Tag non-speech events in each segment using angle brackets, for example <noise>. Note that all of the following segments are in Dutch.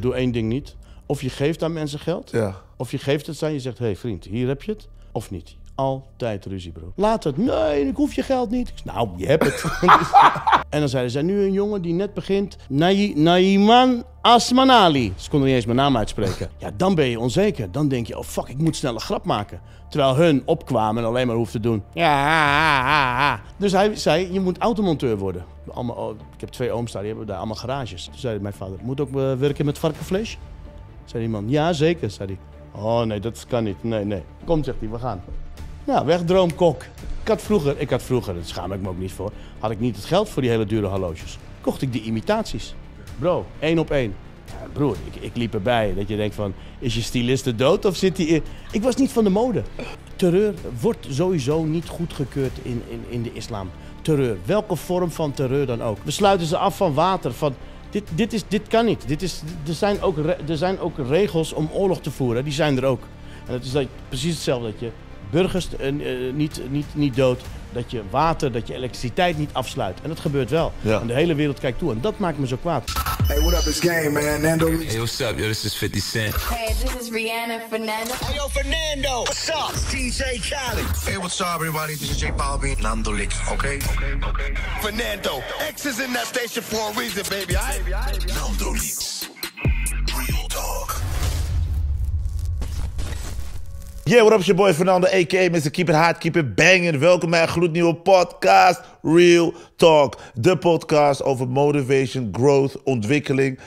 Doe één ding niet. Of je geeft aan mensen geld, of je geeft het aan je zegt: hé hey, vriend, hier heb je het, of niet. Altijd ruzie, bro. het. nee, ik hoef je geld niet. nou, je hebt het. <laughs> en dan zeiden ze, nu een jongen die net begint. Nai Naiman Asmanali. Ze konden niet eens mijn naam uitspreken. Ja, dan ben je onzeker. Dan denk je, oh fuck, ik moet snel een grap maken. Terwijl hun opkwamen en alleen maar hoefden te doen. Ja, ah, ah, ah, Dus hij zei, je moet automonteur worden. Allemaal, oh, ik heb twee ooms daar, die hebben daar allemaal garages. Toen zei mijn vader, moet ook eh, werken met varkenvlees? Zei die man, ja zeker, zei hij. Oh nee, dat kan niet. Nee, nee. Kom, zegt hij, we gaan. Ja, wegdroomkok. Ik had vroeger, ik had vroeger, daar schaam ik me ook niet voor, had ik niet het geld voor die hele dure horloges. Kocht ik die imitaties. Bro, één op één. broer, ik, ik, liep erbij. Dat je denkt van, is je styliste dood of zit hij in... Ik was niet van de mode. Terreur wordt sowieso niet goedgekeurd in, in, in de islam. Terreur, welke vorm van terreur dan ook. We sluiten ze af van water, van... Dit, dit, is, dit kan niet. Dit is, er, zijn ook, er zijn ook regels om oorlog te voeren. Die zijn er ook. En het is dat, precies hetzelfde dat je burgers uh, niet, niet, niet dood. Dat je water, dat je elektriciteit niet afsluit. En dat gebeurt wel. En de hele wereld kijkt toe. En dat maakt me zo kwaad. Hey, what up, this game, man? Nando. Hey, what's up, yo? This is 50 Cent. Hey, this is Rihanna Fernando. Hey, yo, Fernando. What's up? It's DJ Khaled. Hey, what's up, everybody? This is J Balvin. Nando Leaks, okay? Okay, Fernando. X is in that station for a reason, baby, I. Nando Leaks. Real talk. Yeah, what up, your boy Fernando, a.k.a. Mr. Keeper keeper, Banger. Welkom bij een gloednieuwe podcast, Real Talk. De podcast over motivation, growth, ontwikkeling.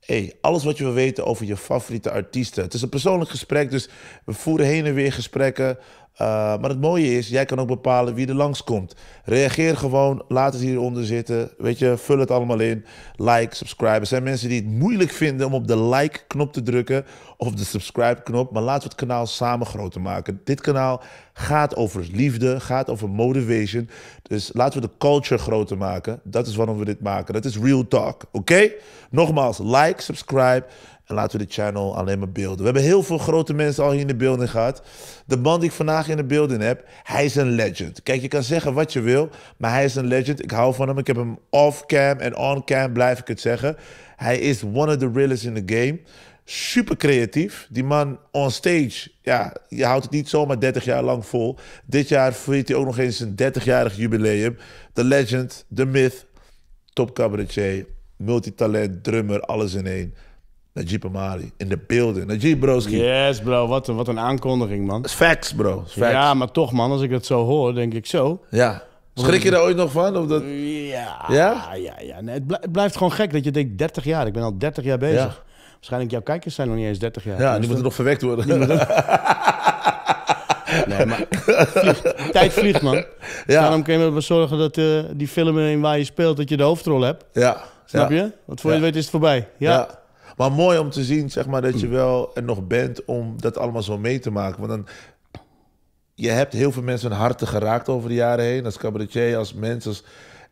Hey, alles wat je wil weten over je favoriete artiesten. Het is een persoonlijk gesprek, dus we voeren heen en weer gesprekken. Eh, maar het mooie is, jij kan ook bepalen wie er langskomt. Reageer gewoon, laat het hieronder zitten. Weet je, vul het allemaal in. Like, subscribe. Er zijn mensen die het moeilijk vinden om op de like-knop te drukken of de subscribe-knop. Maar laten we het kanaal samen groter maken. Dit kanaal gaat over liefde, gaat over motivation. Dus laten we de culture groter maken. Dat is waarom we dit maken. Dat is real talk, oké? Nogmaals, like, subscribe en laten we de channel alleen maar beelden. We hebben heel veel grote mensen al hier in de beelding gehad. De man die ik vandaag in de beelding heb, hij is een legend. Kijk, je kan zeggen wat je wil, maar hij is een legend. Ik hou van hem. Ik heb hem off-cam en on-cam, blijf ik het zeggen. Hij is one of the realest in the game. Super creatief. Die man on stage, ja, je houdt het niet zomaar 30 jaar lang vol. Dit jaar viert hij ook nog eens een 30-jarig jubileum. De legend, de myth, top cabaretier, multitalent, drummer, alles in één. Najib Amari in de building. Najib broski. Yes bro, wat een, wat een aankondiging man. facts bro, facts. Ja, maar toch man, als ik dat zo hoor, denk ik zo. Ja. Schrik je daar ooit nog van? Of dat... Ja, ja, ja. ja. het, blijft gewoon gek dat je denkt 30 jaar. Ik ben al 30 jaar bezig. Waarschijnlijk jouw kijkers zijn nog niet eens 30 jaar. Ja, die dus moeten nog verwekt worden. nee, maar tijd vliegt, man. Ja. Dus daarom kun je wel zorgen dat eh, die film waar je speelt, dat je de hoofdrol hebt. Ja. Snap je? Want voor je weet is het voorbij. ja. Maar mooi om te zien, zeg maar, dat je mm. wel er nog bent om dat allemaal zo mee te maken. Want dan, je hebt heel veel mensen hun harten geraakt over de jaren heen. Als cabaretier, als mensen,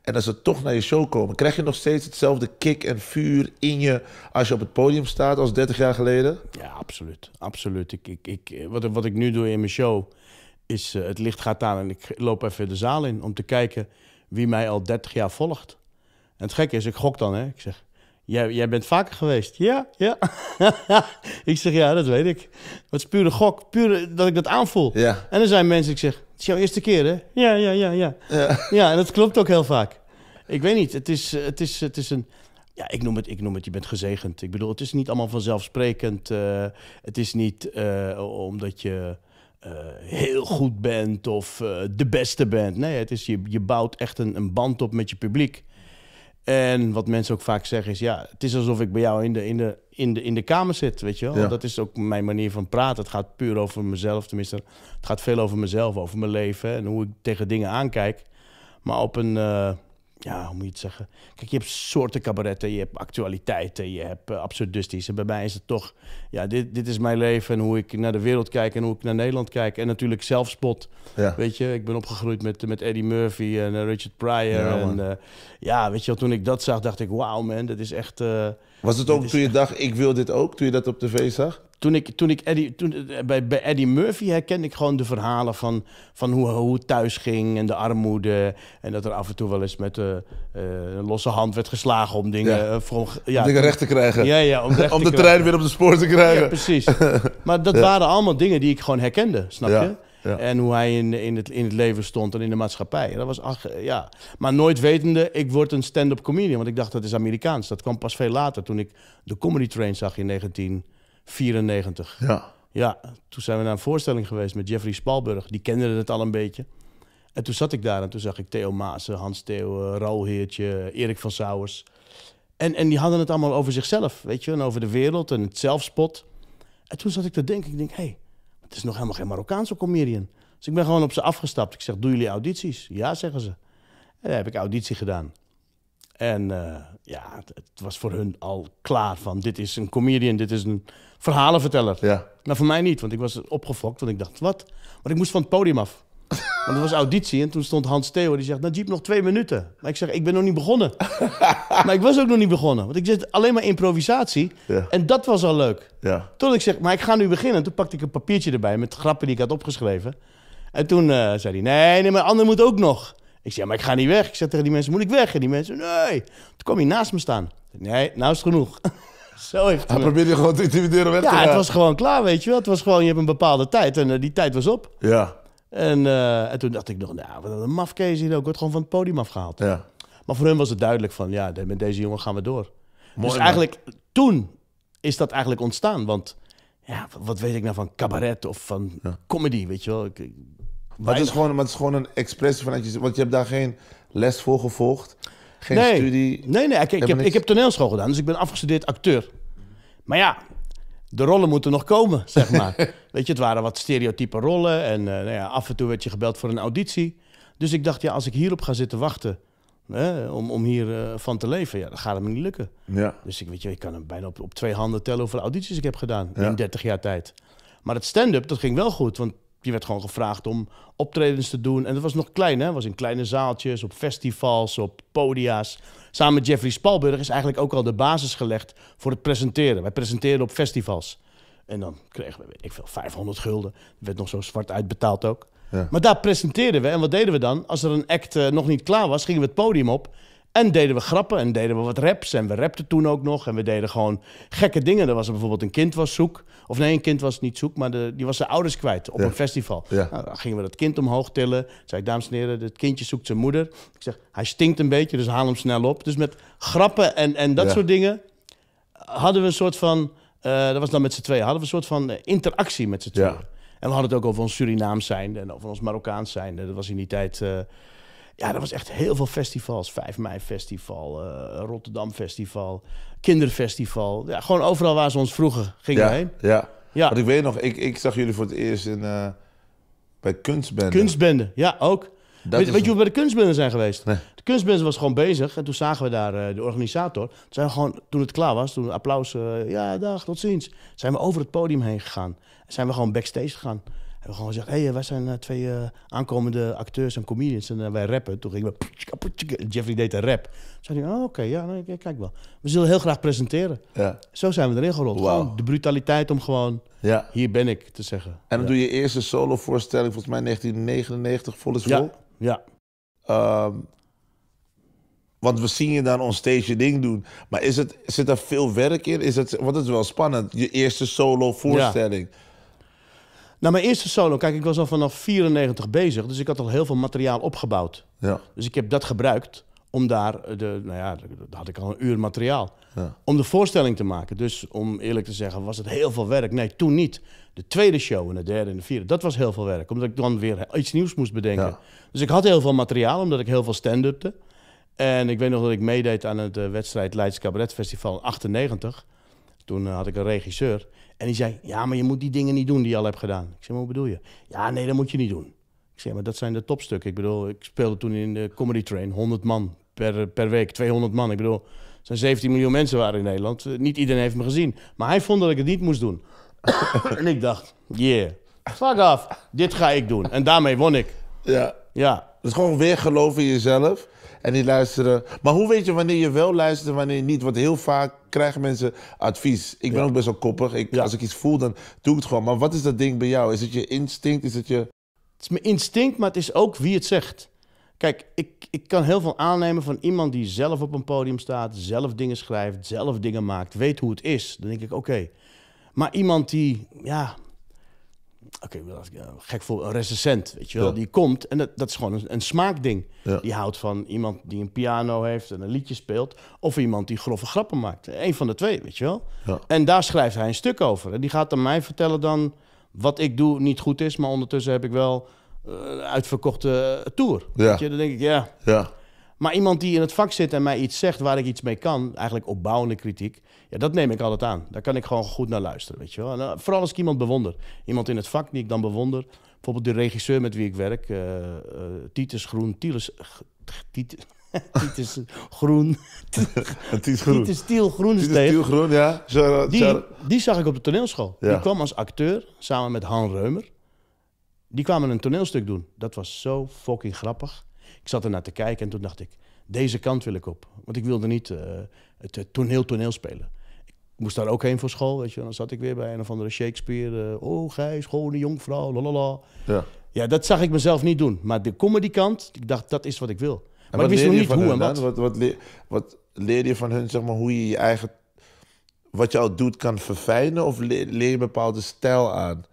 En als ze toch naar je show komen, krijg je nog steeds hetzelfde kick en vuur in je als je op het podium staat als 30 jaar geleden? Ja, absoluut. Absoluut. Ik, ik, ik, wat, wat ik nu doe in mijn show is eh, het licht gaat aan en ik loop even de zaal in om te kijken wie mij al 30 jaar volgt. En het gekke is, ik gok dan, hè. Ik zeg, Jij, bent vaker geweest. Ja, ja. <laughs> ik zeg, ja, dat weet ik. Dat is pure gok, pure, dat ik dat aanvoel. Ja. En er zijn mensen, ik zeg, het is jouw eerste keer, hè? Ja, ja, ja, ja. Ja, ja en dat klopt ook heel vaak. Ik weet niet, het is, het is, het is een... Ja, ik noem, het, ik noem het, je bent gezegend. Ik bedoel, het is niet allemaal vanzelfsprekend. Eh, het is niet eh, omdat je... Eh, heel goed bent of de beste bent. Nee, het is, je, je bouwt echt een, een band op met je publiek. En wat mensen ook vaak zeggen is, ja, het is alsof ik bij jou in de, in de, in de, in de kamer zit, weet je wel. Ja. Dat is ook mijn manier van praten. Het gaat puur over mezelf, tenminste. Het gaat veel over mezelf, over mijn leven en hoe ik tegen dingen aankijk. Maar op een, eh, ja, hoe moet je het zeggen? Kijk, je hebt soorten cabaretten, je hebt actualiteiten, je hebt eh, absurdistische. bij mij is het toch, ja, dit, dit is mijn leven en hoe ik naar de wereld kijk en hoe ik naar Nederland kijk. En natuurlijk zelfspot, ja. weet je. Ik ben opgegroeid met, met Eddie Murphy en eh, Richard Pryor. en eh, ja, weet je toen ik dat zag, dacht ik, wauw man, dat is echt... Was het ook toen je dacht, ik wil dit ook, toen je dat op tv zag? toen ik, toen ik Eddie, toen, eh, bij, bij Eddie Murphy herkende ik gewoon de verhalen van, van hoe, hoe het thuis ging en de armoede. En dat er af en toe wel eens met eh, eh, een losse hand werd geslagen om dingen, ja. ja, dingen recht te krijgen. Ja, ja, om, <laughs> om de trein weer op de spoor te krijgen. Ja, precies. <laughs> Maar dat waren allemaal dingen die ik gewoon herkende, snap je? En hoe hij in, in, het, in het leven stond en in de maatschappij. Dat was, ach, ja. Maar nooit wetende, ik word een stand-up comedian. Want ik dacht, dat is Amerikaans. Dat kwam pas veel later, toen ik de Comedy Train zag in 19... 94. Ja. Ja, toen zijn we naar een voorstelling geweest met Jeffrey Spalburg. Die kende het al een beetje. En toen zat ik daar en toen zag ik Theo Maassen, Hans Theo, eh, Rauwheertje, Erik van Sauers. En, en die hadden het allemaal over zichzelf, weet je, en over de wereld en het zelfspot. En toen zat ik te denken, ik denk, hé, hey, het is nog helemaal geen Marokkaanse comedian. Dus ik ben gewoon op ze afgestapt. Ik zeg, doen jullie audities? Ja, zeggen ze. En dan heb ik auditie gedaan. En eh, ja, het was voor hun al klaar van dit is een comedian, dit is een verhalenverteller. Ja. Nou, voor mij niet, want ik was opgefokt, want ik dacht, wat? Maar ik moest van het podium af. <laughs> Want het was auditie en toen stond Hans Theo die zegt, nou Jeep, nog twee minuten. Maar ik zeg, ik ben nog niet begonnen. <laughs> maar ik was ook nog niet begonnen, want ik zit alleen maar improvisatie. Ja. En dat was al leuk. Ja. Toen ik zeg, maar ik ga nu beginnen. Toen pakte ik een papiertje erbij met grappen die ik had opgeschreven. En toen eh, zei hij, nee, nee, maar Ander moet ook nog. Ik zei, maar ik ga niet weg. Ik zeg tegen die mensen, moet ik weg? En die mensen, nee. Toen kwam hij naast me staan. Nee, nou is het genoeg. <laughs> Zo heeft hij probeerde gewoon te intimideren weg te Ja, het was gewoon klaar, weet je wel. Het was gewoon, je hebt een bepaalde tijd en eh, die tijd was op. Ja. En, eh, en toen dacht ik nog, nou, wat een mafkees hier ook. gewoon van het podium afgehaald. Ja. Maar voor hem was het duidelijk van, ja, met deze jongen gaan we door. dus eigenlijk, toen is dat eigenlijk ontstaan. Want ja, wat weet ik nou van cabaret of van comedy, weet je wel. Ik, maar het, is gewoon, maar het is gewoon een expressie vanuit je... Want je hebt daar geen les voor gevolgd. Geen studie. Nee, nee. Ik, ik, heb, ik heb toneelschool gedaan. Dus ik ben afgestudeerd acteur. Maar ja, de rollen moeten nog komen, zeg maar. <laughs> Weet je, het waren wat stereotype rollen. En eh, nou ja, af en toe werd je gebeld voor een auditie. Dus ik dacht, ja, als ik hierop ga zitten wachten... Hè, om, om hiervan eh, van te leven, ja, dan gaat het me niet lukken. Ja. Dus ik, weet je, ik kan hem bijna op, op twee handen tellen hoeveel audities ik heb gedaan in 30 jaar tijd. Maar het stand-up, dat ging wel goed. Want die werd gewoon gevraagd om optredens te doen. En dat was nog klein, hè? was in kleine zaaltjes, op festivals, op podia's. Samen met Jeffrey Spalburg is eigenlijk ook al de basis gelegd voor het presenteren. Wij presenteerden op festivals. En dan kregen we, weet ik veel, 500 gulden. Werd nog zo zwart uitbetaald ook. Maar daar presenteerden we. En wat deden we dan? Als er een act eh, nog niet klaar was, gingen we het podium op. En deden we grappen en deden we wat raps. En we rapten toen ook nog. En we deden gewoon gekke dingen. Er was er bijvoorbeeld een kind was zoek. Of nee, een kind was niet zoek, maar de, die was zijn ouders kwijt op een festival. Ja. Nou, dan gingen we dat kind omhoog tillen. Zei ik, dames en heren, het kindje zoekt zijn moeder. Ik zeg, hij stinkt een beetje, dus haal hem snel op. Dus met grappen en, en dat soort dingen hadden we een soort van... Eh, dat was dan met z'n tweeën. Hadden we een soort van eh, interactie met z'n tweeën. En we hadden het ook over ons Surinaams zijn en over ons Marokkaans zijn. Dat was in die tijd... Eh, ja, dat was echt heel veel festivals. 5 mei festival, eh, Rotterdam festival, kinderfestival. Ja, gewoon overal waar ze ons vroegen gingen heen. Ja, ja. Want ik weet nog, ik, ik zag jullie voor het eerst in, eh, bij Kunstbende. Kunstbende, ja, ook. weet, weet je hoe we bij de kunstbende zijn geweest? De kunstbende was gewoon bezig en toen zagen we daar eh, de organisator. Toen, zijn gewoon, toen het klaar was, toen applaus, ja dag, tot ziens. Zijn we over het podium heen gegaan. Zijn we gewoon backstage gegaan hebben we gewoon gezegd, hé, hey, wij zijn eh, twee eh, aankomende acteurs en comedians en eh, wij rappen. Toen ging we, Jeffrey deed een rap. Toen hij, oh, oké, ja, nou, kijk wel. We zullen heel graag presenteren. Ja. Zo zijn we erin gerold. Wow. de brutaliteit om gewoon, hier ben ik, te zeggen. En dan doe je eerste solo voorstelling volgens mij 1999, vol is vol? Ja. ja. Ehm, want we zien je dan onstage je ding doen. Maar is het, zit er veel werk in? Is het, want het is wel spannend. Je eerste solo voorstelling. Ja. Nou, mijn eerste solo, kijk, ik was al vanaf 94 bezig. Dus ik had al heel veel materiaal opgebouwd. Ja. Dus ik heb dat gebruikt om daar, eh, de, nou ja, daar had ik al een uur materiaal. Ja. Om de voorstelling te maken. Dus om eerlijk te zeggen, was het heel veel werk. Nee, toen niet. De tweede show en de derde en de vierde, dat was heel veel werk. Omdat ik dan weer iets nieuws moest bedenken. Dus ik had heel veel materiaal, omdat ik heel veel stand-upte. En ik weet nog dat ik meedeed aan het eh, wedstrijd Leids Cabaret Festival in 98. Toen eh, had ik een regisseur. En die zei, ja, maar je moet die dingen niet doen die je al hebt gedaan. Ik zei, maar hoe bedoel je? Ja, nee, dat moet je niet doen. Ik zei, maar dat zijn de topstukken. Ik bedoel, ik speelde toen in de Comedy Train, 100 man per, per week, 200 man. Ik bedoel, er zijn 17 miljoen mensen waren in Nederland. Eh, niet iedereen heeft me gezien. Maar hij vond dat ik het niet moest doen. <coughs> en ik dacht, yeah, fuck off, dit ga ik doen. En daarmee won ik. Ja. Ja, dus gewoon weer geloven in jezelf en niet luisteren. Maar hoe weet je wanneer je wel luistert en wanneer niet? Want heel vaak krijgen mensen advies. Ik ben ook best wel koppig. Ik, Als ik iets voel, dan doe ik het gewoon. Maar wat is dat ding bij jou? Is het je instinct? Is het je... Het is mijn instinct, maar het is ook wie het zegt. Kijk, ik, ik kan heel veel aannemen van iemand die zelf op een podium staat, zelf dingen schrijft, zelf dingen maakt, weet hoe het is. Dan denk ik, oké. Maar iemand die, ja, oké, eh, gek voor een recensent, weet je wel, die komt en dat, dat is gewoon een, een smaakding. Die houdt van iemand die een piano heeft en een liedje speelt, of iemand die grove grappen maakt. Eén van de twee, weet je wel. En daar schrijft hij een stuk over. En die gaat aan mij vertellen dan wat ik doe niet goed is, maar ondertussen heb ik wel eh, uitverkochte tour. Weet dan denk ik, ja. ja. Maar iemand die in het vak zit en mij iets zegt waar ik iets mee kan, eigenlijk opbouwende kritiek, ja, dat neem ik altijd aan. Daar kan ik gewoon goed naar luisteren, weet je wel. En, eh, vooral als ik iemand bewonder. Iemand in het vak die ik dan bewonder. Bijvoorbeeld de regisseur met wie ik werk, uh, uh, Titus Groen, Titus, <laughs> Titus Groen. <laughs> Titus Groen. Titus Tiel Groen, ja. die, die, zag ik op de toneelschool. Die kwam als acteur samen met Han Reumer. Die kwamen een toneelstuk doen. Dat was zo fucking grappig. Ik zat ernaar te kijken en toen dacht ik, deze kant wil ik op. Want ik wilde niet eh, het eh, toneel toneel spelen. Ik moest daar ook heen voor school, weet je. dan zat ik weer bij een of andere Shakespeare. Eh, oh, gij, schone jongvrouw lalala. Ja. ja, dat zag ik mezelf niet doen. Maar de comedy kant, ik dacht, dat is wat ik wil. maar ik wist nog niet hoe hun, en wat. Wat, wat, leer, je van hun, zeg maar, hoe je je eigen... Wat je al doet kan verfijnen? Of leer, leer je een bepaalde stijl aan?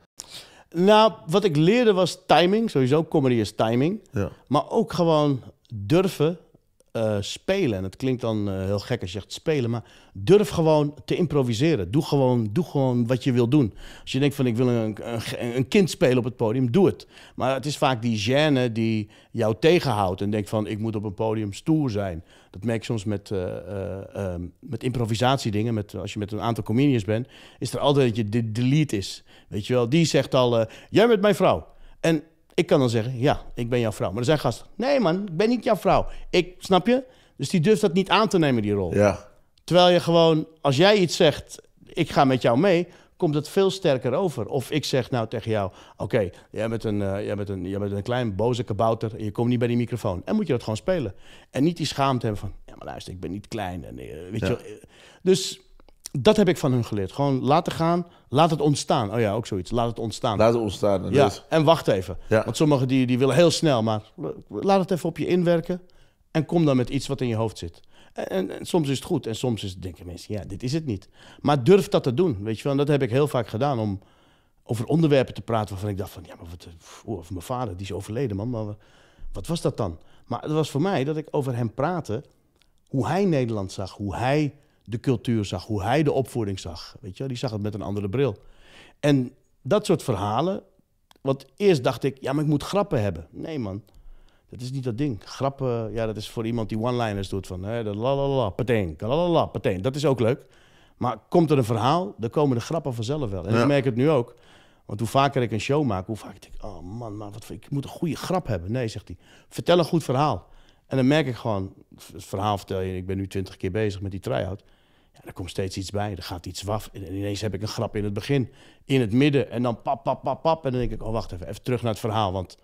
Nou, wat ik leerde was timing. Sowieso, comedy is timing. Ja. Maar ook gewoon durven eh, spelen. En het klinkt dan eh, heel gek als je zegt spelen, maar durf gewoon te improviseren. Doe gewoon, doe gewoon wat je wil doen. Als je denkt van ik wil een, een, kind spelen op het podium, doe het. Maar het is vaak die gêne die jou tegenhoudt en denkt van ik moet op een podium stoer zijn. Dat merk je soms met, uh, met improvisatiedingen. Met, als je met een aantal comedians bent, is er altijd dat je de delete is. Weet je wel, die zegt al, eh, jij bent mijn vrouw. En ik kan dan zeggen, ja, ik ben jouw vrouw. Maar er zijn gasten, nee man, ik ben niet jouw vrouw. Ik, snap je? Dus die durft dat niet aan te nemen, die rol. Ja. Terwijl je gewoon, als jij iets zegt, ik ga met jou mee, komt het veel sterker over. Of ik zeg nou tegen jou, oké, jij, bent een, eh, jij, bent een, jij bent een klein boze kabouter en je komt niet bij die microfoon. En moet je dat gewoon spelen. En niet die schaamte hebben van, ja maar luister, ik ben niet klein. En, eh, weet je, dus dat heb ik van hun geleerd. Gewoon laten gaan, laat het ontstaan. Oh ja, ook zoiets. Laat het ontstaan. Laat het ontstaan. dus. en wacht even. Want sommigen die, die willen heel snel, maar laat het even op je inwerken. En kom dan met iets wat in je hoofd zit. En, en, soms is het goed en soms is, denken mensen, ja, dit is het niet. Maar durf dat te doen, weet je wel. En dat heb ik heel vaak gedaan om over onderwerpen te praten waarvan ik dacht van, ja, maar wat, eh, over mijn vader, die is overleden, man. Maar wat was dat dan? Maar het was voor mij dat ik over hem praatte, hoe hij Nederland zag, hoe hij de cultuur zag, hoe hij de opvoeding zag. Weet je, die zag het met een andere bril. En dat soort verhalen, want eerst dacht ik, ja, maar ik moet grappen hebben. Nee, man. Dat is niet dat ding. Grappen, ja, dat is voor iemand die one-liners doet van hè, la la la, la la Dat is ook leuk. Maar komt er een verhaal, dan komen de grappen vanzelf wel. En ik merk het nu ook. Want hoe vaker ik een show maak, hoe vaker ik oh man, maar wat, ik moet een goede grap hebben. Nee, zegt hij, vertel een goed verhaal. En dan merk ik gewoon, het verhaal vertel je, ik ben nu twintig keer bezig met die try er komt steeds iets bij, er gaat iets waf. ineens heb ik een grap in het begin, in het midden en dan pap, pap, pap, pap. En dan denk ik, oh wacht even, even terug naar het verhaal, want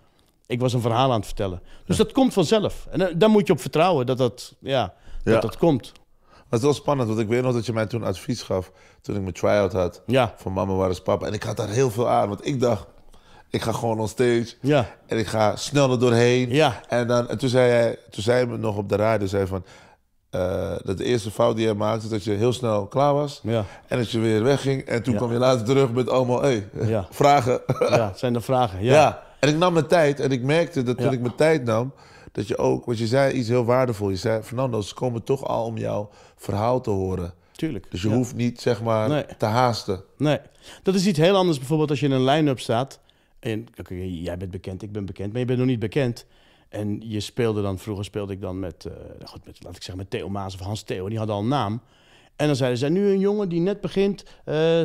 ik was een verhaal aan het vertellen. Dus dat komt vanzelf. En dan, moet je op vertrouwen dat dat, ja, dat, dat komt. Maar het is wel spannend, want ik weet nog dat je mij toen advies gaf toen ik mijn try-out had ja. van Mama Waar is Papa. En ik had daar heel veel aan, want ik dacht, ik ga gewoon on stage ja. en ik ga snel er doorheen. Ja. En, dan, en toen zei hij, toen zei hij me nog op de radio, zei van, eh, dat de eerste fout die jij maakte, dat je heel snel klaar was. Ja. En dat je weer wegging. En toen kwam je later terug met allemaal <laughs> vragen. <laughs> ja, zijn er vragen? Ja. En ik nam mijn tijd en ik merkte dat toen ik mijn tijd nam, dat je ook, wat je zei iets heel waardevol. Je zei, Fernando, ze komen toch al om jouw verhaal te horen. Tuurlijk. Dus je hoeft niet, zeg maar, te haasten. Nee. Dat is iets heel anders bijvoorbeeld als je in een line-up staat. En, jij bent bekend, ik ben bekend, maar je bent nog niet bekend. En je speelde dan, vroeger speelde ik dan met, eh, nou goed, met laat ik zeggen, met Theo Maas of Hans Theo. Die hadden al een naam. En dan zeiden ze, nu een jongen die net begint, uh,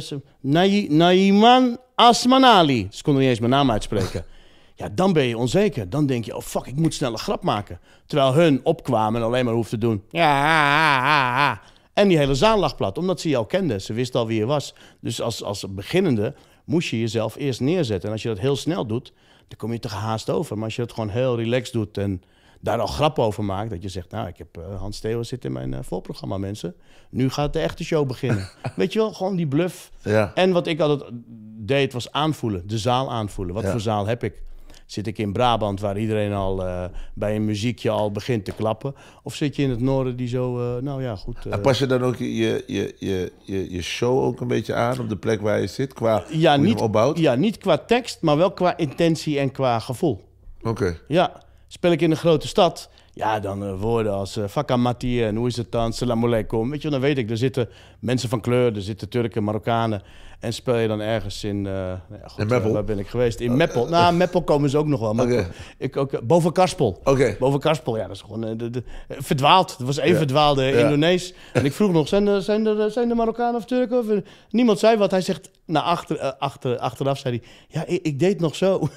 Naiman Asmanali. Ze konden niet eens mijn naam uitspreken. <laughs> ja, dan ben je onzeker. Dan denk je, oh fuck, ik moet snel een grap maken. Terwijl hun opkwamen en alleen maar hoefden te doen. Ja, En die hele zaal lag plat, omdat ze je al kenden. Ze wisten al wie je was. Dus als, als beginnende moest je jezelf eerst neerzetten. En als je dat heel snel doet, dan kom je toch haast over. Maar als je het gewoon heel relaxed doet en daar al grap over maakt. Dat je zegt, nou, ik heb eh, Hans Theo zit in mijn volprogramma eh, voorprogramma, mensen. Nu gaat de echte show beginnen. <laughs> Weet je wel, gewoon die bluff. Ja. En wat ik altijd deed, was aanvoelen. De zaal aanvoelen. Wat voor zaal heb ik? Zit ik in Brabant, waar iedereen al eh, bij een muziekje al begint te klappen? Of zit je in het noorden die zo, eh, nou ja, goed. En eh, pas je dan ook je, je, je, je, je show ook een beetje aan op de plek waar je zit, qua ja, niet, opbouwt? Ja, niet qua tekst, maar wel qua intentie en qua gevoel. Oké. Ja, speel ik in een grote stad ja, dan eh, woorden als eh, fakamati en eh, hoe is het dan, salam alaikum. Weet je, dan weet ik, er zitten mensen van kleur, er zitten Turken, Marokkanen. En speel je dan ergens in, nou ja, goed, Meppel? waar ben ik geweest? In oh. Meppel. <laughs> nou, Meppel komen ze ook nog wel. Maar ik, ook, boven Karspel. Okay. Boven Karspel, ja, dat is gewoon de, verdwaald. Dat was even ja. verdwaalde Indonees. En ik vroeg nog, zijn er, zijn er, zijn er Marokkanen of Turken? Of, niemand zei wat. Hij zegt, na achter, achter, achteraf zei hij, ja, ik, ik deed nog zo.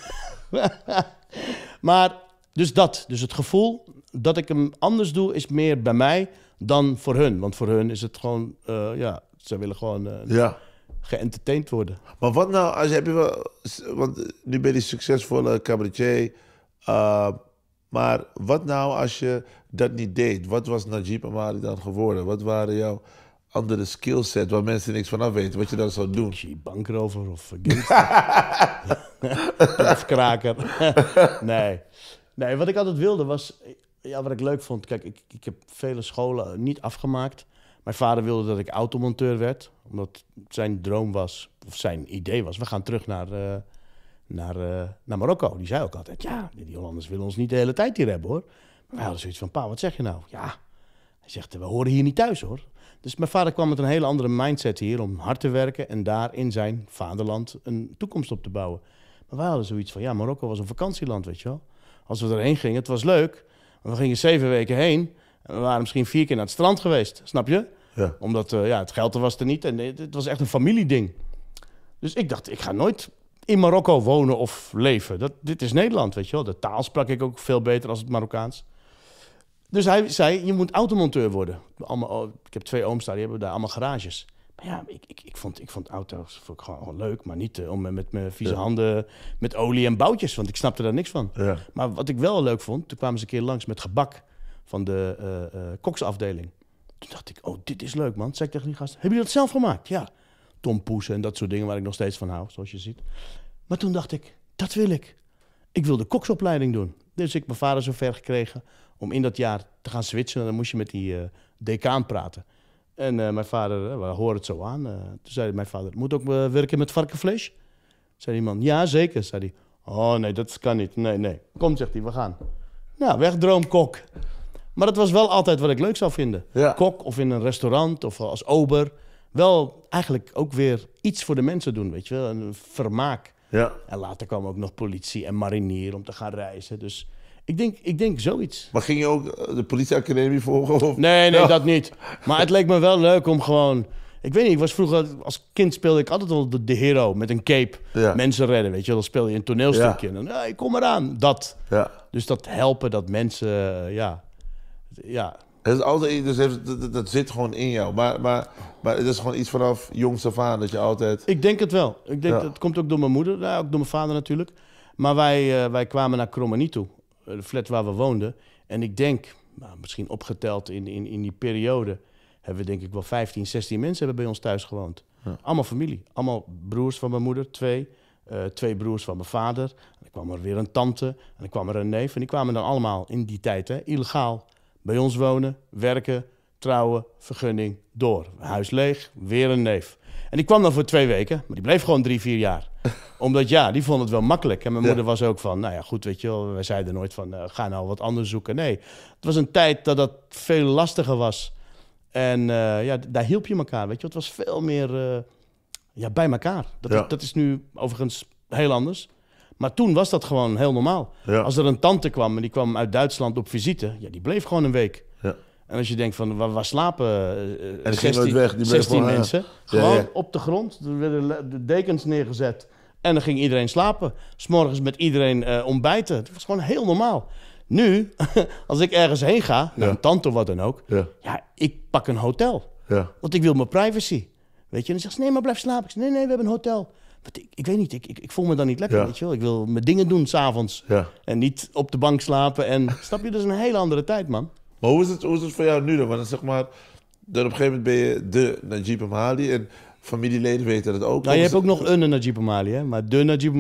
<laughs> maar, dus dat. Dus het gevoel dat ik hem anders doe, is meer bij mij dan voor hun. Want voor hun is het gewoon, eh, ja, ze willen gewoon uh, ja. geëntertaind worden. Maar wat nou, als je, heb je wel, want nu ben je succesvolle cabaretier, eh, maar wat nou als je dat niet deed? Wat was Najib Amari dan geworden? Wat waren jouw andere skillset waar mensen niks van af weten, wat je dan zou doen? Bankrover of gangster. of <laughs> kraker. <laughs> nee. Nee, wat ik altijd wilde was, ja, wat ik leuk vond, kijk, ik, ik heb vele scholen niet afgemaakt. Mijn vader wilde dat ik automonteur werd, omdat zijn droom was, of zijn idee was, we gaan terug naar, eh, naar, eh, naar Marokko. Die zei ook altijd, ja, die Hollanders willen ons niet de hele tijd hier hebben hoor. Maar wij hadden zoiets van, pa, wat zeg je nou? Ja, hij zegt, we horen hier niet thuis hoor. Dus mijn vader kwam met een hele andere mindset hier om hard te werken en daar in zijn vaderland een toekomst op te bouwen. Maar wij hadden zoiets van, ja, Marokko was een vakantieland, weet je wel. Als we erheen gingen, het was leuk, we gingen zeven weken heen. En we waren misschien vier keer naar het strand geweest, snap je? Ja. Omdat eh, ja, het geld er was er niet en het was echt een familieding. Dus ik dacht, ik ga nooit in Marokko wonen of leven. Dat, dit is Nederland, weet je wel. De taal sprak ik ook veel beter als het Marokkaans. Dus hij zei, je moet automonteur worden. Oh, ik heb twee ooms daar, die hebben daar allemaal garages ja, ik, ik, ik, vond, ik vond auto's vond ik gewoon leuk, maar niet eh, om met, mijn vieze handen met olie en boutjes, want ik snapte daar niks van. Ja. Maar wat ik wel leuk vond, toen kwamen ze een keer langs met gebak van de eh, eh, koksafdeling. Toen dacht ik, oh, dit is leuk, man. Zeg ik tegen die gast, hebben jullie dat zelf gemaakt? Ja. Tompoes en dat soort dingen waar ik nog steeds van hou, zoals je ziet. Maar toen dacht ik, dat wil ik. Ik wil de koksopleiding doen. Dus ik mijn vader zover gekregen om in dat jaar te gaan switchen. En dan moest je met die decaan praten. En eh, mijn vader, eh, we horen het zo aan. Eh, toen zei mijn vader, moet ook werken met varkenvlees? Zei die man, ja zeker, zei hij. Oh nee, dat kan niet. Nee, nee. Kom, zegt hij, we gaan. Nou, weg droomkok. Maar dat was wel altijd wat ik leuk zou vinden. Kok of in een restaurant of als ober. Wel eigenlijk ook weer iets voor de mensen doen, weet je wel. Een vermaak. Ja. En later kwam ook nog politie en marinier om te gaan reizen. Dus ik denk, ik denk zoiets. Maar ging je ook eh, de politieacademie volgen? Of? Nee, nee, dat niet. Maar het leek me wel leuk om gewoon... Ik weet niet, ik was vroeger... Als kind speelde ik altijd wel de, de hero met een cape. Mensen redden, weet je. Dan speel je een toneelstukje. Ja. En dan, kom eraan. Dat. Dus dat helpen, dat mensen... Eh, ja. ja. Het is altijd, dus heeft, dat, zit gewoon in jou. Maar, maar, maar het is gewoon iets vanaf jongs af aan dat je altijd... Ik denk het wel. Ik denk, dat komt ook door mijn moeder. Nou, ook door mijn vader natuurlijk. Maar wij, eh, wij kwamen naar Krommenie toe. Eh, de flat waar we woonden. En ik denk, nou, misschien opgeteld in, in, in die periode, hebben we denk ik wel 15, 16 mensen hebben bij ons thuis gewoond. Allemaal familie. Allemaal broers van mijn moeder, twee. Eh, twee broers van mijn vader. En dan kwam er weer een tante. En dan kwam er een neef. En die kwamen dan allemaal in die tijd hè, illegaal bij ons wonen, werken, trouwen, vergunning, door. Huis leeg, weer een neef. En die kwam dan voor twee weken, maar die bleef gewoon drie, vier jaar. <laughs> Omdat ja, die vond het wel makkelijk. En mijn moeder was ook van, nou ja, goed, weet je wel. Wij zeiden nooit van, eh, ga nou wat anders zoeken. Nee, het was een tijd dat dat veel lastiger was. En eh, ja, daar hielp je elkaar, weet je Het was veel meer eh, ja, bij elkaar. Dat, is, dat is nu overigens heel anders. Maar toen was dat gewoon heel normaal. Als er een tante kwam en die kwam uit Duitsland op visite, ja, die bleef gewoon een week. Ja. En als je denkt van waar, slapen uh, en 16, weg, die 16 mensen, gewoon op de grond, er werden de dekens neergezet. En dan ging iedereen slapen. S'morgens met iedereen eh, ontbijten. Het was gewoon heel normaal. Nu, <laughs> als ik ergens heen ga, naar een tante of wat dan ook. Ja. ik pak een hotel. Ja. Want ik wil mijn privacy. Weet je, en dan zegt ze, nee, maar blijf slapen. Ik zeg, nee, nee, we hebben een hotel. Want ik, ik weet niet, ik, ik, ik, voel me dan niet lekker, weet je wel. Ik wil mijn dingen doen s'avonds. Ja. En niet op de bank slapen. En <laughs> snap je, dus een hele andere tijd, man. Maar hoe is het, hoe is het voor jou nu dan? Want dan zeg maar, dan op een gegeven moment ben je de Najib Amhali. En Familieleden weten dat ook. Nou, je hebt ook nog een Najib hè? Maar de Najib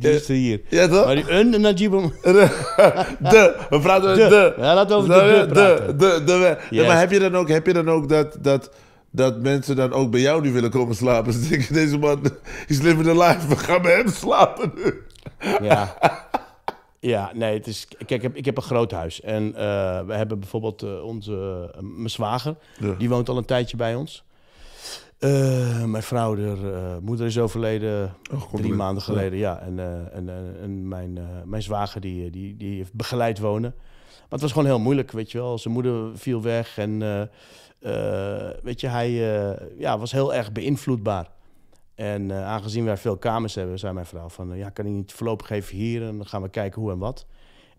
die is er hier. Ja, toch? Maar die een Najib <laughs> de. We praten over de. Ja, laten we over de, de praten. De, de, de, Maar heb je dan ook, heb je dan ook dat, dat, dat mensen dan ook bij jou nu willen komen slapen? <laughs> Ze denken, deze man is living the life. We gaan bij hem slapen nu. ja. Ja, nee, het is. Kijk, ik heb, ik heb een groot huis. En eh, we hebben bijvoorbeeld eh, onze. Uh, mijn zwager. Die woont al een tijdje bij ons. Eh, mijn vrouw, haar eh, moeder is overleden oh, drie maanden geleden. Ja. En, eh, en, en mijn, mijn zwager die, die, die heeft begeleid wonen. Maar het was gewoon heel moeilijk, weet je wel. Zijn moeder viel weg en weet je, hij ja, was heel erg beïnvloedbaar. En aangezien wij veel kamers hebben, zei mijn vrouw van... ja, kan ik niet voorlopig even hier en dan gaan we kijken hoe en wat.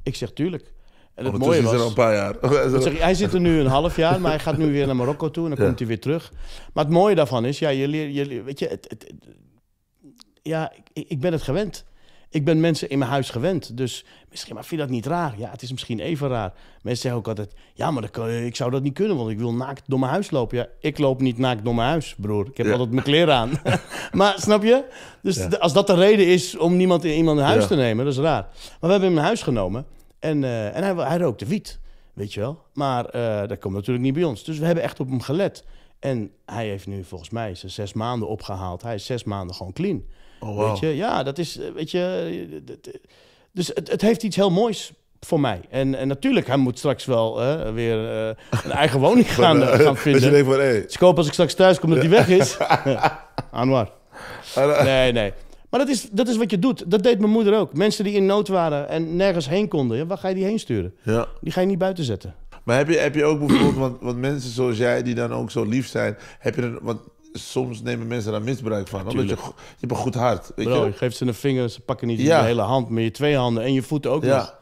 Ik zeg, tuurlijk. En het mooie was... is er al een paar jaar. Eh, hij zit er nu een half jaar, maar hij gaat nu weer naar Marokko toe en dan komt hij weer terug. Maar het mooie daarvan is, ja, je, weet je, het, het, ja, ik, ik, ben het gewend. Ik ben mensen in mijn huis gewend. Dus misschien, maar vind je dat niet raar? Ja, het is misschien even raar. Mensen zeggen ook altijd, ja, maar ik zou dat niet kunnen, want ik wil naakt door mijn huis lopen. Ja, ik loop niet naakt door mijn huis, broer. Ik heb altijd mijn kleren aan. <laughs> <laughs> maar snap je? Dus als dat de reden is om niemand in iemand in huis te nemen, dat is raar. Maar we hebben hem in huis genomen. En, eh, en hij, rookte wiet, weet je wel. Maar uh, dat komt natuurlijk niet bij ons. Dus we hebben echt op hem gelet. En hij heeft nu volgens mij zijn zes maanden opgehaald. Hij is zes maanden gewoon clean. Oh, wow. Weet je, ja, dat is, eh, weet je... Dus het, heeft iets heel moois voor mij. En, en natuurlijk, hij moet straks wel weer een eigen woning <laughs> gaan, gaan vinden. Dus je denkt van, ik hoop als ik straks thuis kom dat hij weg is. <laughs> Anwar. Nee, nee. Maar dat is, dat is wat je doet. Dat deed mijn moeder ook. Mensen die in nood waren en nergens heen konden. Ja, waar ga je die heen sturen? Ja. Die ga je niet buiten zetten. Maar heb je, heb je ook bijvoorbeeld, want, want mensen zoals jij die dan ook zo lief zijn, heb je er, want soms nemen mensen daar misbruik van. Want je, je hebt een goed hart. Weet Bro, je? geeft ze een vinger, ze pakken niet je hele hand, maar je twee handen en je voeten ook ja.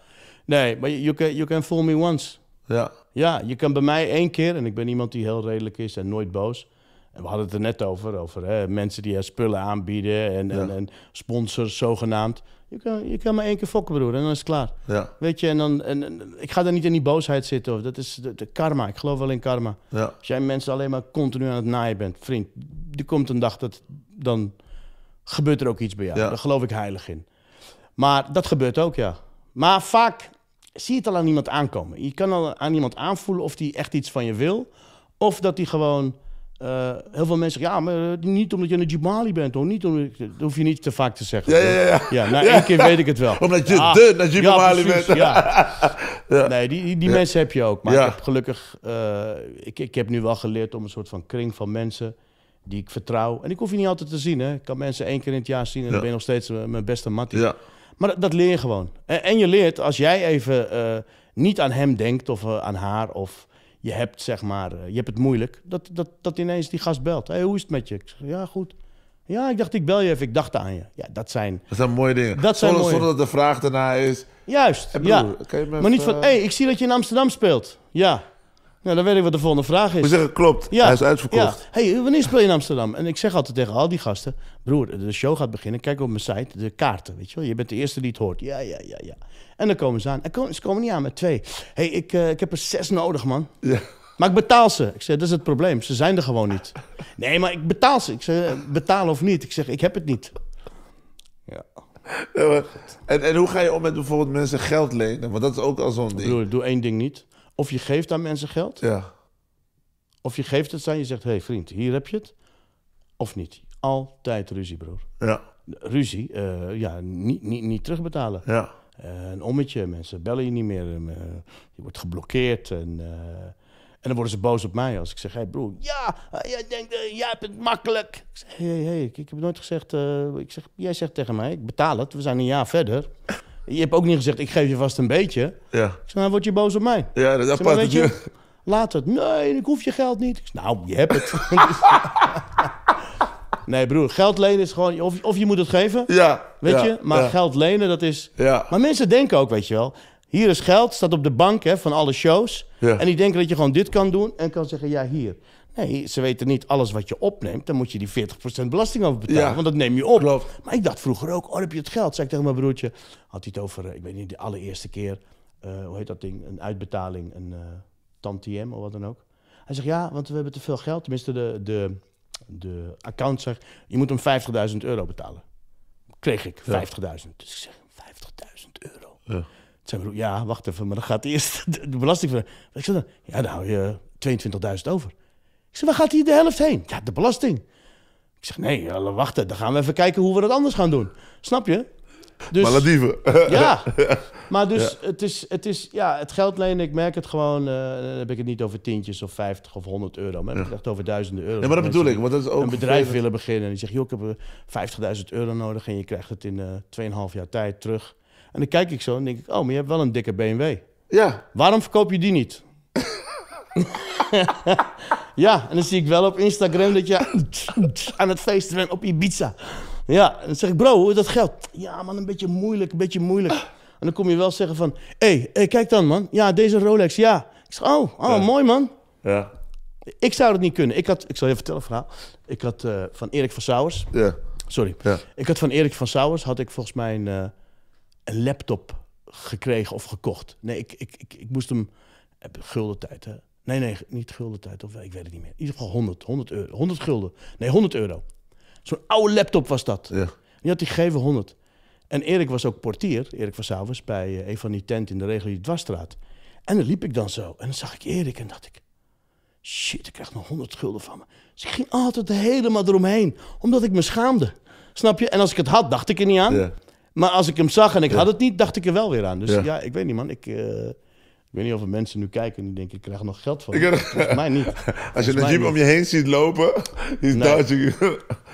Nee, maar you can, you can fool me once. Ja. Ja, je kan bij mij één keer, en ik ben iemand die heel redelijk is en nooit boos. En we hadden het er net over, over hè, mensen die spullen aanbieden en, en, en, sponsors zogenaamd. Je kan, je kan maar één keer fokken, broer, en dan is het klaar. Ja. Weet je, en dan, en, ik ga daar niet in die boosheid zitten. Of, dat is de, de karma, ik geloof wel in karma. Als jij mensen alleen maar continu aan het naaien bent, vriend, er komt een dag dat dan gebeurt er ook iets bij jou. Daar geloof ik heilig in. Maar dat gebeurt ook, ja. Maar vaak zie je het al aan iemand aankomen. Je kan al aan iemand aanvoelen of die echt iets van je wil, of dat die gewoon eh, heel veel mensen zeggen, ja, maar eh, niet omdat je een Jimali bent, hoor. Niet omdat, ik, dat hoef je niet te vaak te zeggen. Ja, ja, ja. ja na één keer weet ik het wel. <laughs> Omdat je ja, de Jimali bent. ja. <laughs> <laughs> Nee, die, die mensen heb je ook. Maar ik heb gelukkig, eh, ik, ik heb nu wel geleerd om een soort van kring van mensen die ik vertrouw. En ik hoef je niet altijd te zien, hè. Ik kan mensen één keer in het jaar zien en dan ben je nog steeds mijn beste mattie. Ja. Maar dat, leer je gewoon. En, je leert, als jij even niet aan hem denkt of aan haar of je hebt, zeg maar, eh, je hebt het moeilijk. Dat, dat, dat ineens die gast belt. hey, hoe is het met je? Ik zeg, ja, goed. Ja, ik dacht, ik bel je even. Ik dacht aan je. Ja, dat zijn... Dat zijn mooie dingen. Dat zijn zonder, mooie... dat de vraag daarna is... Juist, ja. maar niet van, hé, hey, ik zie dat je in Amsterdam speelt. Ja, nou, dan weet ik wat de volgende vraag is. We zeggen, klopt. Hij is uitverkocht. hey, wanneer speel je in Amsterdam? En ik zeg altijd tegen al die gasten... Broer, de show gaat beginnen. Kijk op mijn site, de kaarten, weet je wel. Je bent de eerste die het hoort. Ja, ja, ja, ja. En dan komen ze aan. En ze komen niet aan met twee. hey, ik, eh, ik heb er zes nodig, man. Ja. Maar ik betaal ze. Ik zeg, dat is het probleem. Ze zijn er gewoon niet. Nee, maar ik betaal ze. Ik zeg, eh, betaal of niet. Ik zeg, ik heb het niet. Ja. en, en hoe ga je om met bijvoorbeeld mensen geld lenen? Want dat is ook al zo'n ding. Broer, doe één ding niet of je geeft aan mensen geld. Ja. Of je geeft het aan je zegt: hé hey vriend, hier heb je het. Of niet. Altijd ruzie, broer. Ja. Ruzie, eh, ja, niet, niet, niet terugbetalen. Ja. Eh, een ommetje, mensen bellen je niet meer. Eh, je wordt geblokkeerd. En, en dan worden ze boos op mij als ik zeg: hé hey broer, ja, jij denkt, jij hebt het makkelijk. Ik zeg: hé, hey, hey, ik, ik heb nooit gezegd. ik zeg, jij zegt tegen mij: ik betaal het, we zijn een jaar verder. Je hebt ook niet gezegd, ik geef je vast een beetje. Ja. Ik zei, nou word je boos op mij. Ja, dat is apart. je, laat het. Nee, ik hoef je geld niet. nou, je hebt het. <laughs> nee, broer, geld lenen is gewoon... Of, of je moet het geven, ja, weet je. Maar geld lenen, dat is... Ja. Maar mensen denken ook, weet je wel... Hier is geld, staat op de bank hè, van alle shows. En die denken dat je gewoon dit kan doen en kan zeggen, ja, hier. Nee, ze weten niet alles wat je opneemt. Dan moet je die 40% belasting over betalen. Want dat neem je op. Maar ik dacht vroeger ook, oh, heb je het geld? Zeg ik tegen mijn broertje. Had hij het over, eh, ik weet niet, de allereerste keer. Eh, hoe heet dat ding? Een uitbetaling, een uh, tantiem of wat dan ook. Hij zegt, ja, want we hebben te veel geld. Tenminste, de, de, de account zegt, je moet hem 50.000 euro betalen. Kreeg ik, 50.000. Dus ik zeg, 50.000 euro. Ja. broer, ja, wacht even, maar dan gaat eerst <laughs> de, belasting Ik zeg dan, ja, dan hou je 22.000 over. Ik zeg, waar gaat hier de helft heen? Ja, de belasting. Ik zeg, nee, wachten, dan gaan we even kijken hoe we dat anders gaan doen. Snap je? Dus, Maladieven. Ja, <laughs> maar dus Het, is, het is, ja, het geld lenen, ik merk het gewoon, eh, dan heb ik het niet over tientjes of 50 of 100 euro, maar heb ik het echt over duizenden euro. Ja, maar dat bedoel ik, want dat is ook... Een bedrijf willen beginnen en die zegt, joh, ik heb 50.000 eh, euro nodig en je krijgt het in uh, eh, 2,5 jaar tijd terug. En dan kijk ik zo en denk ik, oh, maar je hebt wel een dikke BMW. Ja. Waarom verkoop je die niet? <laughs> <laughs> ja, en dan zie ik wel op Instagram dat je <laughs> aan het feesten bent op Ibiza. Ja, en dan zeg ik, bro, hoe is dat geld? Ja, man, een beetje moeilijk, een beetje moeilijk. En dan kom je wel zeggen van, hé, hey, kijk dan, man. Ja, deze Rolex, ja. Ik zeg, oh, oh mooi, man. Ja. Ik zou dat niet kunnen. Ik had, ik zal je vertellen verhaal. Ik had eh, van Erik van Sauers. Ja. Sorry. Ja. Ik had van Erik van Sauers, had ik volgens mij eh, een, laptop gekregen of gekocht. Nee, ik, ik, ik, ik moest hem... Eh, gulden tijd, hè. Nee, nee, niet gulden tijd. Of ik weet het niet meer. In ieder geval 100, 100, euro, 100 gulden. Nee, 100 euro. Zo'n oude laptop was dat. Ja. Die had die gegeven 100. En Erik was ook portier, Erik van Savers, bij eh, een van die tent in de reguliere dwarsstraat. En dan liep ik dan zo. En dan zag ik Erik en dacht ik... Shit, ik krijg nog 100 gulden van me. Dus ik ging altijd helemaal eromheen. Omdat ik me schaamde. Snap je? En als ik het had, dacht ik er niet aan. Ja. Maar als ik hem zag en ik had het niet, dacht ik er wel weer aan. Dus ja, ik weet niet man, ik... Eh, ik weet niet of er mensen nu kijken en die denken, ik krijg nog geld van. Volgens mij niet. <laughs> Als je een jeep om je heen ziet lopen, is nee.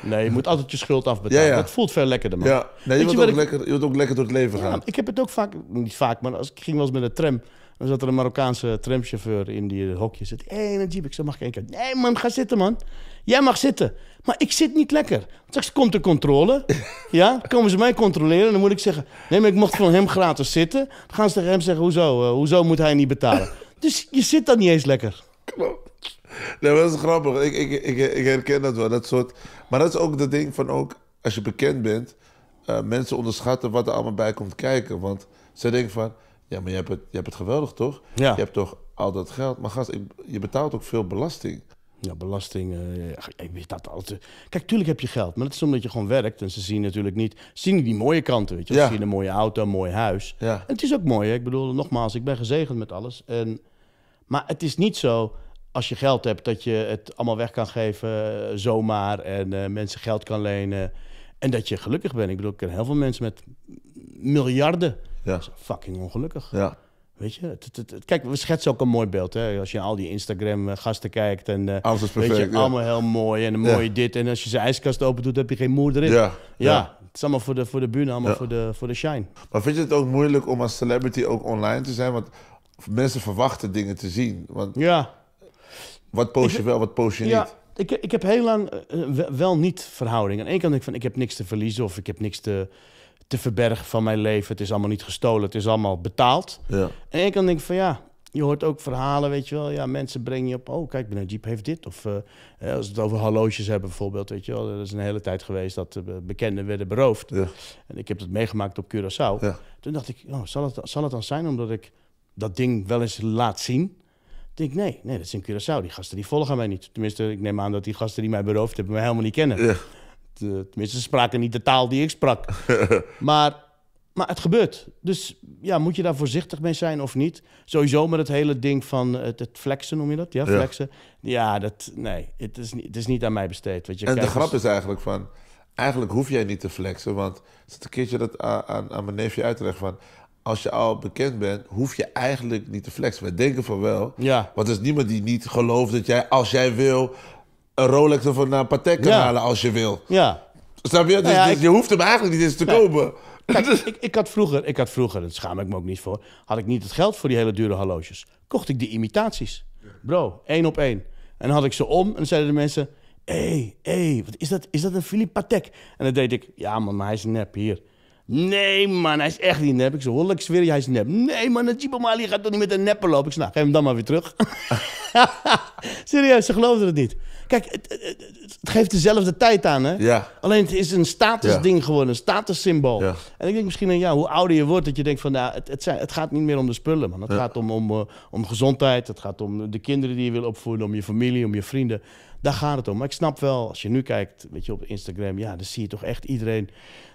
Nee, je moet altijd je schuld afbetalen. Dat voelt veel lekkerder, man. Ja. Nee, je, wordt ook lekker, je wordt ook lekker door het leven gaan. Ik heb het ook vaak, niet vaak, maar als ik ging wel eens met de tram... Dan zat er een Marokkaanse tramchauffeur in die hokje zit. Hé, Jeep, ik zei, mag ik één keer? Nee man, ga zitten man. Jij mag zitten. Maar ik zit niet lekker. Want straks komt de controle. <laughs> ja, komen ze mij controleren. Dan moet ik zeggen, nee, maar ik mocht van hem gratis zitten. Dan gaan ze tegen hem zeggen, hoezo? Eh, hoezo moet hij niet betalen? <laughs> dus je zit dan niet eens lekker. Klopt. Nee, dat is grappig. Ik, ik, ik, ik, herken dat wel. Dat soort... Maar dat is ook de ding van ook, als je bekend bent... Eh, mensen onderschatten wat er allemaal bij komt kijken. Want ze denken van ja, maar je hebt het, je hebt het geweldig toch? Je hebt toch al dat geld. Maar gast, je betaalt ook veel belasting. Ja, belasting. Eh, ik weet dat altijd. Kijk, tuurlijk heb je geld, maar dat is omdat je gewoon werkt. En ze zien natuurlijk niet. zien die mooie kanten, weet je. zien een mooie auto, een mooi huis. Ja. En het is ook mooi. Hè? Ik bedoel, nogmaals, ik ben gezegend met alles. En, maar het is niet zo als je geld hebt dat je het allemaal weg kan geven eh, zomaar. En eh, mensen geld kan lenen. En dat je gelukkig bent. Ik bedoel, ik ken heel veel mensen met miljarden ja. Dat is fucking ongelukkig. Ja. Weet je, kijk, we schetsen ook een mooi beeld. Hè? Als je al die Instagram-gasten eh, kijkt en eh, Alles is perfect, weet je, allemaal heel mooi en een mooie dit. En als je zijn ijskast open doet, heb je geen moeder in. Ja, ja, het is allemaal voor de, voor de buren, allemaal voor, de, voor de shine. Maar vind je het ook moeilijk om als celebrity ook online te zijn? Want mensen verwachten dingen te zien. Want ja. Wat post je wel, wat post je niet? Ik, ik heb heel lang eh, wel niet verhouding. Aan één kant denk ik van, ik heb niks te verliezen of ik heb niks te te verbergen van mijn leven. Het is allemaal niet gestolen, het is allemaal betaald. Ja. En ik kan denken van ja, je hoort ook verhalen, weet je wel. Ja, mensen brengen je op, oh kijk, Jeep heeft dit. Of eh, als het over horloges hebben bijvoorbeeld, weet je wel. Dat is een hele tijd geweest dat eh, bekenden werden beroofd. Ja. En ik heb dat meegemaakt op Curaçao. Toen dacht ik, oh, zal, het, zal het dan zijn omdat ik dat ding wel eens laat zien? Ik denk, nee, nee, dat is in Curaçao. Die gasten die volgen mij niet. Tenminste, ik neem aan dat die gasten die mij beroofd hebben mij helemaal niet kennen. Ja. Eh, tenminste, ze spraken niet de taal die ik sprak. <laughs> maar, maar het gebeurt. Dus ja, moet je daar voorzichtig mee zijn of niet? Sowieso met het hele ding van eh, het, flexen, noem je dat? Ja, flexen. Ja, dat, nee, het is, niet, het is niet aan mij besteed. je, en de grap dus- is eigenlijk van... Eigenlijk hoef jij niet te flexen, want ik zit een keertje dat aan, aan, mijn neefje uit te leggen van als je al bekend bent, hoef je eigenlijk niet te flexen. Wij denken van wel. Ja. Want er is niemand die niet gelooft dat jij, als jij wil, een Rolex of een eh, Patek kan halen als je wil. Ja. Snap je? Nou dus dus je hoeft hem eigenlijk niet eens te kopen. Kijk, <laughs> dus- ik, ik, had vroeger, ik had vroeger, dat schaam ik me ook niet voor, had ik niet het geld voor die hele dure horloges. Kocht ik die imitaties. Bro, één op één. En dan had ik ze om en dan zeiden de mensen, hé, hey, hey, wat is dat? Is dat een Philippe Patek? En dan deed ik, ja man, maar hij is nep hier. Nee man, hij is echt niet nep. Ik zei, hoor, ik zweer je, hij is nep. Nee man, Najib Mali gaat toch niet met een nepper lopen? Ik zei, nou, geef hem dan maar weer terug. <laughs> Serieus, ze geloofden het niet. Kijk, het, het, geeft dezelfde tijd aan. Hè? Ja. Alleen het is een statusding ja. geworden, een statussymbool. En ik denk misschien aan jou, hoe ouder je wordt, dat je denkt van nou, het, het, gaat niet meer om de spullen. Man. Het gaat om, om, eh, om gezondheid, het gaat om de kinderen die je wil opvoeden, om je familie, om je vrienden. Daar gaat het om. Maar ik snap wel, als je nu kijkt, weet je, op Instagram, ja, dan zie je toch echt iedereen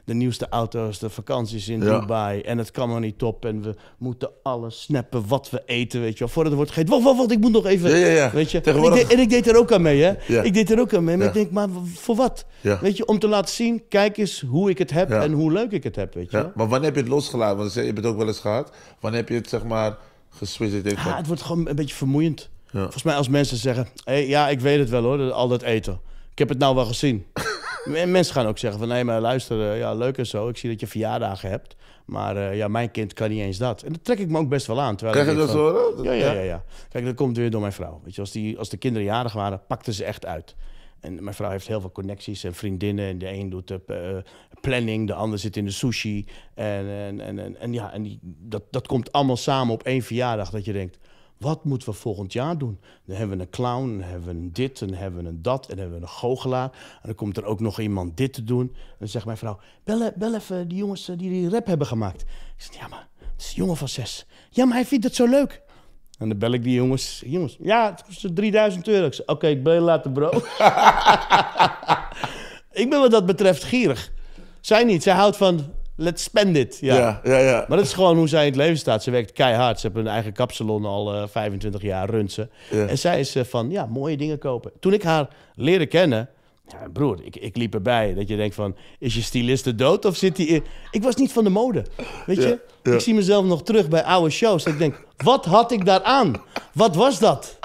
de nieuwste auto's, de vakanties in Dubai. En het kan maar niet top. En we moeten alles snappen wat we eten, weet je wel. Voordat het wordt gegeten. Wacht, wacht, wacht, ik moet nog even. weet je? En, ik deed, en, ik deed, er ook aan mee, hè. Ik deed er ook aan mee. Maar ik denk, maar voor wat? Weet je, om te laten zien, kijk eens hoe ik het heb en hoe leuk ik het heb, weet je Maar wanneer heb je het losgelaten? Want je hebt het ook wel eens gehad. Wanneer heb je het, zeg maar, geswitcht? Ja, ah, het wordt gewoon een beetje vermoeiend. Ja. Volgens mij als mensen zeggen, hey, ja, ik weet het wel hoor, al dat eten. Ik heb het nou wel gezien. <laughs> mensen gaan ook zeggen van, nee, maar luister, eh, ja, leuk en zo. Ik zie dat je verjaardagen hebt. Maar eh, ja, mijn kind kan niet eens dat. En dat trek ik me ook best wel aan. Terwijl dat zo? Ja, ja, ja, ja, Kijk, dat komt weer door mijn vrouw. Weet je, als, die, als de kinderen jarig waren, pakten ze echt uit. En mijn vrouw heeft heel veel connecties en vriendinnen. En de een doet de eh, planning, de ander zit in de sushi. En, en, en, en, en ja, en die, dat, dat komt allemaal samen op één verjaardag. Dat je denkt, wat moeten we volgend jaar doen? Dan hebben we een clown, dan hebben we een dit, dan hebben we een dat, en dan hebben we een goochelaar. En dan komt er ook nog iemand dit te doen. En dan zegt mijn vrouw: bel, e-, bel even die jongens eh, die die rap hebben gemaakt. Ik zeg: Ja, maar het is een jongen van zes. Ja, maar hij vindt het zo leuk. En dan bel ik die jongens. Jongens, ja, het kost 3000 euro. oké, ik ben later, bro. <laughs> ik ben wat dat betreft gierig. Zij niet. Zij houdt van let's spend it. Ja. Ja, ja, Maar dat is gewoon hoe zij in het leven staat. Ze werkt keihard. Ze hebben een eigen kapsalon al uh, eh, 25 jaar, runt ze. En zij is eh, van, ja, mooie dingen kopen. Toen ik haar leerde kennen... Ja, broer, ik, ik liep erbij. Dat je denkt van, is je styliste dood of zit hij in... Ik was niet van de mode, weet je? Ik zie mezelf nog terug bij oude shows. Dat ik denk, wat had ik daar aan? Wat was dat?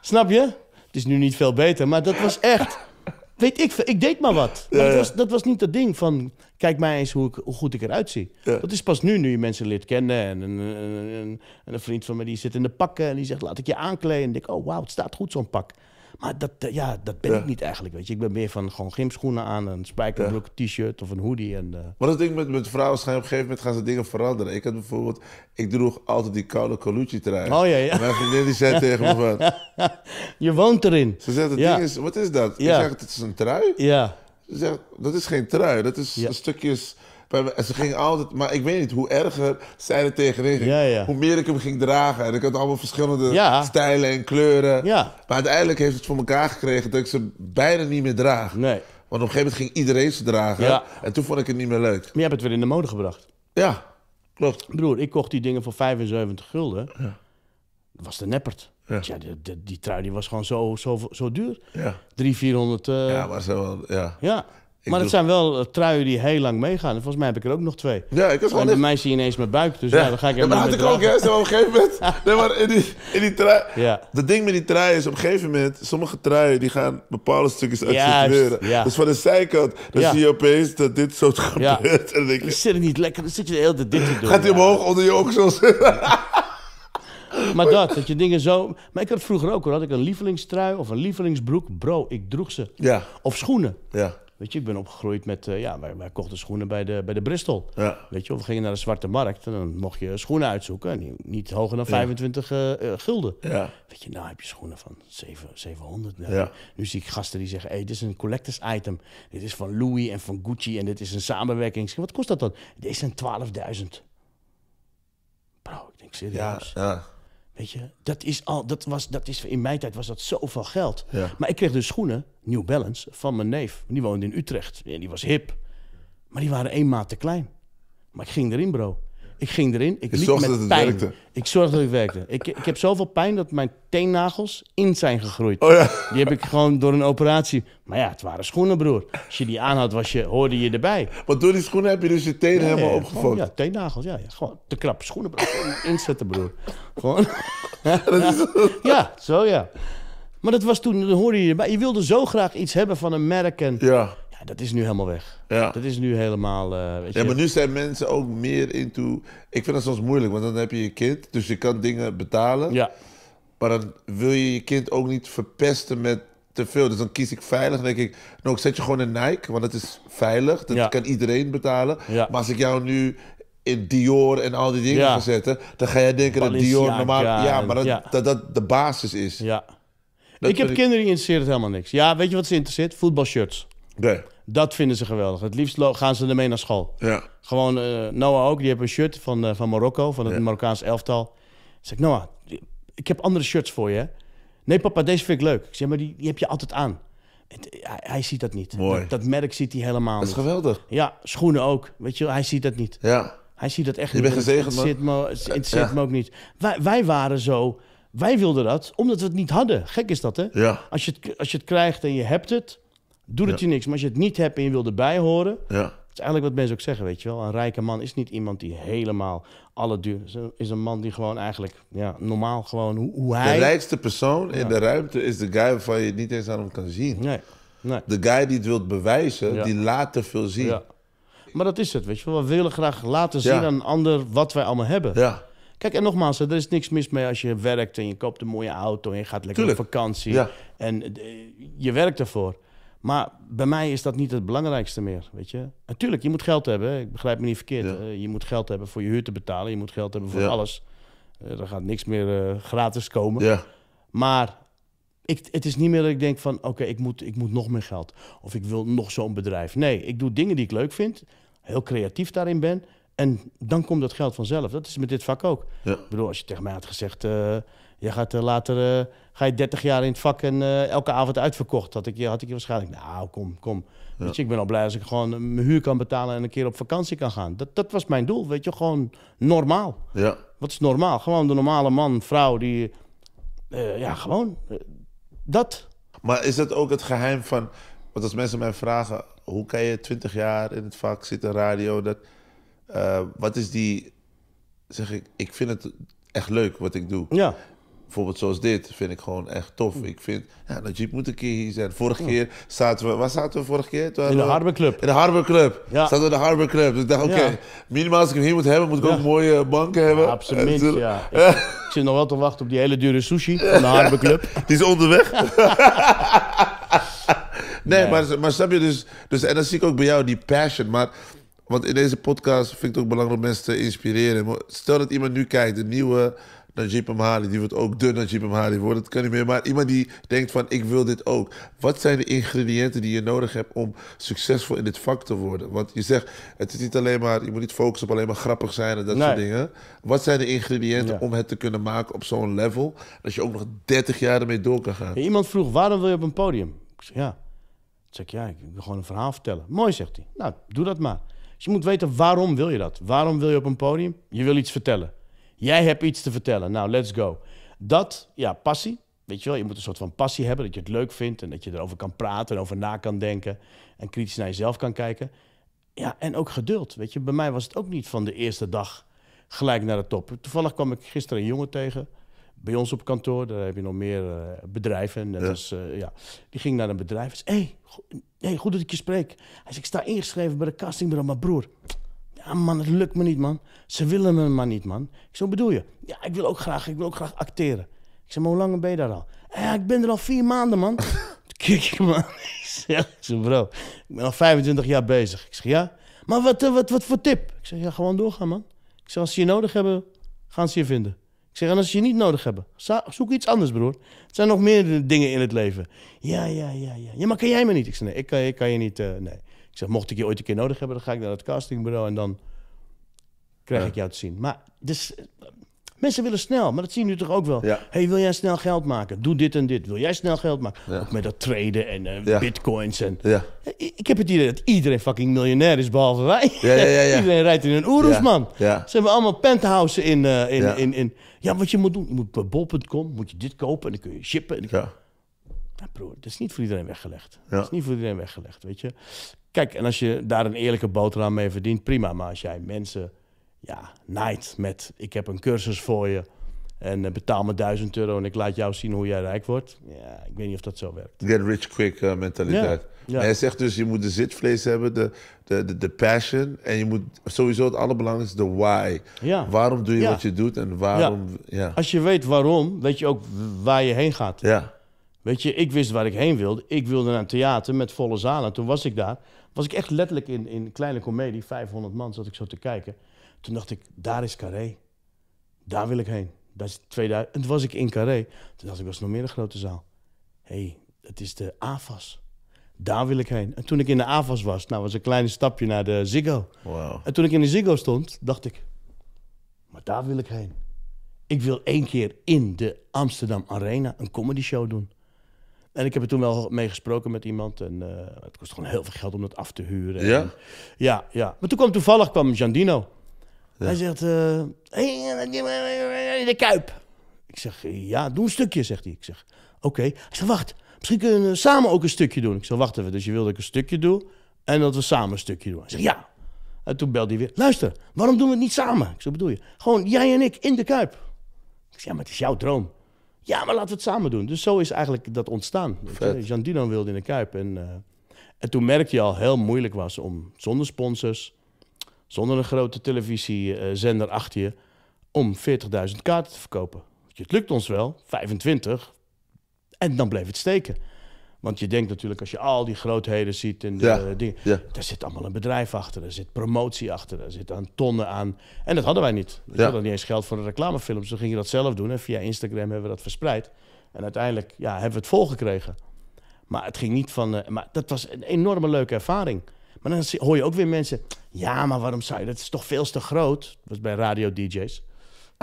Snap je? Het is nu niet veel beter, maar dat was echt... Weet ik, ik deed maar wat. dat, was, dat was niet dat ding van Kijk mij eens hoe, ik, goed ik eruit zie. Dat is pas nu, nu je mensen lid kennen. En een, een, een, een, vriend van me die zit in de pakken en die zegt: laat ik je aankleden. En denk: oh wauw, het staat goed zo'n pak. Maar dat, eh, ja, dat ben ik niet eigenlijk. Weet je. Ik ben meer van gewoon gymschoenen aan, een spijkerbroek, ja. t-shirt of een hoodie. En, uh... Maar dat ding met, met vrouwen, op een gegeven moment gaan ze dingen veranderen. Ik had bijvoorbeeld, ik droeg altijd die koude Colucci trui. Oh ja, ja. En mijn vriendin die zei tegen me van... <laughs> Je woont erin. Ze zegt dat ding is, wat is dat? Ik zeg, het is een trui. Ja dat is geen trui, dat is een stukjes... En ze ging altijd, maar ik weet niet hoe erger zij er tegenin ging. Hoe meer ik hem ging dragen. En ik had allemaal verschillende stijlen en kleuren. Maar uiteindelijk heeft het voor elkaar gekregen dat ik ze bijna niet meer draag. Nee. Want op een gegeven moment ging iedereen ze dragen. En toen vond ik het niet meer leuk. Maar je hebt het weer in de mode gebracht. Ja, klopt. Broer, ik kocht die dingen voor 75 gulden. Dat was de neppert. Ja. Dus die, trui die was gewoon zo, zo, zo duur. Ja. 300, 400. Eh, ja, was wel, ja. ja. maar het zijn wel eh, truien die heel lang meegaan. volgens mij heb ik er ook nog twee. Ja, ik was gewoon... En bij mij zie je ineens mijn buik, dus ja, dan ga ik even ja, maar had ik ook, hè, zo op een gegeven moment. <laughs> nee, maar in die, in die trui... Ja. Dat ding met die trui is, op een gegeven moment... Sommige truien, die gaan bepaalde stukjes uit ja, Dus van de zijkant, dan zie je opeens dat dit zo gebeurt. en ik denk zit er niet lekker, dan zit je de hele tijd dit te doen. Gaat hij omhoog onder je oksels? <laughs> Maar dat, dat je dingen zo... Maar ik had het vroeger ook hoor. Had ik een lievelingstrui of een lievelingsbroek. Bro, ik droeg ze. Ja. Of schoenen. Ja. Weet je, ik ben opgegroeid met... Eh, ja, wij, kochten schoenen bij de, bij de Bristol. Ja. Weet je, of we gingen naar de Zwarte Markt. En dan mocht je schoenen uitzoeken. En niet, hoger dan 25 eh, eh, gulden. Ja. Weet je, nou heb je schoenen van 7, 700. ja. Nu zie ik gasten die zeggen... Hé, hey, dit is een collectors item. Dit is van Louis en van Gucci. En dit is een samenwerking. wat kost dat dan? Deze zijn 12.000. Bro, ik denk serieus. Ja, ja. Weet je, dat is al, dat was, dat is, in mijn tijd was dat zoveel geld. Maar ik kreeg dus schoenen, New Balance, van mijn neef. Die woonde in Utrecht en die was hip. Maar die waren één maat te klein. Maar ik ging erin, bro. Ik ging erin. Ik liep met pijn. Ik zorgde dat het werkte. Ik, ik heb zoveel pijn dat mijn teennagels in zijn gegroeid. Oh ja. Die heb ik gewoon door een operatie. Maar ja, het waren schoenen, broer. Als je die aanhoudt, was je, hoorde je erbij. Want door die schoenen heb je dus je teen helemaal ja, Ja, teennagels. Ja, ja, gewoon te krap. Schoenen, broer. <laughs> Inzetten, broer. Gewoon. <laughs> <laughs> ja, zo ja. Maar dat was toen, dan hoorde je erbij. Je wilde zo graag iets hebben van een merk. ja dat is nu helemaal weg. Ja. Dat is nu helemaal. Eh, weet ja, maar nu zijn mensen ook meer into. Ik vind dat soms moeilijk, want dan heb je je kind, dus je kan dingen betalen. Ja. Maar dan wil je je kind ook niet verpesten met te veel. Dus dan kies ik veilig. Dan denk ik, nou, ik zet je gewoon een Nike, want dat is veilig. Dat kan iedereen betalen. Ja. Maar als ik jou nu in Dior en al die dingen ja. ga zetten, dan ga jij denken dat Dior normaal. Ja, maar dat, dat, de basis is. Ja. ik heb kinderen die interesseert helemaal niks. Ja, weet je wat ze interesseert? Voetbalshirts. Nee. Dat vinden ze geweldig. Het liefst gaan ze ermee naar school. Ja. Gewoon eh, Noah ook, die heeft een shirt van, eh, van Marokko, van het Marokkaans elftal. Zeg ik, Noah, ik heb andere shirts voor je. Nee, papa, deze vind ik leuk. Ik zeg, maar die, die heb je altijd aan. hij, ziet dat niet. Mooi. Dat, dat, merk ziet hij helemaal niet. Dat is geweldig. Ja, schoenen ook. Weet je, hij ziet dat niet. Ja. Hij ziet dat echt niet. Je bent gezegend, man. Het interesseert me, ook niet. Wij, waren zo... Wij wilden dat, omdat we het niet hadden. Gek is dat, hè? Ja. Als, je het, als je het krijgt en je hebt het... Doet het je niks. Maar als je het niet hebt en je wil erbij horen... Ja. Dat is eigenlijk wat mensen ook zeggen, weet je wel. Een rijke man is niet iemand die helemaal alle duur... is een man die gewoon eigenlijk, ja, normaal gewoon hoe, hij... De rijkste persoon in de ruimte is de guy waarvan je het niet eens aan hem kan zien. Nee. nee. De guy die het wilt bewijzen, die laat te veel zien. Maar dat is het, weet je wel. We willen graag laten zien aan een ander wat wij allemaal hebben. Ja. Kijk, en nogmaals, er is niks mis mee als je werkt en je koopt een mooie auto en je gaat lekker op vakantie. Ja. En eh, je werkt ervoor. Maar bij mij is dat niet het belangrijkste meer, weet je. Natuurlijk, je moet geld hebben. Ik begrijp me niet verkeerd. Je moet geld hebben voor je huur te betalen. Je moet geld hebben voor alles. Eh, er gaat niks meer eh, gratis komen. Ja. Maar ik, het is niet meer dat ik denk van... oké, ik, moet, ik moet nog meer geld. Of ik wil nog zo'n bedrijf. Nee, ik doe dingen die ik leuk vind. Heel creatief daarin ben. En dan komt dat geld vanzelf. Dat is met dit vak ook. Ik bedoel, als je tegen mij had gezegd... Eh, je gaat eh, later eh, ga je 30 jaar in het vak en eh, elke avond uitverkocht. Had ik, je, had ik je waarschijnlijk. Nou, kom, kom. Weet je, ik ben al blij als ik gewoon mijn huur kan betalen en een keer op vakantie kan gaan. Dat, dat was mijn doel, weet je, gewoon normaal. Ja. Wat is normaal? Gewoon de normale man, vrouw die. ja, gewoon dat. Maar is dat ook het geheim van. Want als mensen mij vragen, hoe kan je 20 jaar in het vak zitten, radio, dat. wat is die. Zeg ik, ik vind het echt leuk wat ik doe. Ja bijvoorbeeld zoals dit, vind ik gewoon echt tof. Hm. Ik vind, ja, Najib moet een keer hier zijn. Vorige keer zaten we, waar zaten we vorige keer? in de Harbor Club. In de Harbor Club. Ja. Zaten we in de Harbor Club. Dus ik dacht, oké, minimaal als ik hem hier moet hebben, moet ik ook mooie banken hebben. absoluut, ja. <laughs> Ik zit nog wel te wachten op die hele dure sushi van de Harbor Club. <laughs> Die is onderweg. <laughs> nee, maar, maar snap je, dus, dus, en dan zie ik ook bij jou die passion, maar... Want in deze podcast vind ik het ook belangrijk om mensen te inspireren. Stel dat iemand nu kijkt, een nieuwe Najib Amhali, die wordt ook de Najib Amhali worden. Dat kan niet meer. Maar iemand die denkt van ik wil dit ook. Wat zijn de ingrediënten die je nodig hebt om succesvol in dit vak te worden? Want je zegt, het is niet alleen maar, je moet niet focussen op alleen maar grappig zijn en dat soort dingen. Wat zijn de ingrediënten om het te kunnen maken op zo'n level? Dat je ook nog 30 jaar ermee door kan gaan. iemand vroeg, waarom wil je op een podium? Ik zeg, ja. Ik zeg, ja, ik wil gewoon een verhaal vertellen. Mooi, zegt hij. Nou, doe dat maar. Dus je moet weten, waarom wil je dat? Waarom wil je op een podium? Je wil iets vertellen. Jij hebt iets te vertellen. Nou, let's go. Dat, ja, passie. Weet je wel, je moet een soort van passie hebben. Dat je het leuk vindt en dat je erover kan praten en over na kan denken. En kritisch naar jezelf kan kijken. Ja, en ook geduld. Weet je, bij mij was het ook niet van de eerste dag gelijk naar de top. Toevallig kwam ik gisteren een jongen tegen. Bij ons op kantoor, daar heb je nog meer eh, bedrijven. ja. Eh, ja. Die ging naar een bedrijf. Hé, hey, hey, goed dat ik je spreek. Hij zei, ik sta ingeschreven bij de casting, maar broer, man, het lukt me niet, man. Ze willen me maar niet, man. Ik zo bedoel je? Ja, ik wil ook graag, ik wil ook graag acteren. Ik zeg, maar hoe lang ben je daar al? Eh, ik ben er al vier maanden, man. <laughs> Kijk ik man. <laughs> Ik zeg, zo bro, ik ben al 25 jaar bezig. Ik zeg, ja? Maar wat, eh, wat, wat voor tip? Ik zeg, ja, gewoon doorgaan, man. Ik zeg, als ze je nodig hebben, gaan ze je vinden. Ik zeg, en als ze je niet nodig hebben, zoek iets anders, broer. Er zijn nog meer eh, dingen in het leven. Ja, ja, ja, ja. Ja, maar kan jij me niet? Ik zeg, nee, ik kan, ik kan je niet, nee. Ik mocht ik je ooit een keer nodig hebben, dan ga ik naar het castingbureau en dan krijg ik jou te zien. Maar dus, mensen willen snel, maar dat zien we nu toch ook wel. Ja. hey, wil jij snel geld maken? Doe dit en dit. Wil jij snel geld maken? Ook met dat traden en eh, bitcoins. En, eh, Ik heb het idee dat iedereen fucking miljonair is, behalve wij. <laughs> iedereen rijdt in een Oeroes, man. Ze hebben allemaal penthouses in, eh, in, in, in, Ja, wat je moet doen, je moet bij bol.com, moet je dit kopen en dan kun je shippen. En dan ja, broer, dat is niet voor iedereen weggelegd. Dat is niet voor iedereen weggelegd, weet je. Kijk, en als je daar een eerlijke boterham mee verdient, prima. Maar als jij mensen ja, naait met... ik heb een cursus voor je en eh, betaal me 1000 euro... en ik laat jou zien hoe jij rijk wordt. Ja, ik weet niet of dat zo werkt. Get rich quick eh, mentaliteit. hij zegt dus, je moet de zitvlees hebben, de, de, de, de, passion. En je moet sowieso het allerbelangrijkste, de why. Ja. Waarom doe je wat je doet en waarom... Ja. Als je weet waarom, weet je ook waar je heen gaat. Ja. Weet je, ik wist waar ik heen wilde. Ik wilde naar een theater met volle zalen. Toen was ik daar. Was ik echt letterlijk in, in kleine komedie, 500 man zat ik zo te kijken. Toen dacht ik, daar is Carré. Daar wil ik heen. Dat is 2000. En toen was ik in Carré. Toen dacht ik, was nog meer een grote zaal. Hé, hey, het is de AFAS. Daar wil ik heen. En toen ik in de AVAS was, nou was een klein stapje naar de Ziggo. En toen ik in de Ziggo stond, dacht ik, maar daar wil ik heen. Ik wil één keer in de Amsterdam Arena een comedy show doen. En ik heb er toen wel mee gesproken met iemand. En eh, het kost gewoon heel veel geld om dat af te huren. Ja? ja, ja. Maar toen kwam toevallig kwam Giandino. Hij zegt, eh, "In de Kuip. Ik zeg, ja, doe een stukje, zegt hij. Ik zeg, oké. Hij zegt: wacht, misschien kunnen we samen ook een stukje doen. Ik zeg, "Wachten we? dus je wil dat ik een stukje doe en dat we samen een stukje doen. Hij zegt, ja. En toen belde hij weer, luister, waarom doen we het niet samen? Ik zeg, bedoel je? Gewoon jij en ik in de Kuip. Ik zeg, ja, maar het is jouw droom ja, maar laten we het samen doen. Dus zo is eigenlijk dat ontstaan. Jean Dino wilde in de Kuip. En, eh, en toen merkte je al heel moeilijk was om zonder sponsors, zonder een grote televisiezender eh, achter je, om 40.000 kaarten te verkopen. Het lukt ons wel, 25. En dan bleef het steken. Want je denkt natuurlijk, als je al die grootheden ziet en dingen, daar zit allemaal een bedrijf achter, er zit promotie achter, er zit aan tonnen aan. En dat hadden wij niet. We hadden niet eens geld voor een reclamefilm. Dus we gingen dat zelf doen en via Instagram hebben we dat verspreid. En uiteindelijk ja, hebben we het volgekregen. Maar het ging niet van. Eh, maar dat was een enorme leuke ervaring. Maar dan hoor je ook weer mensen. Ja, maar waarom zou je? Dat is toch veel te groot. Dat was bij radio DJ's.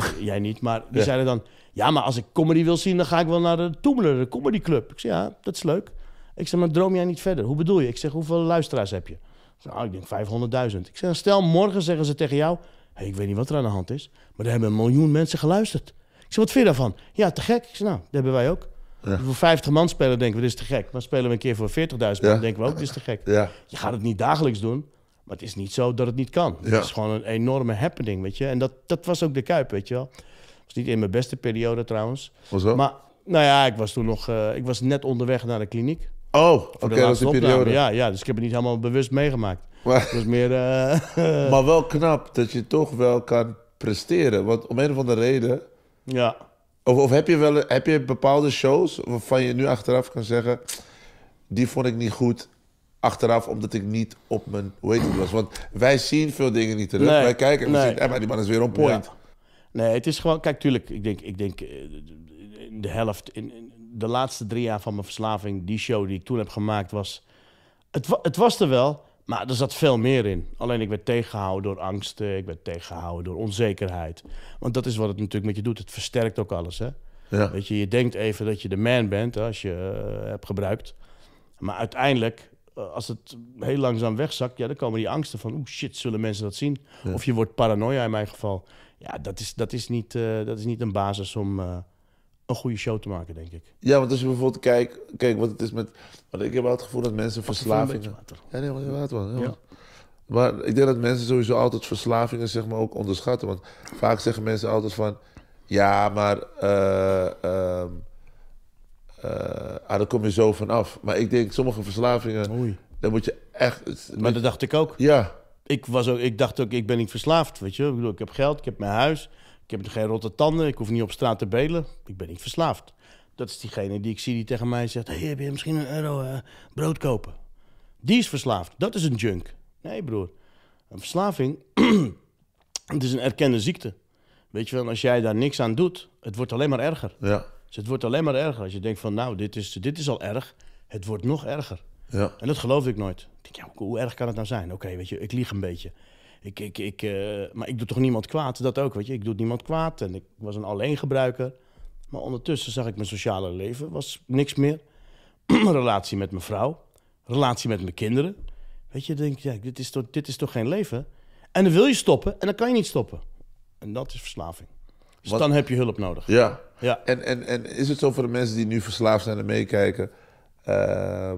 <laughs> jij niet, maar die zeiden dan... Ja, maar als ik comedy wil zien, dan ga ik wel naar de Toemler, de comedy club. Ik zei, ja, dat is leuk. Ik zeg, maar droom jij niet verder? Hoe bedoel je? Ik zeg, hoeveel luisteraars heb je? Ah, ik denk 500.000. Ik zeg, stel morgen zeggen ze tegen jou... Hey, ik weet niet wat er aan de hand is, maar er hebben een miljoen mensen geluisterd. Ik zeg, wat vind je daarvan? Ja, te gek. Ik zei, nou, dat hebben wij ook. Ja. Voor 50 man spelen denken we, dit is te gek. Maar spelen we een keer voor 40.000 man, denken we ook, dit is te gek. Je gaat het niet dagelijks doen. Maar het is niet zo dat het niet kan. Het is gewoon een enorme happening, weet je. En dat, dat was ook de Kuip, weet je wel. was niet in mijn beste periode trouwens. Was Maar nou ja, ik was toen nog... Eh, ik was net onderweg naar de kliniek. Oh, oké, okay, dat periode. Ja, ja, dus ik heb het niet helemaal bewust meegemaakt. Maar, was meer, eh, <laughs> maar wel knap dat je toch wel kan presteren. Want om een of andere reden... Ja. Of, of heb, je wel, heb je bepaalde shows waarvan je nu achteraf kan zeggen... die vond ik niet goed achteraf omdat ik niet op mijn hoe heet het was. Want wij zien veel dingen niet terug. wij kijken en we zien, eh, maar die man is weer on point. Nee, het is gewoon, kijk, tuurlijk, ik denk, ik denk eh, de helft, in, in, de laatste drie jaar van mijn verslaving, die show die ik toen heb gemaakt was, het, het was er wel, maar er zat veel meer in. Alleen ik werd tegengehouden door angsten, ik werd tegengehouden door onzekerheid. Want dat is wat het natuurlijk met je doet, het versterkt ook alles, hè. Ja. Weet je, je denkt even dat je de man bent als je eh, hebt gebruikt. Maar uiteindelijk eh, als het heel langzaam wegzakt, ja, dan komen die angsten van, oeh shit, zullen mensen dat zien? Of je wordt paranoia in mijn geval. Ja, dat is, dat is, niet, eh, dat is niet een basis om eh, een goede show te maken, denk ik. Ja, want als je bijvoorbeeld kijkt, kijk wat het is met, want ik heb wel het gevoel dat mensen verslavingen. Ja, nee, wat ja. Maar ik denk dat mensen sowieso altijd verslavingen zeg maar, ook onderschatten. Want vaak zeggen mensen altijd van, ja, maar uh, eh, ah, daar kom je zo van af. Maar ik denk, sommige verslavingen, dan moet je echt... Maar dat dacht ik ook. Ja. Ik, was ook, ik dacht ook, ik ben niet verslaafd, weet je. Ik bedoel, ik heb geld, ik heb mijn huis, ik heb geen rotte tanden, ik hoef niet op straat te bedelen. Ik ben niet verslaafd. Dat is diegene die ik zie die tegen mij zegt, hey, heb je misschien een euro uh, brood kopen? Die is verslaafd, dat is een junk. Nee, broer. Een verslaving, <clears throat> het is een erkende ziekte. Weet je wel, als jij daar niks aan doet, het wordt alleen maar erger. Ja. Dus het wordt alleen maar erger. Als je denkt van, nou, dit is, dit is al erg, het wordt nog erger. Ja. En dat geloofde ik nooit. Ik denk, ja, hoe erg kan het nou zijn? Oké, weet je, ik lieg een beetje. Ik, ik, ik, eh, maar ik doe toch niemand kwaad? Dat ook, weet je. Ik doe niemand kwaad en ik was een alleengebruiker. Maar ondertussen zag ik mijn sociale leven, was niks meer. <clears throat> relatie met mijn vrouw, relatie met mijn kinderen. Weet je, denk ja, dit, is toch, dit is toch geen leven? En dan wil je stoppen en dan kan je niet stoppen. En dat is verslaving. Dus dan heb je hulp nodig. Ja. ja. En, en, en is het zo voor de mensen die nu verslaafd zijn en meekijken? Ehm,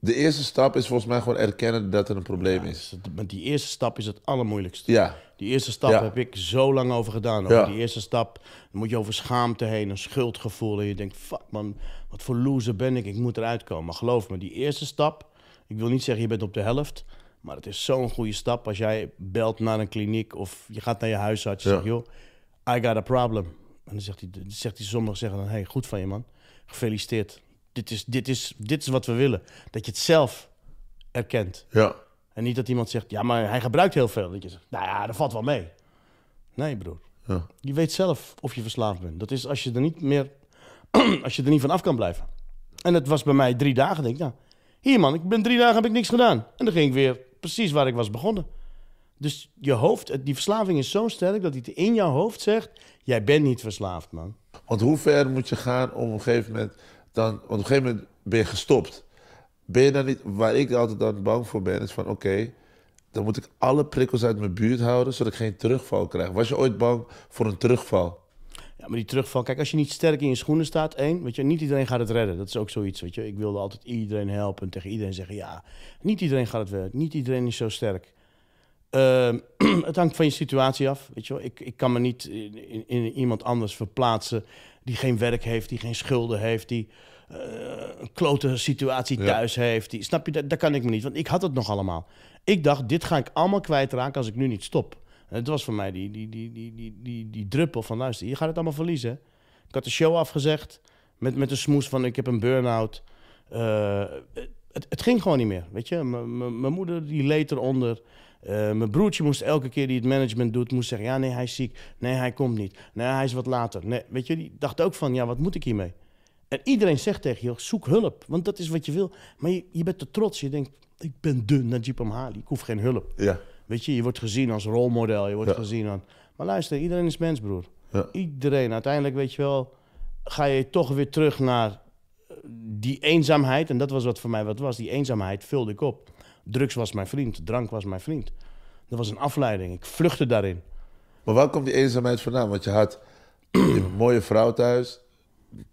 de eerste stap is volgens mij gewoon erkennen dat er een probleem is. Dus met die eerste stap is het allermoeilijkste. Ja. Die eerste stap heb ik zo lang over gedaan. ja. Die eerste stap dan moet je over schaamte heen, een schuldgevoel. En je denkt, fuck man, wat voor loser ben ik, ik moet eruit komen. Maar geloof me, die eerste stap, ik wil niet zeggen je bent op de helft... Maar het is zo'n goede stap als jij belt naar een kliniek of je gaat naar je huisarts. Je zegt, joh, I got a problem. En dan zegt hij, zegt hij sommigen zeggen dan, hey, goed van je man. Gefeliciteerd. Dit is, dit, is, dit is wat we willen. Dat je het zelf erkent. Ja. En niet dat iemand zegt, ja, maar hij gebruikt heel veel. Dat je zegt, nou ja, dat valt wel mee. Nee, broer. Ja. Je weet zelf of je verslaafd bent. Dat is als je er niet meer, <clears throat> als je er niet van af kan blijven. En het was bij mij drie dagen. Denk ik, nou, hier man, ik ben drie dagen heb ik niks gedaan. En dan ging ik weer Precies waar ik was begonnen. Dus je hoofd, die verslaving is zo sterk dat hij in jouw hoofd zegt: jij bent niet verslaafd, man. Want hoe ver moet je gaan om op een gegeven moment dan, want op een gegeven moment ben je gestopt. Ben je dan niet, waar ik altijd dan bang voor ben, is van oké, dan moet ik alle prikkels uit mijn buurt houden zodat ik geen terugval krijg. Was je ooit bang voor een terugval? Ja, maar die terugval. Kijk, als je niet sterk in je schoenen staat, één, weet je, niet iedereen gaat het redden. Dat is ook zoiets, weet je. Ik wilde altijd iedereen helpen en tegen iedereen zeggen, ja, niet iedereen gaat het redden. Niet iedereen is zo sterk. Ehm, <clears throat> het hangt van je situatie af, weet je wel. Ik, ik kan me niet in, iemand anders verplaatsen die geen werk heeft, die geen schulden heeft, die uh, een klote situatie thuis heeft. Die, snap je, dat, dat kan ik me niet, want ik had het nog allemaal. Ik dacht, dit ga ik allemaal kwijtraken als ik nu niet stop het was voor mij die, die, die, die, die, die, die druppel van luister, je gaat het allemaal verliezen. Ik had de show afgezegd met, met een smoes van ik heb een burn-out. Eh, het, het, ging gewoon niet meer, weet je. Mijn moeder die leed eronder. Uh, mijn broertje moest elke keer die het management doet, moest zeggen... ja, nee, hij is ziek. Nee, hij komt niet. Nee, hij is wat later. Nee, weet je, die dacht ook van, ja, wat moet ik hiermee? En iedereen zegt tegen je, zoek hulp, want dat is wat je wil. Maar je, je bent te trots. Je denkt, ik ben dun, Najib Amhali, ik hoef geen hulp. Ja. Weet je, je wordt gezien als rolmodel, je wordt gezien dan. Maar luister, iedereen is mens, broer. Iedereen. Uiteindelijk, weet je wel, ga je toch weer terug naar eh, die eenzaamheid. En dat was wat voor mij wat was. Die eenzaamheid vulde ik op. Drugs was mijn vriend, drank was mijn vriend. Dat was een afleiding. Ik vluchtte daarin. Maar waar komt die eenzaamheid vandaan? Want je had <clears throat> een mooie vrouw thuis,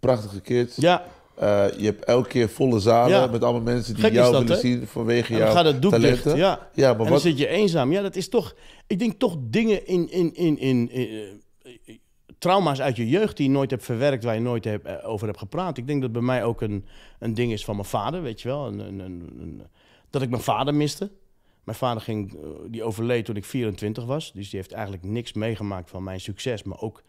prachtige kids. Ja. Eh, je hebt elke keer volle zalen met allemaal mensen die jou willen zien vanwege jou. gaat het doek Ja. maar en dan zit je eenzaam. Ja, dat is toch. Ik denk toch dingen in, in, in, in, trauma's uit je jeugd die je nooit hebt verwerkt, waar je nooit heb, eh, over hebt gepraat. Ik denk dat bij mij ook een, een ding is van mijn vader, weet je wel. Een, een, een, dat ik mijn vader miste. Mijn vader ging, eh, die overleed toen ik 24 was. Dus die heeft eigenlijk niks meegemaakt van mijn succes, maar ook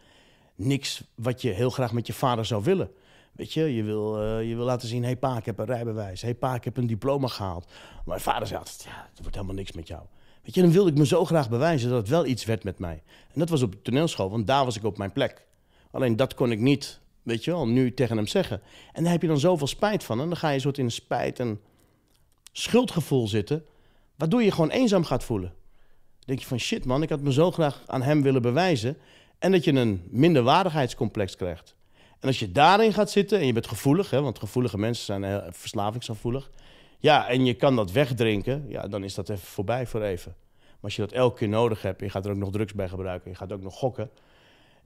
niks wat je heel graag met je vader zou willen. Weet je, je wil, eh, je wil laten zien, hé hey, pa, ik heb een rijbewijs. Hé hey, pa, ik heb een diploma gehaald. Maar mijn vader zei altijd, ja, er wordt helemaal niks met jou. Weet je, dan wilde ik me zo graag bewijzen dat het wel iets werd met mij. En dat was op de toneelschool, want daar was ik op mijn plek. Alleen dat kon ik niet, weet je wel, nu tegen hem zeggen. En daar heb je dan zoveel spijt van. En dan ga je soort in spijt en schuldgevoel zitten, waardoor je gewoon eenzaam gaat voelen. Dan denk je van shit man, ik had me zo graag aan hem willen bewijzen. En dat je een minderwaardigheidscomplex krijgt. En als je daarin gaat zitten en je bent gevoelig, hè, want gevoelige mensen zijn heel eh, verslavingsgevoelig. Ja, en je kan dat wegdrinken, ja, dan is dat even voorbij voor even. Maar als je dat elke keer nodig hebt, je gaat er ook nog drugs bij gebruiken, je gaat ook nog gokken.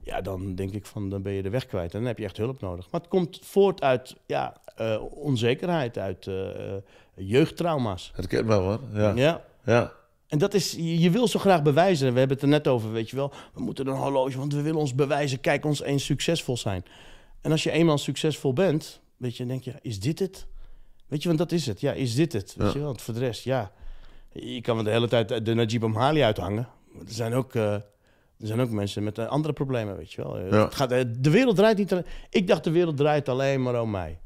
Ja, dan denk ik van, dan ben je de weg kwijt en dan heb je echt hulp nodig. Maar het komt voort uit ja, eh, onzekerheid, uit eh, jeugdtrauma's. Het kent wel hoor, ja. ja. ja. En dat is, je wil zo graag bewijzen. We hebben het er net over, weet je wel. We moeten een horloge, want we willen ons bewijzen. Kijk ons eens succesvol zijn. En als je eenmaal succesvol bent, weet je, denk je, is dit het? Weet je, want dat is het. Ja, is dit het? Weet je, want voor de rest, ja. Je kan de hele tijd de Najib Amhali uithangen. Er zijn ook, eh, er zijn ook mensen met eh, andere problemen, weet je wel. Eh, ja. Het gaat, de wereld draait niet alleen... Ik dacht, de wereld draait alleen maar om mij.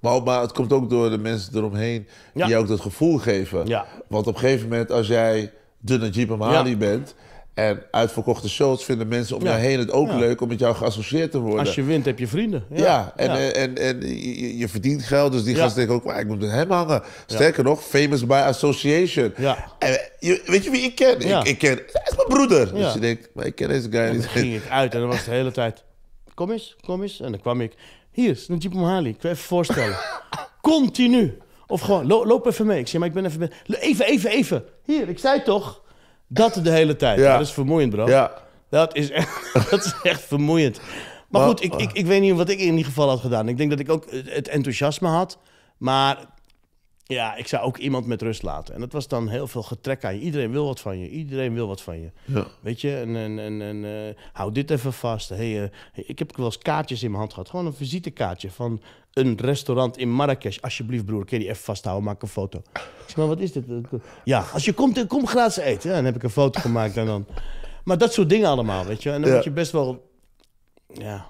Maar, maar het komt ook door de mensen eromheen die ja. ook dat gevoel geven. Want op een gegeven moment, als jij de Najib Amhali bent... En uitverkochte shows vinden mensen om jou heen het ook leuk om met jou geassocieerd te worden. Als je wint, heb je vrienden. Ja, ja. En, eh, en, En, je, verdient geld, dus die gasten denken ook, ik moet met hem hangen. Sterker nog, famous by association. En, je, weet je wie ik ken? Ik, ik, ken, hij is mijn broeder. Dus je denkt, maar ik ken deze guy en toen ging ik uit en dan was de hele tijd, kom eens, kom eens. En dan kwam ik, hier is Najib Mahali. ik wil even voorstellen. <laughs> Continu. Of gewoon, loop even mee. Ik zeg, maar ik ben even... Even, even, even. Hier, ik zei toch... Dat de hele tijd. Ja. Dat is vermoeiend, bro. Ja. Dat, is echt, <laughs> dat is echt vermoeiend. Maar goed, ik, ik, ik weet niet wat ik in ieder geval had gedaan. Ik denk dat ik ook het enthousiasme had. Maar ja, ik zou ook iemand met rust laten. En dat was dan heel veel getrek aan je. Iedereen wil wat van je. Iedereen wil wat van je. Ja. Weet je, en, en, en, en eh, hou dit even vast. Hey, eh, ik heb wel eens kaartjes in mijn hand gehad. Gewoon een visitekaartje van een restaurant in Marrakesh. Alsjeblieft, broer, kun je die even vasthouden? Maak een foto. maar wat is dit? Ja, als je komt, eh, kom gratis eten. Ja, dan heb ik een foto gemaakt en dan... Maar dat soort dingen allemaal, weet je. En dan ja. moet je best wel... Ja,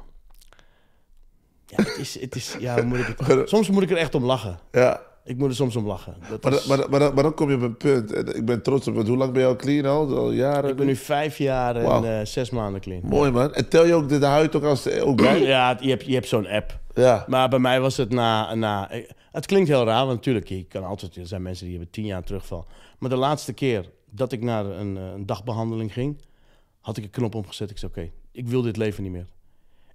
ja, het is, het is, ja, moet ik <laughs> soms moet ik er echt om lachen. Ja ik moet er soms om lachen. Dat maar, is... maar, maar, maar, dan kom je op een punt. Eh, ik ben trots op het. Hoe lang ben je al clean al? al jaren? Ik ben nu vijf jaar en eh, zes maanden clean. Mooi man. En tel je ook de, de huid ook als eh, ook Ja, je hebt, je hebt zo'n app. Ja. Maar bij mij was het na, na... Het klinkt heel raar, want natuurlijk, je kan altijd, er zijn mensen die hebben tien jaar terugval. Maar de laatste keer dat ik naar een, een dagbehandeling ging, had ik een knop omgezet. Ik zei, oké, ik wil dit leven niet meer.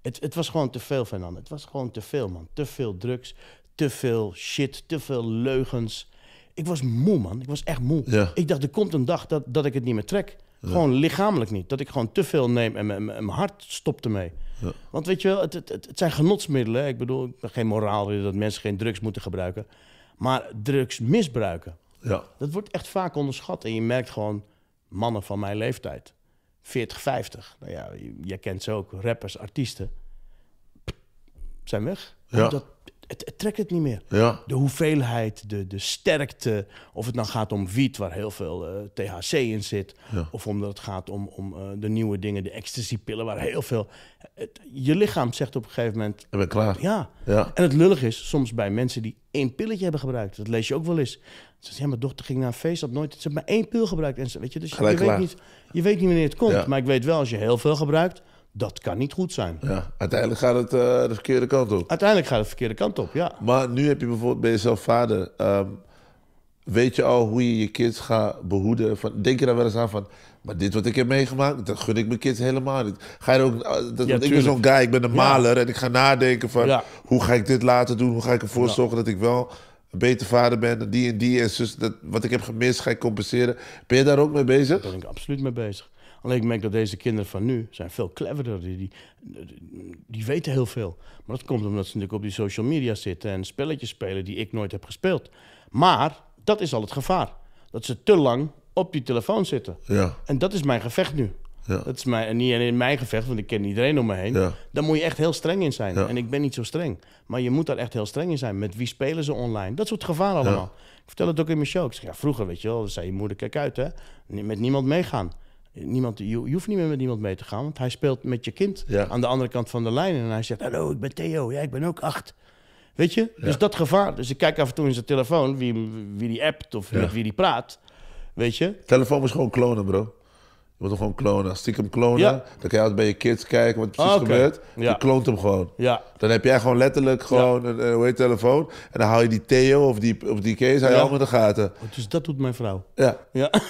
Het, het, was gewoon te veel, Fernand. Het was gewoon te veel, man. Te veel drugs, te veel shit, te veel leugens. Ik was moe, man. Ik was echt moe. Ik dacht, er komt een dag dat, dat ik het niet meer trek. Gewoon lichamelijk niet. Dat ik gewoon te veel neem en mijn hart stopt ermee. Ja. Want weet je wel, het, het, het zijn genotsmiddelen. Ik bedoel, ik ben geen moraal dat mensen geen drugs moeten gebruiken. Maar drugs misbruiken, ja. dat wordt echt vaak onderschat. En je merkt gewoon mannen van mijn leeftijd, 40, 50. Nou ja, je, kent ze ook, rappers, artiesten, zijn weg. Ja het, het, trekt het niet meer. Ja. De hoeveelheid, de, de sterkte. Of het nou gaat om wiet, waar heel veel eh, THC in zit. Of omdat het gaat om, om eh, de nieuwe dingen, de ecstasypillen, waar heel veel. je lichaam zegt op een gegeven moment. Ik klaar. Ja. ja. En het lullig is soms bij mensen die één pilletje hebben gebruikt. Dat lees je ook wel eens. Ze ja, mijn dochter ging naar een feest, had nooit. Ze heeft maar één pil gebruikt. En ze, weet je, dus je, weet niet, je weet niet wanneer het komt. Maar ik weet wel, als je heel veel gebruikt dat kan niet goed zijn. Ja, uiteindelijk gaat het eh, de verkeerde kant op. Uiteindelijk gaat het de verkeerde kant op, ja. Maar nu heb je bijvoorbeeld bij jezelf vader. Ehm, weet je al hoe je je kids gaat behoeden? Van, denk je daar wel eens aan van, maar dit wat ik heb meegemaakt, dat gun ik mijn kids helemaal niet. Ga je ook, eh, dat, ik ben zo'n guy, ik ben een maler en ik ga nadenken van, hoe ga ik dit laten doen? Hoe ga ik ervoor zorgen dat ik wel een beter vader ben die en die en zus? Dat, wat ik heb gemist, ga ik compenseren. Ben je daar ook mee bezig? Daar ben ik absoluut mee bezig. Alleen ik merk dat deze kinderen van nu zijn veel cleverder. Die, die, die weten heel veel. Maar dat komt omdat ze natuurlijk op die social media zitten en spelletjes spelen die ik nooit heb gespeeld. Maar dat is al het gevaar. Dat ze te lang op die telefoon zitten. Ja. En dat is mijn gevecht nu. Ja. Dat is mijn, niet in mijn gevecht, want ik ken iedereen om me heen. Ja. Daar moet je echt heel streng in zijn. Ja. En ik ben niet zo streng. Maar je moet daar echt heel streng in zijn. Met wie spelen ze online? Dat soort gevaar allemaal. Ik vertel het ook in mijn show. Ik zeg, ja, vroeger, weet je wel, zei je moeder, kijk uit hè. Met niemand meegaan niemand, je, hoeft niet meer met iemand mee te gaan, want hij speelt met je kind aan de andere kant van de lijn. En hij zegt: Hallo, ik ben Theo, ja, ik ben ook acht. Weet je? Dus dat gevaar. Dus ik kijk af en toe in zijn telefoon wie, wie die appt of wie die praat. Weet je? Telefoon is gewoon klonen, bro. Je moet hem gewoon klonen. Stiekem klonen. Dan kan je altijd bij je kids kijken wat er precies ah, gebeurt. Ja. Je kloont hem gewoon. Dan heb jij gewoon letterlijk gewoon een, eh, een, telefoon. En dan haal je die Theo of die, of die Kees, hij je allemaal in de gaten. Oh, dus dat doet mijn vrouw. Ja. ja. <laughs>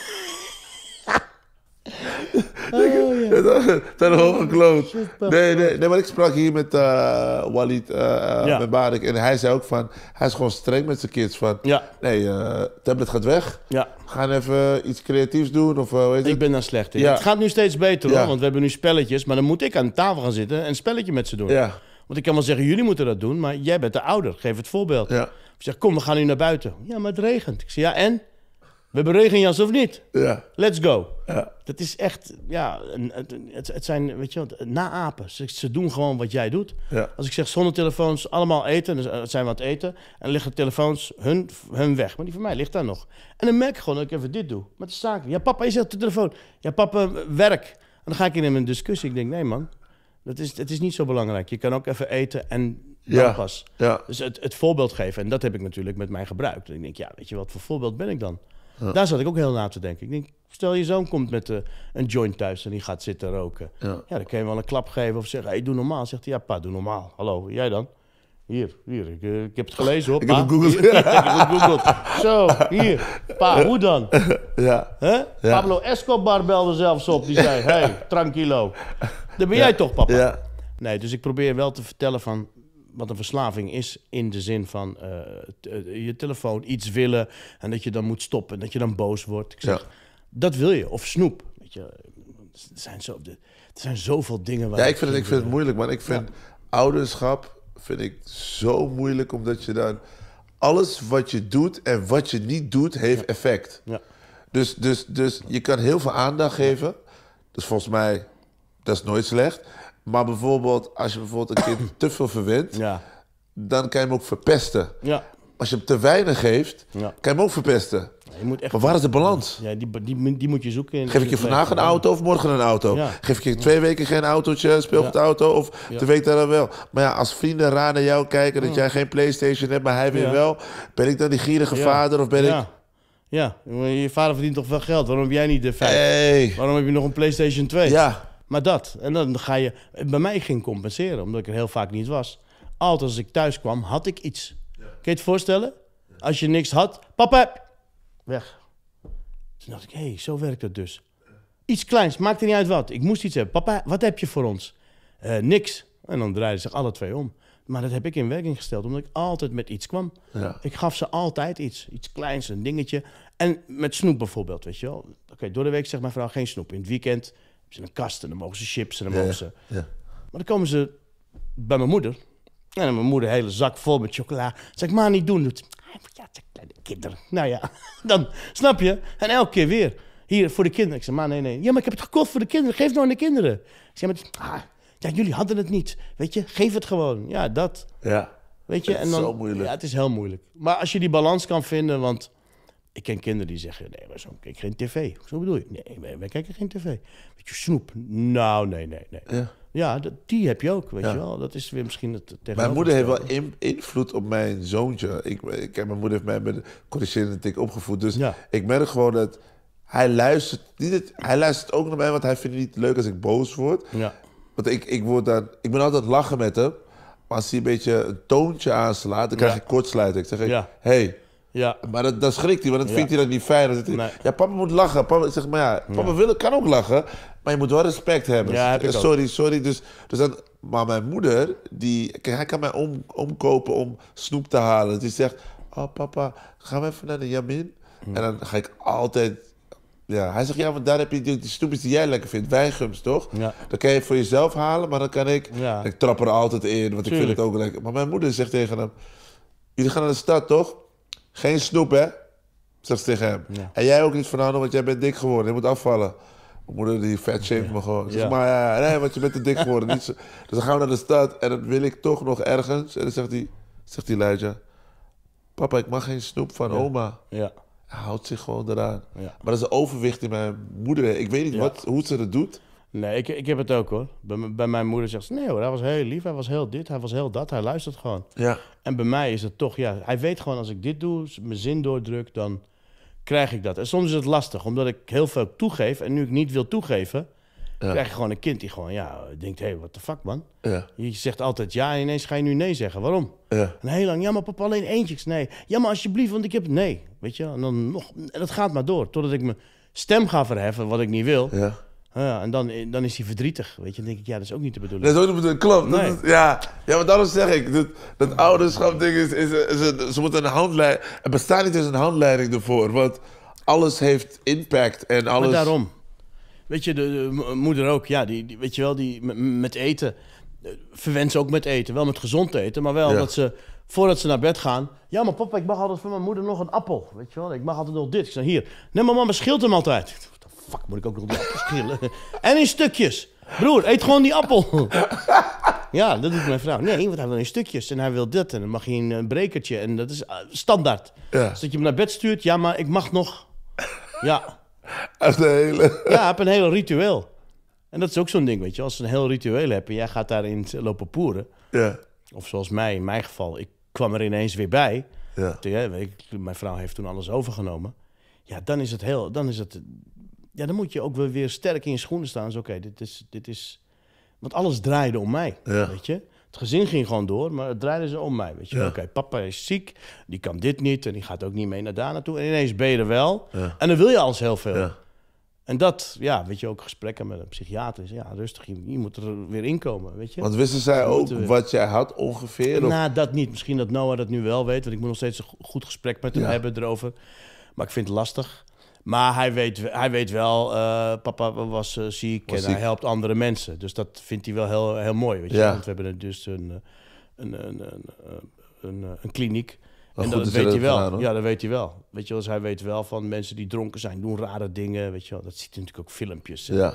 Oh, <laughs> ja. Dat hoge kloot. Nee, nee, nee, maar ik sprak hier met eh, Walid, uh, met Barik, En hij zei ook van, hij is gewoon streng met zijn kids. Van, nee, uh, tablet gaat weg. Ja. We gaan even iets creatiefs doen. Of, weet ik ben dan slecht in. Het gaat nu steeds beter hoor, want we hebben nu spelletjes. Maar dan moet ik aan tafel gaan zitten en een spelletje met ze doen. Want ik kan wel zeggen, jullie moeten dat doen. Maar jij bent de ouder, geef het voorbeeld. Ik zeg, kom, we gaan nu naar buiten. Ja, maar het regent. Ik zeg, ja en? We hebben regenjas of niet? Ja. Let's go. Ja. Dat is echt, ja, het, het zijn, weet je wat, naapen. Ze, ze doen gewoon wat jij doet. Als ik zeg zonder telefoons, allemaal eten, dan dus, eh, zijn wat eten. En liggen telefoons hun, hun weg, maar die van mij ligt daar nog. En dan merk ik gewoon dat ik even dit doe. Met de zaken. Ja, papa, je zegt de telefoon. Ja, papa, werk. En dan ga ik in een discussie. Ik denk, nee man, dat is, het is niet zo belangrijk. Je kan ook even eten en ja, pas. Ja. Dus het, het voorbeeld geven. En dat heb ik natuurlijk met mij gebruikt. Dus ik denk, ja, weet je wat voor voorbeeld ben ik dan? Daar zat ik ook heel na te denken. Ik denk, stel je zoon komt met eh, een joint thuis en die gaat zitten roken. Ja. dan kun je wel een klap geven of zeggen, hey, doe normaal. Zegt hij, ja pa, doe normaal. Hallo, jij dan? Hier, hier, ik, eh, ik heb het gelezen hoor, <laughs> <laughs> Ik heb het gegoogeld. Zo, hier, pa, hoe dan? <laughs> Ja. Pablo Escobar belde zelfs op, die zei, hey, tranquilo. Dat ben jij toch papa? Ja. Nee, dus ik probeer wel te vertellen van, wat een verslaving is in de zin van eh, eh, je telefoon iets willen en dat je dan moet stoppen en dat je dan boos wordt. Ik zeg, dat wil je. Of snoep. Weet je, er zijn, zo, er zijn zoveel dingen waar. Ja, ik vind, het, ik vind het moeilijk, man. Ik vind ouderschap vind ik zo moeilijk, omdat je dan alles wat je doet en wat je niet doet, heeft effect. Ja. Dus, dus, dus je kan heel veel aandacht geven. Dus volgens mij, dat is nooit slecht. Maar bijvoorbeeld, als je bijvoorbeeld een kind <coughs> te veel verwint, dan kan je hem ook verpesten. Ja. Als je hem te weinig geeft, kan je hem ook verpesten. Je moet echt maar waar is de balans? Ja, die, die, die moet je zoeken. Geef ik je vandaag een auto of morgen een auto? Geef ik je twee weken geen autootje, speelgoedauto auto of de week daarna wel? Maar ja, als vrienden raar naar jou kijken dat jij geen Playstation hebt, maar hij weer wel. Ben ik dan die gierige vader of ben ik... Ja, je vader verdient toch wel geld? Waarom heb jij niet de vijf? Waarom heb je nog een Playstation 2? Ja. Maar dat. En dan ga je... Bij mij ging compenseren, omdat ik er heel vaak niet was. Altijd als ik thuis kwam, had ik iets. Ja. Kun je het voorstellen? Als je niks had, papa, weg. Toen dacht ik, hé, hey, zo werkt het dus. Iets kleins, maakte niet uit wat. Ik moest iets hebben. Papa, wat heb je voor ons? Eh, niks. En dan draaiden ze zich alle twee om. Maar dat heb ik in werking gesteld, omdat ik altijd met iets kwam. Ik gaf ze altijd iets. Iets kleins, een dingetje. En met snoep bijvoorbeeld, weet je wel. Oké, door de week zegt mijn vrouw geen snoep. In het weekend ze een kasten, en dan mogen ze chips en dan mogen ze... Maar dan komen ze bij mijn moeder. En mijn moeder een hele zak vol met chocola. Zeg maar niet doen. Doet, ah, ja, zijn kleine kinderen. Nou ja, <laughs> dan snap je. En elke keer weer. Hier, voor de kinderen. Ik zeg, maar nee, nee. Ja, maar ik heb het gekocht voor de kinderen. Geef het nou aan de kinderen. Ik zeg, ah, ja, jullie hadden het niet. Weet je, geef het gewoon. Ja, dat. Ja. Weet je, en dan, is zo moeilijk. Ja, het is heel moeilijk. Maar als je die balans kan vinden, want ik ken kinderen die zeggen, nee, maar zo kijk geen tv. Zo bedoel je? Nee, wij, wij kijken geen tv. Weet je, snoep. Nou, nee, nee, nee. Ja, ja dat, die heb je ook, weet je wel. Dat is weer misschien het Mijn moeder heeft wel invloed op mijn zoontje. Ik, ik, mijn moeder heeft mij met corrigerende tik opgevoed. Dus ik merk gewoon dat hij luistert, niet hij luistert ook naar mij, want hij vindt het niet leuk als ik boos word. Ja. Want ik, ik, word dan, ik ben altijd lachen met hem. Maar als hij een beetje een toontje aanslaat, dan krijg ik kortsluit. Ik zeg, Hey, ja. Maar dat, schrikt hij, want dan vindt hij dat niet fijn. hij, Ja, papa moet lachen. Papa, zeg maar ja, papa wil, kan ook lachen, maar je moet wel respect hebben. Eh, sorry, sorry. Dus, dus dan, maar mijn moeder, die, kijk, hij kan mij om, omkopen om snoep te halen. Dus die zegt, oh papa, ga maar even naar de Jamin. Hm. En dan ga ik altijd ja, hij zegt, ja, want daar heb je die, die snoepjes die jij lekker vindt. Wijngums, toch? Dan kan je voor jezelf halen, maar dan kan ik... Ik trap er altijd in, want ik vind het ook lekker. Maar mijn moeder zegt tegen hem... Jullie gaan naar de stad, toch? Geen snoep, hè? Zegt ze tegen hem. En jij ook niet, Fernando, want jij bent dik geworden. Je moet afvallen. Mijn moeder die vet me gewoon. Zeg maar, ja, nee, want je bent te dik geworden. Niet <laughs> Dus dan gaan we naar de stad en dat wil ik toch nog ergens. En dan zegt die, zegt die papa, ik mag geen snoep van oma. Ja. Hij houdt zich gewoon eraan. Maar dat is een overwicht in mijn moeder. Ik weet niet wat, hoe ze dat doet. Nee, ik, ik heb het ook hoor. Bij, mijn moeder zegt ze, nee hoor, hij was heel lief, hij was heel dit, hij was heel dat, hij luistert gewoon. Ja. En bij mij is het toch, ja, hij weet gewoon als ik dit doe, mijn zin doordruk, dan krijg ik dat. En soms is het lastig, omdat ik heel veel toegeef en nu ik niet wil toegeven, krijg je gewoon een kind die gewoon, ja, denkt, hé, hey, wat de fuck man. Ja. Je zegt altijd ja en ineens ga je nu nee zeggen. Waarom? Ja. En heel lang, ja maar papa, alleen eentjes, nee. Ja maar alsjeblieft, want ik heb, nee. Weet je, en dan nog, en dat gaat maar door, totdat ik mijn stem ga verheffen, wat ik niet wil. Ja. Ja, en dan, eh, dan is hij verdrietig. Weet je, dan denk ik, ja, dat is ook niet de bedoeling. Dat is ook niet de bedoeling, klopt. ja. ja, maar daarom zeg ik, dat, dat ouderschap ding is, is, is, ze moeten een handleiding, er bestaat niet eens een handleiding ervoor, want alles heeft impact en alles... Maar daarom. Weet je, de, moeder ook, ja, die, weet je wel, die met eten, eh, verwend ook met eten, wel met gezond eten, maar wel dat ze voordat ze naar bed gaan. Ja, maar papa, ik mag altijd van mijn moeder nog een appel. Weet je wel, ik mag altijd nog dit. Ik zeg hier, nee, maar mama scheelt hem altijd fuck, moet ik ook nog die appels <laughs> en in stukjes. Broer, eet gewoon die appel. <laughs> ja, dat doet mijn vrouw. Nee, want hij wil in stukjes en hij wil dit en dan mag hij een, brekertje. En dat is eh, standaard. Ja. Dus dat je hem naar bed stuurt, ja, maar ik mag nog. Ja. <laughs> Echt de hele... ja, heb een heel ritueel. En dat is ook zo'n ding, weet je. Als ze een heel ritueel hebben en jij gaat daarin lopen poeren. Ja. Of zoals mij, in mijn geval, ik kwam er ineens weer bij. Ja. Toen, ja, mijn vrouw heeft toen alles overgenomen. Ja, dan is het heel, dan is het ja, dan moet je ook wel weer sterk in je schoenen staan. Zo, oké, dit, is, dit is... Want alles draaide om mij, weet je. Het gezin ging gewoon door, maar het draaide ze om mij, weet je. Oké, papa is ziek, die kan dit niet en die gaat ook niet mee naar daar naartoe. En ineens ben je er wel. En dan wil je alles heel veel. En dat, ja, weet je, ook gesprekken met een psychiater. Is, ja, rustig, je, moet er weer inkomen, weet je. Want wisten zij ook wat jij had ongeveer? Of? Nou, dat niet. Misschien dat Noah dat nu wel weet. Want ik moet nog steeds een goed gesprek met hem hebben erover. Maar ik vind het lastig. Maar hij weet, hij weet wel, eh, papa was eh, ziek en hij helpt andere mensen. Dus dat vindt hij wel heel, heel mooi. Weet je? Want we hebben dus een, eh, een, een, een, een kliniek. en dat, weet hij wel. ja, dat weet hij wel. Weet je wel, dus hij weet wel van mensen die dronken zijn, doen rare dingen. Weet je wel, dat ziet hij natuurlijk ook filmpjes. Ja.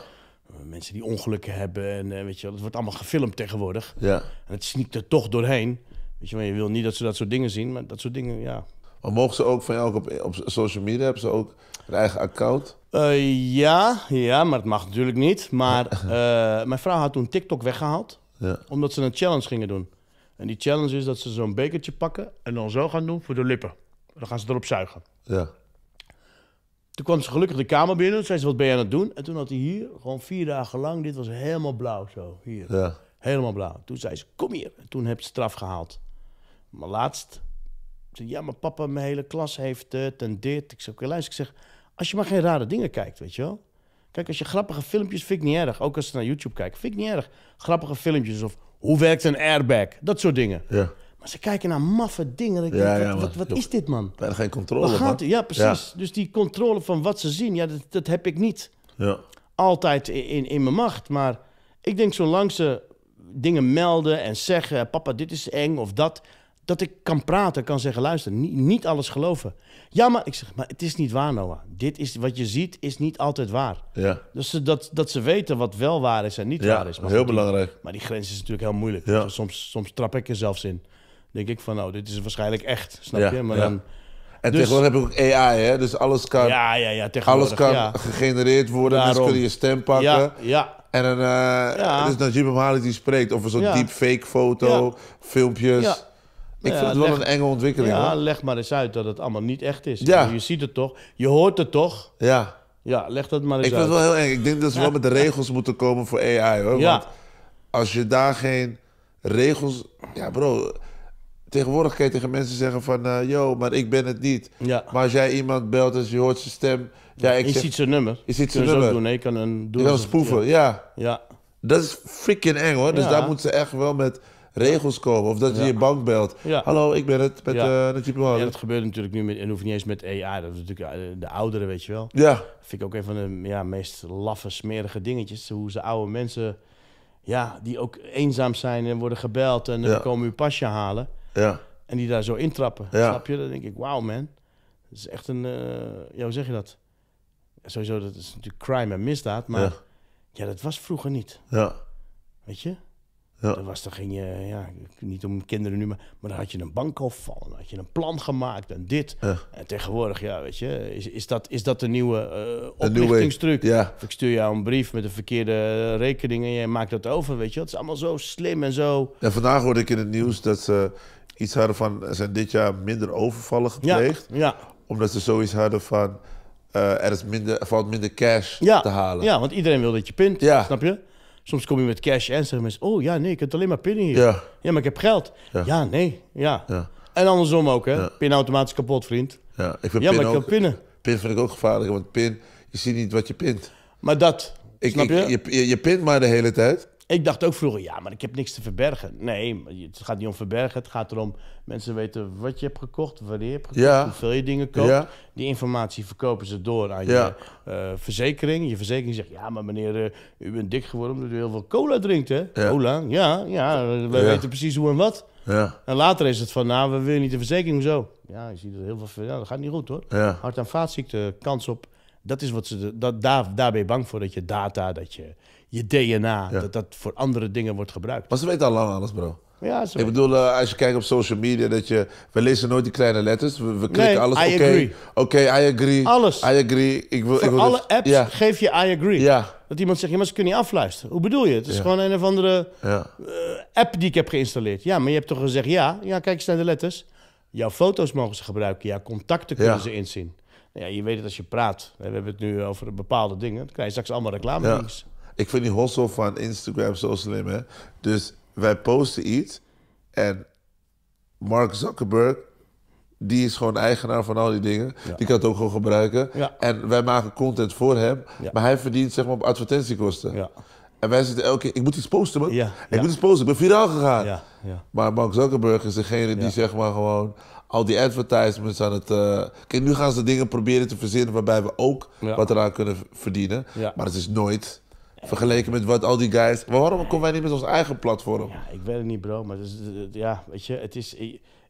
Mensen die ongelukken hebben en weet je wel, dat wordt allemaal gefilmd tegenwoordig. Ja. En het sneakt er toch doorheen. Weet je wel, je wil niet dat ze dat soort dingen zien, maar dat soort dingen, ja. Maar mogen ze ook van jou op, op social media hebben ze ook een eigen account? Eh, ja, ja, maar het mag natuurlijk niet. Maar <laughs> eh, mijn vrouw had toen TikTok weggehaald. Ja. Omdat ze een challenge gingen doen. En die challenge is dat ze zo'n bekertje pakken en dan zo gaan doen voor de lippen. Dan gaan ze erop zuigen. Ja. Toen kwam ze gelukkig de kamer binnen. Toen zei ze, wat ben je aan het doen? En toen had hij hier, gewoon vier dagen lang, dit was helemaal blauw zo. Hier. Ja. Helemaal blauw. Toen zei ze, kom hier. En toen heb ze straf gehaald. Maar laatst, zei, ja, maar papa, mijn hele klas heeft het eh, en dit. Ik zei, oké, luister. Ik zeg, als je maar geen rare dingen kijkt, weet je wel. Kijk, als je grappige filmpjes vind ik niet erg. Ook als ze naar YouTube kijken, vind ik niet erg. Grappige filmpjes of hoe werkt een airbag? Dat soort dingen. Ja. Maar ze kijken naar maffe dingen. Ik denk, wat, wat, is dit, man? hebben geen controle. ja, precies. Dus die controle van wat ze zien, ja, dat, dat heb ik niet. Altijd in, in, in mijn macht. Maar ik denk, zolang ze dingen melden en zeggen: papa, dit is eng of dat dat ik kan praten, kan zeggen: luister, niet, niet alles geloven. Ja, maar ik zeg: maar het is niet waar, Noah. Dit is wat je ziet, is niet altijd waar. Ja. Dus dat, dat ze weten wat wel waar is en niet waar is. Maar heel die- belangrijk. Maar die grens is natuurlijk heel moeilijk. Ja. Dus soms, soms trap ik er zelfs in. Denk ik van, nou, dit is waarschijnlijk echt, snap je? Maar ja. dan, En Dus- tegenwoordig heb ik ook AI, hè? Dus alles kan, ja, ja, ja, alles kan gegenereerd worden. Dus Daarom. kun kunnen je stem pakken. Ja, En dan eh Ja. is dus Najib die spreekt. Of een soort Ja. deepfake foto, Ja. filmpjes. Ja. Ik ja, vind het wel een enge ontwikkeling. Ja, leg maar eens uit dat het allemaal niet echt is. Ja. Je ziet het toch, je hoort het toch. Ja. Ja, leg dat maar eens ik uit. Ik vind het wel heel eng. Ik denk dat ze wel met de <laughs> regels moeten komen voor AI hoor. Want als je daar geen regels. Ja, bro. Tegenwoordig kan je tegen mensen zeggen van, eh, yo, maar ik ben het niet. Ja. Maar als jij iemand belt en je hoort zijn stem... Ja, ik je ziet zijn nummer. Je ziet zijn nummer. Doen, nee, kan een, doen je kan spoeven, ja. ja. ja. Dat is freaking eng hoor. Dus daar moeten ze echt wel met regels komen. Of dat je je bank belt. Hallo, ik ben het met type eh, man. dat gebeurt natuurlijk nu, met, en hoeft niet eens met e AI. Dat is natuurlijk eh, de ouderen, weet je wel. Ja. vind ik ook een van de ja, meest laffe, smerige dingetjes. Hoe ze oude mensen, ja, die ook eenzaam zijn en worden gebeld. En er eh, komen hun pasje halen. Ja. En die daar zo intrappen. Snap je? Dan denk ik, wauw man. Dat is echt een, ja, hoe zeg je dat? Sowieso, dat is natuurlijk crime en misdaad. Maar ja, ja dat was vroeger niet. Ja. Weet je? Ja. Dat was, dan ging je, ja, niet om kinderen nu, maar, maar dan had je een bankafval, dan had je een plan gemaakt en dit. En tegenwoordig, ja, weet je, is, is, dat, is dat de nieuwe uh, oprichtingstruc? Ja. Ik stuur jou een brief met de verkeerde eh, rekening en jij maakt dat over, weet je. Het is allemaal zo slim en zo. vandaag hoorde ik in het nieuws dat ze iets hadden van, er zijn dit jaar minder overvallen gepleegd. Ja. ja. Omdat ze zoiets hadden van, uh, er, is minder, valt minder cash te halen. Ja, want iedereen wil dat je pint, snap je? Soms kom je met cash en zeggen mensen... Oh ja, nee, ik heb alleen maar pinnen hier. Ja, ja maar ik heb geld. Ja, nee, ja. ja. En andersom ook, hè. Pin automatisch kapot, vriend. Ja, ik vind ja maar ik kan pinnen. Pin vind ik ook gevaarlijk, want pin... Je ziet niet wat je pint. Maar dat, ik, snap je? Ik, je? je? pint maar de hele tijd. Ik dacht ook vroeger, ja, maar ik heb niks te verbergen. Nee, het gaat niet om verbergen. Het gaat erom mensen weten wat je hebt gekocht, wanneer je hebt gekocht, hoeveel je dingen koopt. Die informatie verkopen ze door aan je eh, verzekering. Je verzekering zegt, ja, maar meneer, eh, u bent dik geworden omdat u heel veel cola drinkt, hè? Cola, ja, ja, wij weten precies hoe en wat. En later is het van, nou, we willen niet de verzekering zo. Ja, je ziet dat heel veel, dat gaat niet goed, hoor. Hart- en vaatziekte, kans op. Dat is wat ze, dat, daar, daar ben je bang voor, dat je data, dat je je DNA. Dat dat voor andere dingen wordt gebruikt. Maar ze weten al lang alles, bro. Ja, ik bedoel, eh, als je kijkt op social media, dat je, we lezen nooit die kleine letters. We, we klikken nee, alles. Oké, okay, I agree. Alles. I agree. Ik wil, ik wil alle apps geef je I agree. Ja. Dat iemand zegt, ja, maar ze kunnen niet afluisteren. Hoe bedoel je? Het is gewoon een of andere eh, app die ik heb geïnstalleerd. Ja, maar je hebt toch gezegd, ja, ja kijk eens naar de letters. Jouw foto's mogen ze gebruiken. Jouw contacten kunnen ze inzien. Nou ja, je weet het als je praat. We hebben het nu over bepaalde dingen. Dan krijg je straks allemaal reclame links. Ik vind die hossel van Instagram zo slim, hè? Dus wij posten iets en Mark Zuckerberg, die is gewoon eigenaar van al die dingen. Die kan het ook gewoon gebruiken. En wij maken content voor hem, maar hij verdient zeg maar op advertentiekosten. En wij zitten elke keer, ik moet iets posten, man. Ik moet iets posten, ik ben viraal gegaan. Maar Mark Zuckerberg is degene die zeg maar gewoon al die advertisements aan het. Uh... Kijk, nu gaan ze dingen proberen te verzinnen waarbij we ook wat eraan kunnen verdienen. Maar het is nooit Vergeleken met wat al die guys. waarom komen wij niet met ons eigen platform? Ja, ik weet het niet, bro. Maar dus, ja, weet je, het is.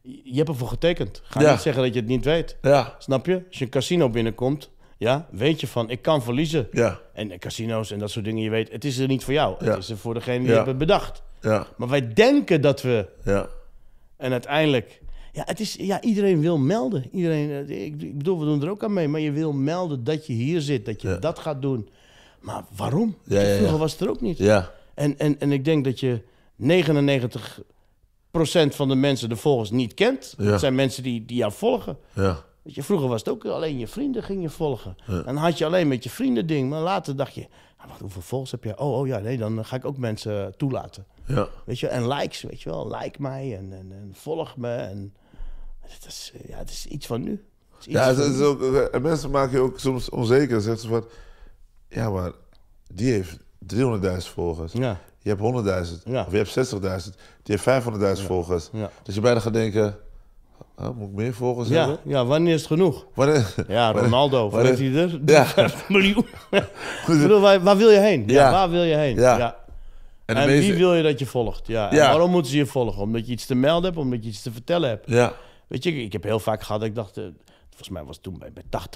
Je, hebt ervoor getekend. Ga niet zeggen dat je het niet weet. Ja. Snap je? Als je een casino binnenkomt, ja, weet je van, ik kan verliezen. Ja. En eh, casino's en dat soort dingen, je weet, het is er niet voor jou. Ja. Het is er voor degene die ja. hebben bedacht. Ja. Maar wij denken dat we. Ja. En uiteindelijk. Ja, het is, ja, iedereen wil melden. Iedereen, eh, ik, ik bedoel, we doen er ook aan mee. Maar je wil melden dat je hier zit, dat je dat gaat doen. Maar waarom? Vroeger was het er ook niet. Ja. En, en, en ik denk dat je 99% van de mensen de volgers niet kent. Dat zijn mensen die, die jou volgen. Ja. Weet je, vroeger was het ook alleen je vrienden ging je volgen. En dan had je alleen met je vrienden ding. Maar later dacht je, ah, wacht, hoeveel volgers heb je? Oh, oh ja, nee, dan ga ik ook mensen toelaten. Ja. Weet je, en likes, weet je wel. Like mij en, en, en volg me. En, het, is, ja, het is iets van nu. is ja, het is ook, eh, mensen maken je ook soms onzeker. Zeggen ze ja, maar die heeft 300.000 volgers. Ja. Je hebt 100.000. Ja. Of je hebt 60.000. Die heeft 500.000 volgers. Ja. Dus je bijna gaat denken... Oh, moet ik meer volgers hebben? Ja, wanneer is het genoeg? Wanneer, ja, <laughs> Ronaldo, waar is hij er? Ja. <laughs> miljoen. <laughs> waar, waar, wil je heen? Ja, Waar wil je heen? Ja. En, wie wil je dat je volgt? Ja. En waarom moeten ze je volgen? Omdat je iets te melden hebt, omdat je iets te vertellen hebt. Ja. Weet je, ik heb heel vaak gehad ik dacht... Eh, volgens mij was het toen bij,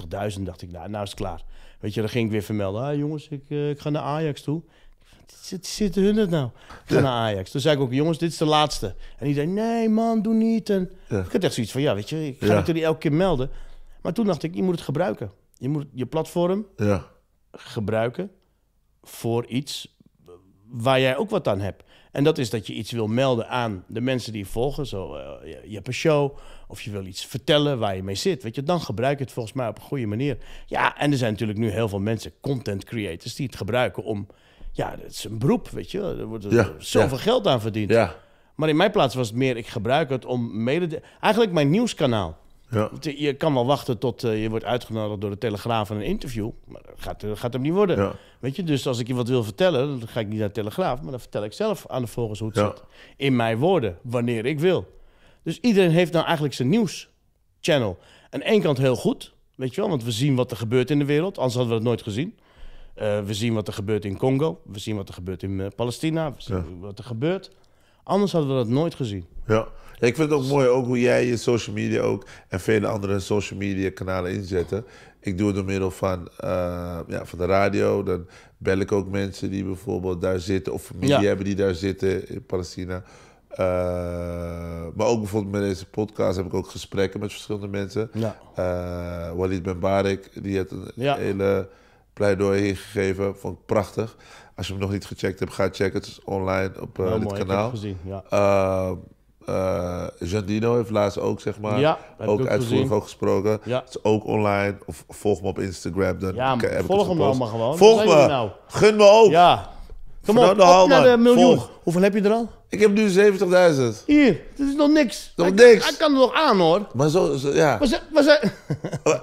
bij 80.000, dacht ik, nou, nou is het klaar. Weet je, dan ging ik weer vermelden. Ah, jongens, ik, eh, ik ga naar Ajax toe. zitten hun het nou? Ik ga naar Ajax. Toen zei ik ook, jongens, dit is de laatste. En die zei, nee man, doe niet. En ik had echt zoiets van, ja, weet je, ik ga het jullie elke keer melden. Maar toen dacht ik, je moet het gebruiken. Je moet je platform gebruiken voor iets waar jij ook wat aan hebt. En dat is dat je iets wil melden aan de mensen die je volgen. Zo, eh, je, je, hebt een show of je wil iets vertellen waar je mee zit. Weet je, dan gebruik je het volgens mij op een goede manier. Ja, en er zijn natuurlijk nu heel veel mensen, content creators, die het gebruiken om... Ja, het is een beroep, weet je. Er wordt ja, zoveel geld aan verdiend. Ja. Maar in mijn plaats was het meer, ik gebruik het om mede... Eigenlijk mijn nieuwskanaal. Ja. Je kan wel wachten tot eh, je wordt uitgenodigd door de Telegraaf in een interview. Maar dat gaat, eh, gaat hem niet worden. Weet je, dus als ik je wat wil vertellen, dan ga ik niet naar de Telegraaf. Maar dan vertel ik zelf aan de volgers hoe het zit. In mijn woorden, wanneer ik wil. Dus iedereen heeft nou eigenlijk zijn nieuwschannel. Aan één kant heel goed, weet je wel. Want we zien wat er gebeurt in de wereld. Anders hadden we dat nooit gezien. Eh, we zien wat er gebeurt in Congo. We zien wat er gebeurt in Palestina. We zien wat er gebeurt. Anders hadden we dat nooit gezien. Ja. ik vind het ook mooi ook hoe jij je social media ook en vele andere social media kanalen inzetten. Ik doe het door middel van, eh, ja, van de radio. Dan bel ik ook mensen die bijvoorbeeld daar zitten of familie hebben die daar zitten in Palestina. Eh, maar ook bijvoorbeeld met deze podcast heb ik ook gesprekken met verschillende mensen. Ja. Eh, Walid Ben die had een hele pleidooi hier gegeven. Vond ik prachtig. Als je hem nog niet gecheckt hebt, ga checken. Het is online op eh, nou, dit kanaal. Ik heb gezien, ja. Uh, eh, uh, eh, Jandino heeft laatst ook, zeg maar, ja, ook, uitvoerig ook gesproken. Ja. Het is ook online. Of volg me op Instagram. Dan ja, volg hem allemaal gewoon. Volg me. Nou? Gun me ook. Ja. Kom op, naar de miljoen. Hoeveel heb je er al? Ik heb nu 70.000. Hier, Dat is nog niks. Nog niks. Hij kan er nog aan, hoor. Maar zo, zo ja. Maar ze, <laughs> oh,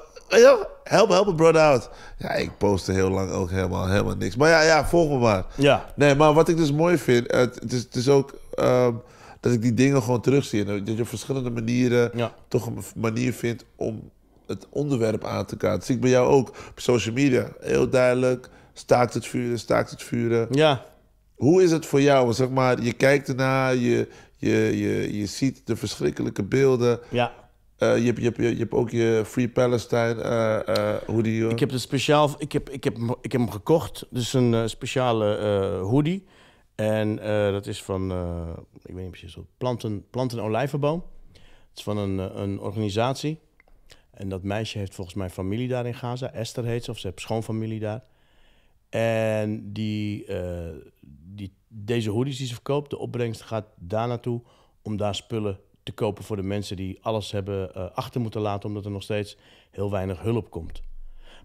help, help a brother out. Ja, ik postte heel lang ook helemaal, helemaal niks. Maar ja, ja, volg me maar. Ja. Nee, maar wat ik dus mooi vind, het, is, het is ook ehm, dat ik die dingen gewoon terugzie. Dat je op verschillende manieren toch een manier vindt om het onderwerp aan te kaarten. zie ik bij jou ook op social media. Heel duidelijk, staat het vuren, staat het vuren. Ja. Hoe is het voor jou? Zeg maar, je kijkt ernaar, je, je, je, je ziet de verschrikkelijke beelden. Ja. Eh, je, hebt, je, ook je Free Palestine uh, hoodie. Ik heb een speciaal, ik heb, ik, heb, ik heb hem gekocht. Dus een speciale hoodie. En dat is van, ik weet niet precies planten, planten olijvenboom. Het is van een, een organisatie. En dat meisje heeft volgens mij familie daar in Gaza. Esther heet ze, of ze heeft schoonfamilie daar. En die, die, deze hoodies die ze verkoopt, de opbrengst gaat daar naartoe om daar spullen te kopen voor de mensen die alles hebben eh, achter moeten laten, omdat er nog steeds heel weinig hulp komt.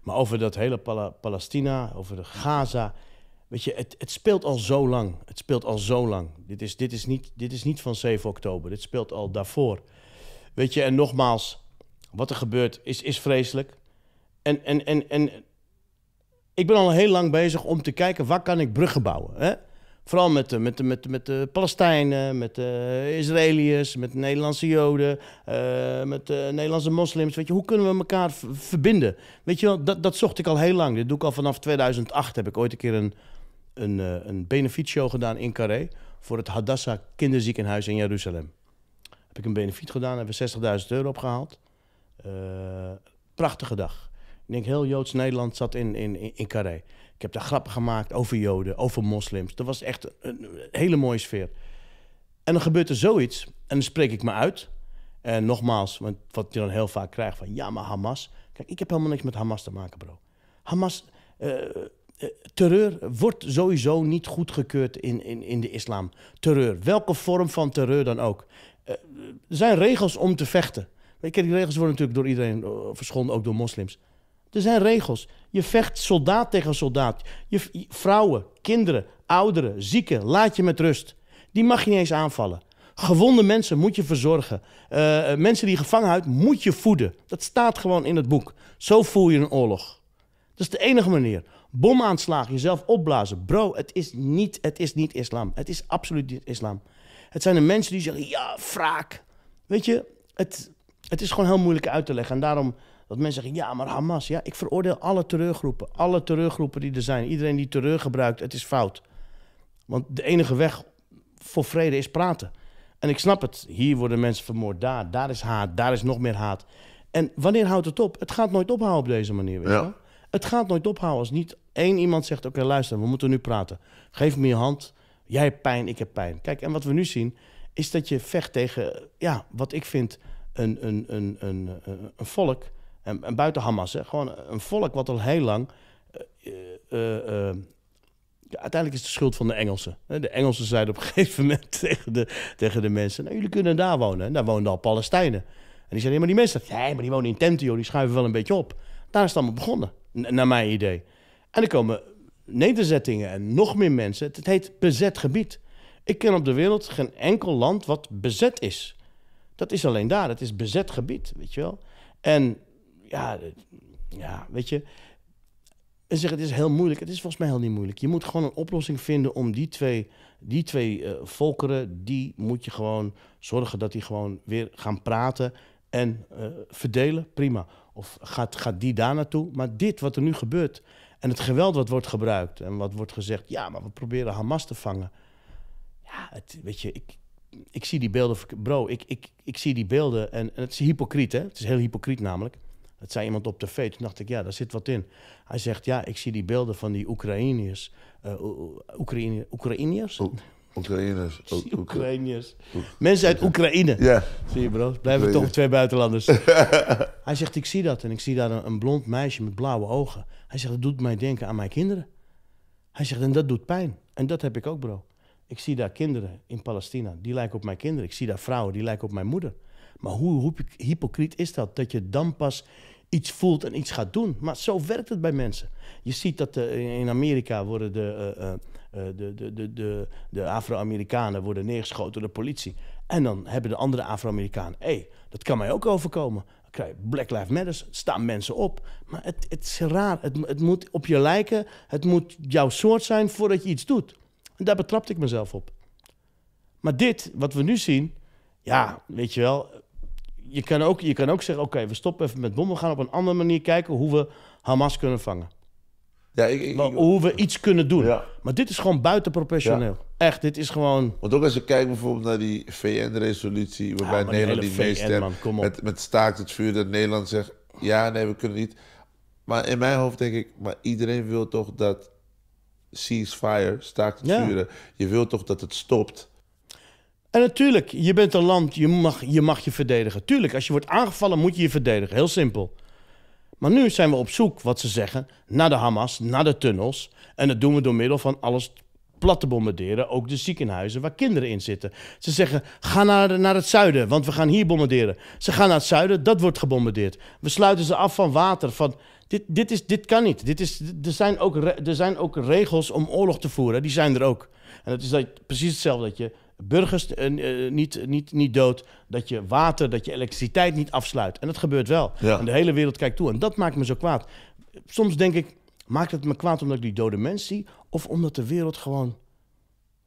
Maar over dat hele Palestina, over de Gaza. Weet je, het, het, speelt al zo lang. Het speelt al zo lang. Dit is, dit, is niet, dit is niet van 7 oktober. Dit speelt al daarvoor. Weet je, en nogmaals, wat er gebeurt is, is vreselijk. En, en, en, en ik ben al heel lang bezig om te kijken, waar kan ik bruggen bouwen? Hè? Vooral met, met, met, met, met de Palestijnen, met de Israëliërs, met Nederlandse Joden, eh, met Nederlandse moslims. Weet je, hoe kunnen we elkaar verbinden? Weet je wel, dat, dat zocht ik al heel lang. Dit doe ik al vanaf 2008. Heb ik ooit een keer een, een, eh, een benefietshow gedaan in Carré voor het Hadassah kinderziekenhuis in Jeruzalem. Heb ik een benefiet gedaan, hebben we 60.000 euro opgehaald. Eh, prachtige dag. Ik denk, heel Joods-Nederland zat in, in, in, in Carré. Ik heb daar grappen gemaakt over Joden, over moslims. Dat was echt een hele mooie sfeer. En dan gebeurt er zoiets en dan spreek ik me uit. En nogmaals, want wat je dan heel vaak krijgt van ja, maar Hamas. Kijk, ik heb helemaal niks met Hamas te maken, bro. Hamas, eh, eh, terreur wordt sowieso niet goedgekeurd in, in, in de islam. Terreur, welke vorm van terreur dan ook. Eh, er zijn regels om te vechten. Weet je, die regels worden natuurlijk door iedereen verschonden, ook door moslims. Er zijn regels. Je vecht soldaat tegen soldaat. Je, vrouwen, kinderen, ouderen, zieken, laat je met rust. Die mag je niet eens aanvallen. Gewonde mensen moet je verzorgen. Eh, eh, mensen die gevangen houdt, moet je voeden. Dat staat gewoon in het boek. Zo voel je een oorlog. Dat is de enige manier. Bomaanslagen, jezelf opblazen. Bro, het is niet, het is niet islam. Het is absoluut niet islam. Het zijn de mensen die zeggen, ja, wraak. Weet je, het, het is gewoon heel moeilijk uit te leggen. En daarom dat mensen zeggen, ja, maar Hamas, ja, ik veroordeel alle terreurgroepen. Alle terreurgroepen die er zijn. Iedereen die terreur gebruikt, het is fout. Want de enige weg voor vrede is praten. En ik snap het. Hier worden mensen vermoord, daar, daar is haat, daar is nog meer haat. En wanneer houdt het op? Het gaat nooit ophouden op deze manier. Weet ja. Het gaat nooit ophouden als niet één iemand zegt: Oké, luister, we moeten nu praten. Geef me je hand. Jij hebt pijn, ik heb pijn. Kijk, en wat we nu zien, is dat je vecht tegen, ja, wat ik vind, een, een, een, een, een volk en, buiten Hamas, hè, gewoon een volk wat al heel lang. Eh, eh, eh, ja, uiteindelijk is het de schuld van de Engelsen. De Engelsen zeiden op een <laughs> gegeven moment tegen de, tegen de mensen: nou, jullie kunnen daar wonen. En daar woonden al Palestijnen. En die zeiden: helemaal die mensen, ja, maar die wonen in tenten, die schuiven wel een beetje op. Daar is het allemaal begonnen, naar mijn idee. En er komen nederzettingen en nog meer mensen. Het heet bezet gebied. Ik ken op de wereld geen enkel land wat bezet is. Dat is alleen daar, het is bezet gebied, weet je wel. En ja, ja, weet je. En zeg, het is heel moeilijk. Het is volgens mij heel niet moeilijk. Je moet gewoon een oplossing vinden om die twee, die twee eh, volkeren, die moet je gewoon zorgen dat die gewoon weer gaan praten en eh, verdelen. Prima. Of gaat, gaat die daar naartoe? Maar dit wat er nu gebeurt en het geweld wat wordt gebruikt en wat wordt gezegd, ja, maar we proberen Hamas te vangen. Ja, het, weet je, ik, ik zie die beelden, bro, ik, ik, ik zie die beelden en, en het is hypocriet, hè? Het is heel hypocriet namelijk. Dat zei iemand op tv. Toen dacht ik, ja, daar zit wat in. Hij zegt, ja, ik zie die beelden van die Oekraïners. Uh, Oekraïne, Oekraïners? Oekraïners. <laughs> Oekraïners. Mensen uit Oekraïne. Ja. Zie je bro, blijven toch twee buitenlanders. <laughs> Hij zegt, ik zie dat. En ik zie daar een, een blond meisje met blauwe ogen. Hij zegt, dat doet mij denken aan mijn kinderen. Hij zegt, en dat doet pijn. En dat heb ik ook, bro. Ik zie daar kinderen in Palestina, die lijken op mijn kinderen. Ik zie daar vrouwen, die lijken op mijn moeder. Maar hoe hypocriet is dat? Dat je dan pas iets voelt en iets gaat doen. Maar zo werkt het bij mensen. Je ziet dat eh, in Amerika worden de, eh, eh, de, de, de, de, de Afro-Amerikanen worden neergeschoten door de politie. En dan hebben de andere Afro-Amerikanen, hé, hey, dat kan mij ook overkomen. Black Lives Matter, staan mensen op. Maar het, het is raar. Het, het, moet op je lijken. Het moet jouw soort zijn voordat je iets doet. En daar betrapte ik mezelf op. Maar dit, wat we nu zien... Ja, weet je wel, je, kan ook, je kan ook zeggen, oké, we stoppen even met bommen. We gaan op een andere manier kijken hoe we Hamas kunnen vangen. Ja, ik, ik, maar hoe we iets kunnen doen. Maar dit is gewoon buitenproportioneel. Echt, dit is gewoon... Want ook als je kijkt bijvoorbeeld naar die VN-resolutie... waarbij Nederland die meestemt met, met staakt het vuur... dat Nederland zegt, ja, nee, we kunnen niet. Maar in mijn hoofd denk ik, maar iedereen wil toch dat ceasefire, staakt het vuur. je wil toch dat het stopt... En natuurlijk, je bent een land, je mag, je mag je verdedigen. Tuurlijk, als je wordt aangevallen moet je je verdedigen. Heel simpel. Maar nu zijn we op zoek, wat ze zeggen, naar de Hamas, naar de tunnels. En dat doen we door middel van alles plat te bombarderen. Ook de ziekenhuizen waar kinderen in zitten. Ze zeggen, ga naar, naar het zuiden, want we gaan hier bombarderen. Ze gaan naar het zuiden, dat wordt gebombardeerd. We sluiten ze af van water, van... Dit, dit, is, dit kan niet. Dit is, er, zijn ook, er zijn ook regels om oorlog te voeren. Die zijn er ook. En dat is dat, precies hetzelfde dat je burgers eh, eh, niet, niet, niet dood, dat je water, dat je elektriciteit niet afsluit. En dat gebeurt wel. En de hele wereld kijkt toe. En dat maakt me zo kwaad. Soms denk ik, maakt het me kwaad omdat ik die dode mensen zie? Of omdat de wereld gewoon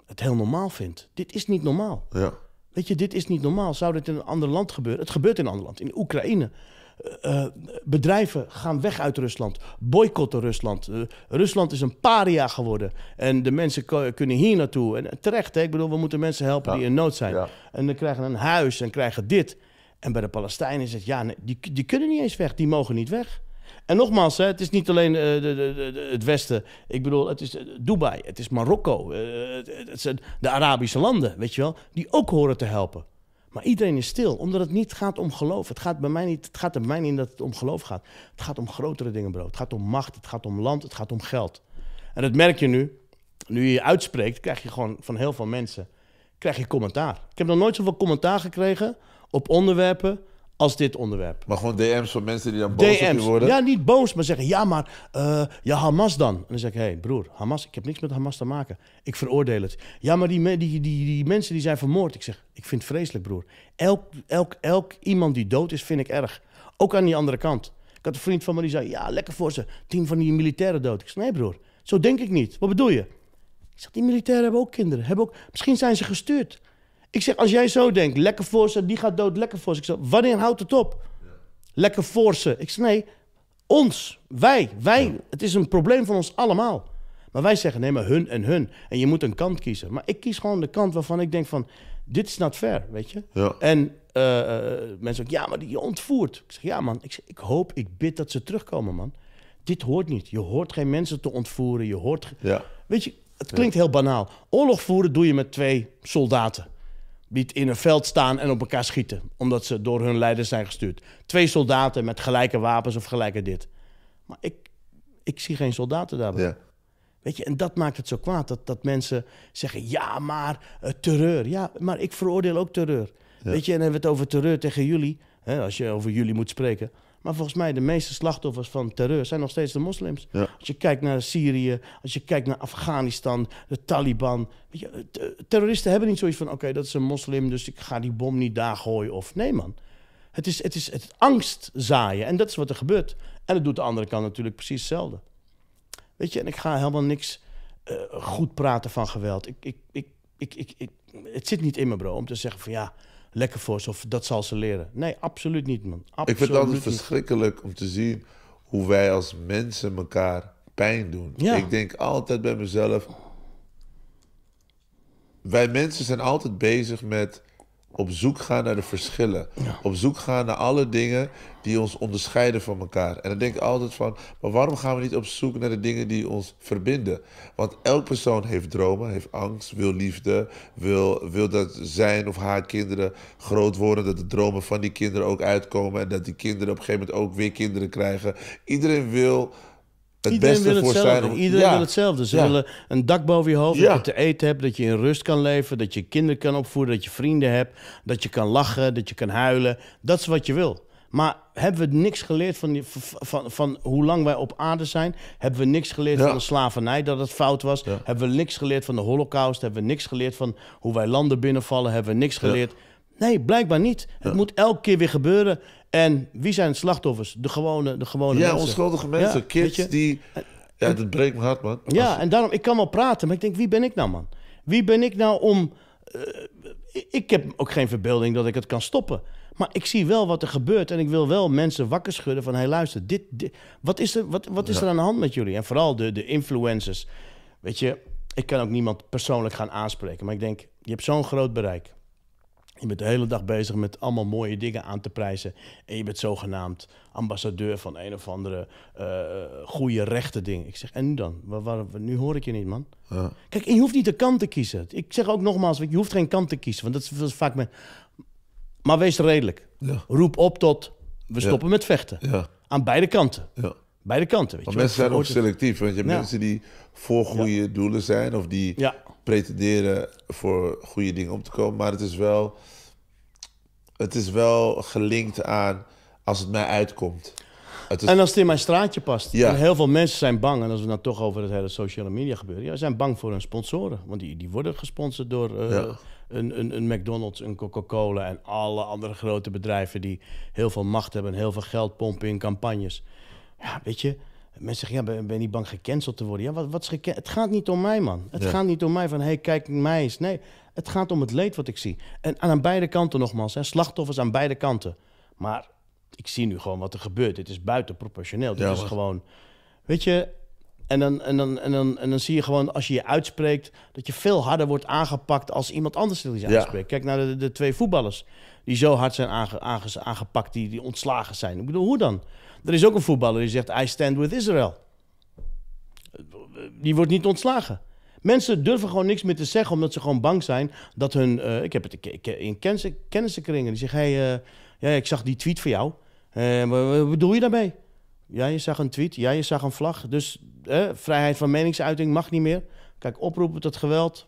het heel normaal vindt? Dit is niet normaal. Ja. Weet je, dit is niet normaal. Zou dit in een ander land gebeuren? Het gebeurt in een ander land, in Oekraïne. Eh, bedrijven gaan weg uit Rusland, boycotten Rusland. Eh, Rusland is een paria geworden en de mensen kunnen hier naartoe. En eh, terecht, hè? ik bedoel, we moeten mensen helpen die in nood zijn. En dan krijgen een huis en krijgen dit. En bij de Palestijnen is het, ja, die, die kunnen niet eens weg, die mogen niet weg. En nogmaals, hè, het is niet alleen de, de, het Westen. Ik bedoel, het is Dubai, het is Marokko, het zijn de Arabische landen, weet je wel, die ook horen te helpen. Maar iedereen is stil, omdat het niet gaat om geloof. Het gaat, bij mij niet, het gaat er bij mij niet dat het om geloof gaat. Het gaat om grotere dingen, bro. Het gaat om macht, het gaat om land, het gaat om geld. En dat merk je nu. Nu je je uitspreekt, krijg je gewoon van heel veel mensen krijg je commentaar. Ik heb nog nooit zoveel commentaar gekregen op onderwerpen als dit onderwerp. Maar gewoon DM's van mensen die dan boos DM's. op je worden? Ja, niet boos, maar zeggen, ja, maar uh, ja, Hamas dan. En dan zeg ik, hé hey, broer, Hamas, ik heb niks met Hamas te maken. Ik veroordeel het. Ja, maar die, die, die, die mensen die zijn vermoord. Ik zeg, ik vind het vreselijk, broer. Elk, elk, elk iemand die dood is, vind ik erg. Ook aan die andere kant. Ik had een vriend van me die zei, ja, lekker voor ze. Tien van die militairen dood. Ik zeg, nee broer, zo denk ik niet. Wat bedoel je? Ik zeg, die militairen hebben ook kinderen. Hebben ook... Misschien zijn ze gestuurd. Ik zeg, als jij zo denkt, lekker forceren, die gaat dood, lekker forceren. Ik zeg, wanneer houdt het op? Lekker forceren. Ik zeg, nee, ons, wij, wij. Het is een probleem van ons allemaal. Maar wij zeggen, nee, maar hun en hun. En je moet een kant kiezen. Maar ik kies gewoon de kant waarvan ik denk van, dit is not ver. weet je. Ja. En eh, eh, mensen zeggen ja, maar die ontvoert. Ik zeg, ja man, ik, zeg, ik hoop, ik bid dat ze terugkomen, man. Dit hoort niet. Je hoort geen mensen te ontvoeren. Je hoort... Ja. Weet je, het klinkt heel banaal. Oorlog voeren doe je met twee soldaten in een veld staan en op elkaar schieten, omdat ze door hun leiders zijn gestuurd. Twee soldaten met gelijke wapens of gelijke dit. Maar ik, ik zie geen soldaten daarbij. Ja. Weet je, en dat maakt het zo kwaad dat, dat mensen zeggen: ja, maar eh, terreur. Ja, maar ik veroordeel ook terreur. Weet je, en dan hebben we het over terreur tegen jullie, hè, als je over jullie moet spreken. Maar volgens mij de meeste slachtoffers van terreur zijn nog steeds de moslims. Als je kijkt naar Syrië, als je kijkt naar Afghanistan, de Taliban. Weet je, eh, terroristen hebben niet zoiets van, oké, dat is een moslim, dus ik ga die bom niet daar gooien. Of nee man, het is, het is het angst zaaien en dat is wat er gebeurt. En dat doet de andere kant natuurlijk precies hetzelfde. Weet je, en ik ga helemaal niks eh, goed praten van geweld. ik, ik, ik, ik, ik, het zit niet in me bro om te zeggen van ja lekker voor ze of dat zal ze leren. Nee, absoluut niet, man. Absoluut ik vind het altijd verschrikkelijk om te zien hoe wij als mensen elkaar pijn doen. Ik denk altijd bij mezelf. Wij mensen zijn altijd bezig met op zoek gaan naar de verschillen. Op zoek gaan naar alle dingen die ons onderscheiden van elkaar. En dan denk ik altijd van, maar waarom gaan we niet op zoek naar de dingen die ons verbinden? Want elk persoon heeft dromen, heeft angst, wil liefde, wil, wil dat zijn of haar kinderen groot worden, dat de dromen van die kinderen ook uitkomen en dat die kinderen op een gegeven moment ook weer kinderen krijgen. Iedereen wil het iedereen beste wil voor Iedereen wil hetzelfde. Ze willen een dak boven je hoofd, dat je te eten hebt, dat je in rust kan leven, dat je kinderen kan opvoeden, dat je vrienden hebt, dat je kan lachen, dat je kan huilen. Dat is wat je wil. Maar hebben we niks geleerd van, van, van hoe lang wij op aarde zijn? Hebben we niks geleerd van de slavernij, dat het fout was? Hebben we niks geleerd van de holocaust? Hebben we niks geleerd van hoe wij landen binnenvallen? Hebben we niks geleerd? Nee, blijkbaar niet. Het moet elke keer weer gebeuren. En wie zijn de slachtoffers? De gewone, de gewone ja, onschuldige mensen. Ja, kids die... Ja, dat breekt mijn hart, man. Ja, en daarom... Ik kan wel praten, maar ik denk, wie ben ik nou, man? Wie ben ik nou om... Eh, ik heb ook geen verbeelding dat ik het kan stoppen. Maar ik zie wel wat er gebeurt. En ik wil wel mensen wakker schudden van... hé, hey, luister, dit, dit, wat is, er, wat, wat is er aan de hand met jullie? En vooral de, de influencers. Weet je, ik kan ook niemand persoonlijk gaan aanspreken. Maar ik denk, je hebt zo'n groot bereik. Je bent de hele dag bezig met allemaal mooie dingen aan te prijzen. En je bent zogenaamd ambassadeur van een of andere uh, goede rechten ding. Ik zeg, en nu dan? Waar, nu hoor ik je niet, man. Ja. Kijk, je hoeft niet de kant te kiezen. Ik zeg ook nogmaals, je hoeft geen kant te kiezen. Want dat is, vaak... Met... Maar wees redelijk. Ja. Roep op tot, we stoppen met vechten. Aan beide kanten. Ja. Beide kanten. Weet maar mensen zijn ook selectief. Want je hebt mensen die voor goede doelen zijn. Of die pretenderen voor goede dingen om te komen. Maar het is wel, het is wel gelinkt aan als het mij uitkomt. Is... En als het in mijn straatje past. En heel veel mensen zijn bang. En als we dan toch over het hele sociale media gebeuren. Ja, zijn bang voor hun sponsoren. Want die, die worden gesponsord door eh, een, een, een McDonald's, een Coca-Cola en alle andere grote bedrijven die heel veel macht hebben en heel veel geld pompen in campagnes. Ja, weet je, Mensen zeggen, ja, ben, ben je niet bang gecanceld te worden? Ja, wat, wat is het gaat niet om mij, man. Het gaat niet om mij van, hey, kijk mij eens. Nee, het gaat om het leed wat ik zie. En aan beide kanten nogmaals, hè, slachtoffers aan beide kanten. Maar ik zie nu gewoon wat er gebeurt. Dit is buiten proportioneel. Dit is gewoon, weet je... En dan, en, dan, en, dan, en dan zie je gewoon, als je je uitspreekt... dat je veel harder wordt aangepakt als iemand anders die je uitspreekt. Kijk naar de, de, twee voetballers die zo hard zijn aangepakt, die, die ontslagen zijn. Ik bedoel, hoe dan? Er is ook een voetballer die zegt, I stand with Israel. Die wordt niet ontslagen. Mensen durven gewoon niks meer te zeggen, omdat ze gewoon bang zijn dat hun... Eh, ik heb het in kennissenkringen, die zeggen, hey, uh, ja, ik zag die tweet van jou. Eh, wat bedoel je daarmee? Ja, je zag een tweet, ja, je zag een vlag. Dus vrijheid van meningsuiting mag niet meer. Kijk, oproepen tot geweld,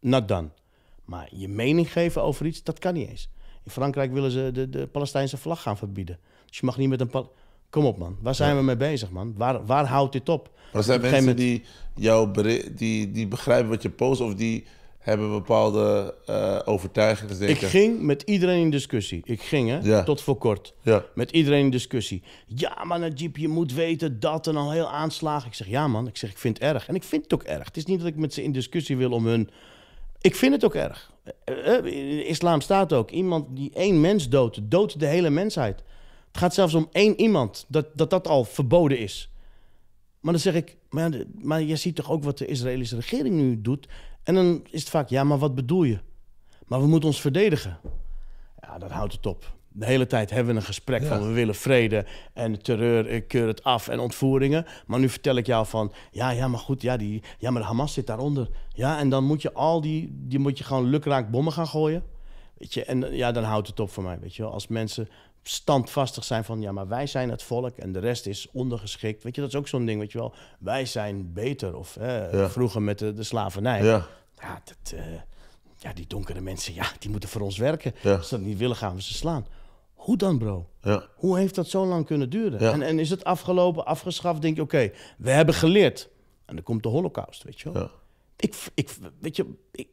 not done. Maar je mening geven over iets, dat kan niet eens. In Frankrijk willen ze de, de Palestijnse vlag gaan verbieden. Dus je mag niet met een... Kom op, man. Waar zijn we mee bezig, man? Waar, waar houdt dit op? Maar zijn mensen die, jou die, die begrijpen wat je post of die hebben bepaalde eh, overtuigingen? Ik ging met iedereen in discussie. Ik ging, tot voor kort. Met iedereen in discussie. Ja, maar Najib, je moet weten dat en al heel aanslagen. Ik zeg, ja man, ik zeg, ik vind het erg. En ik vind het ook erg. Het is niet dat ik met ze in discussie wil om hun... Ik vind het ook erg. Eh, eh, islam staat ook. Iemand die één mens doodt, doodt de hele mensheid. Het gaat zelfs om één iemand dat dat, dat al verboden is. Maar dan zeg ik, maar, maar je ziet toch ook wat de Israëlische regering nu doet? En dan is het vaak, ja, maar wat bedoel je? Maar we moeten ons verdedigen. Ja, dat houdt het op. De hele tijd hebben we een gesprek van we willen vrede en terreur, ik keur het af en ontvoeringen. Maar nu vertel ik jou van ja, ja, maar goed, ja, die, ja, maar Hamas zit daaronder. Ja, en dan moet je al die, die moet je gewoon lukraak bommen gaan gooien. Weet je, en ja, dan houdt het op voor mij. Weet je wel. Als mensen standvastig zijn van ja, maar wij zijn het volk en de rest is ondergeschikt. Weet je, dat is ook zo'n ding, weet je wel. Wij zijn beter of vroeger met de, de slavernij. Ja, ja dat, eh, ja, die donkere mensen, ja, die moeten voor ons werken. Ja. Als ze dat niet willen, gaan we ze slaan. Hoe dan, bro? Ja. Hoe heeft dat zo lang kunnen duren? En, en is het afgelopen, afgeschaft? Denk je, oké, we hebben geleerd. En dan komt de holocaust, weet je wel. Ik, ik, weet je, ik,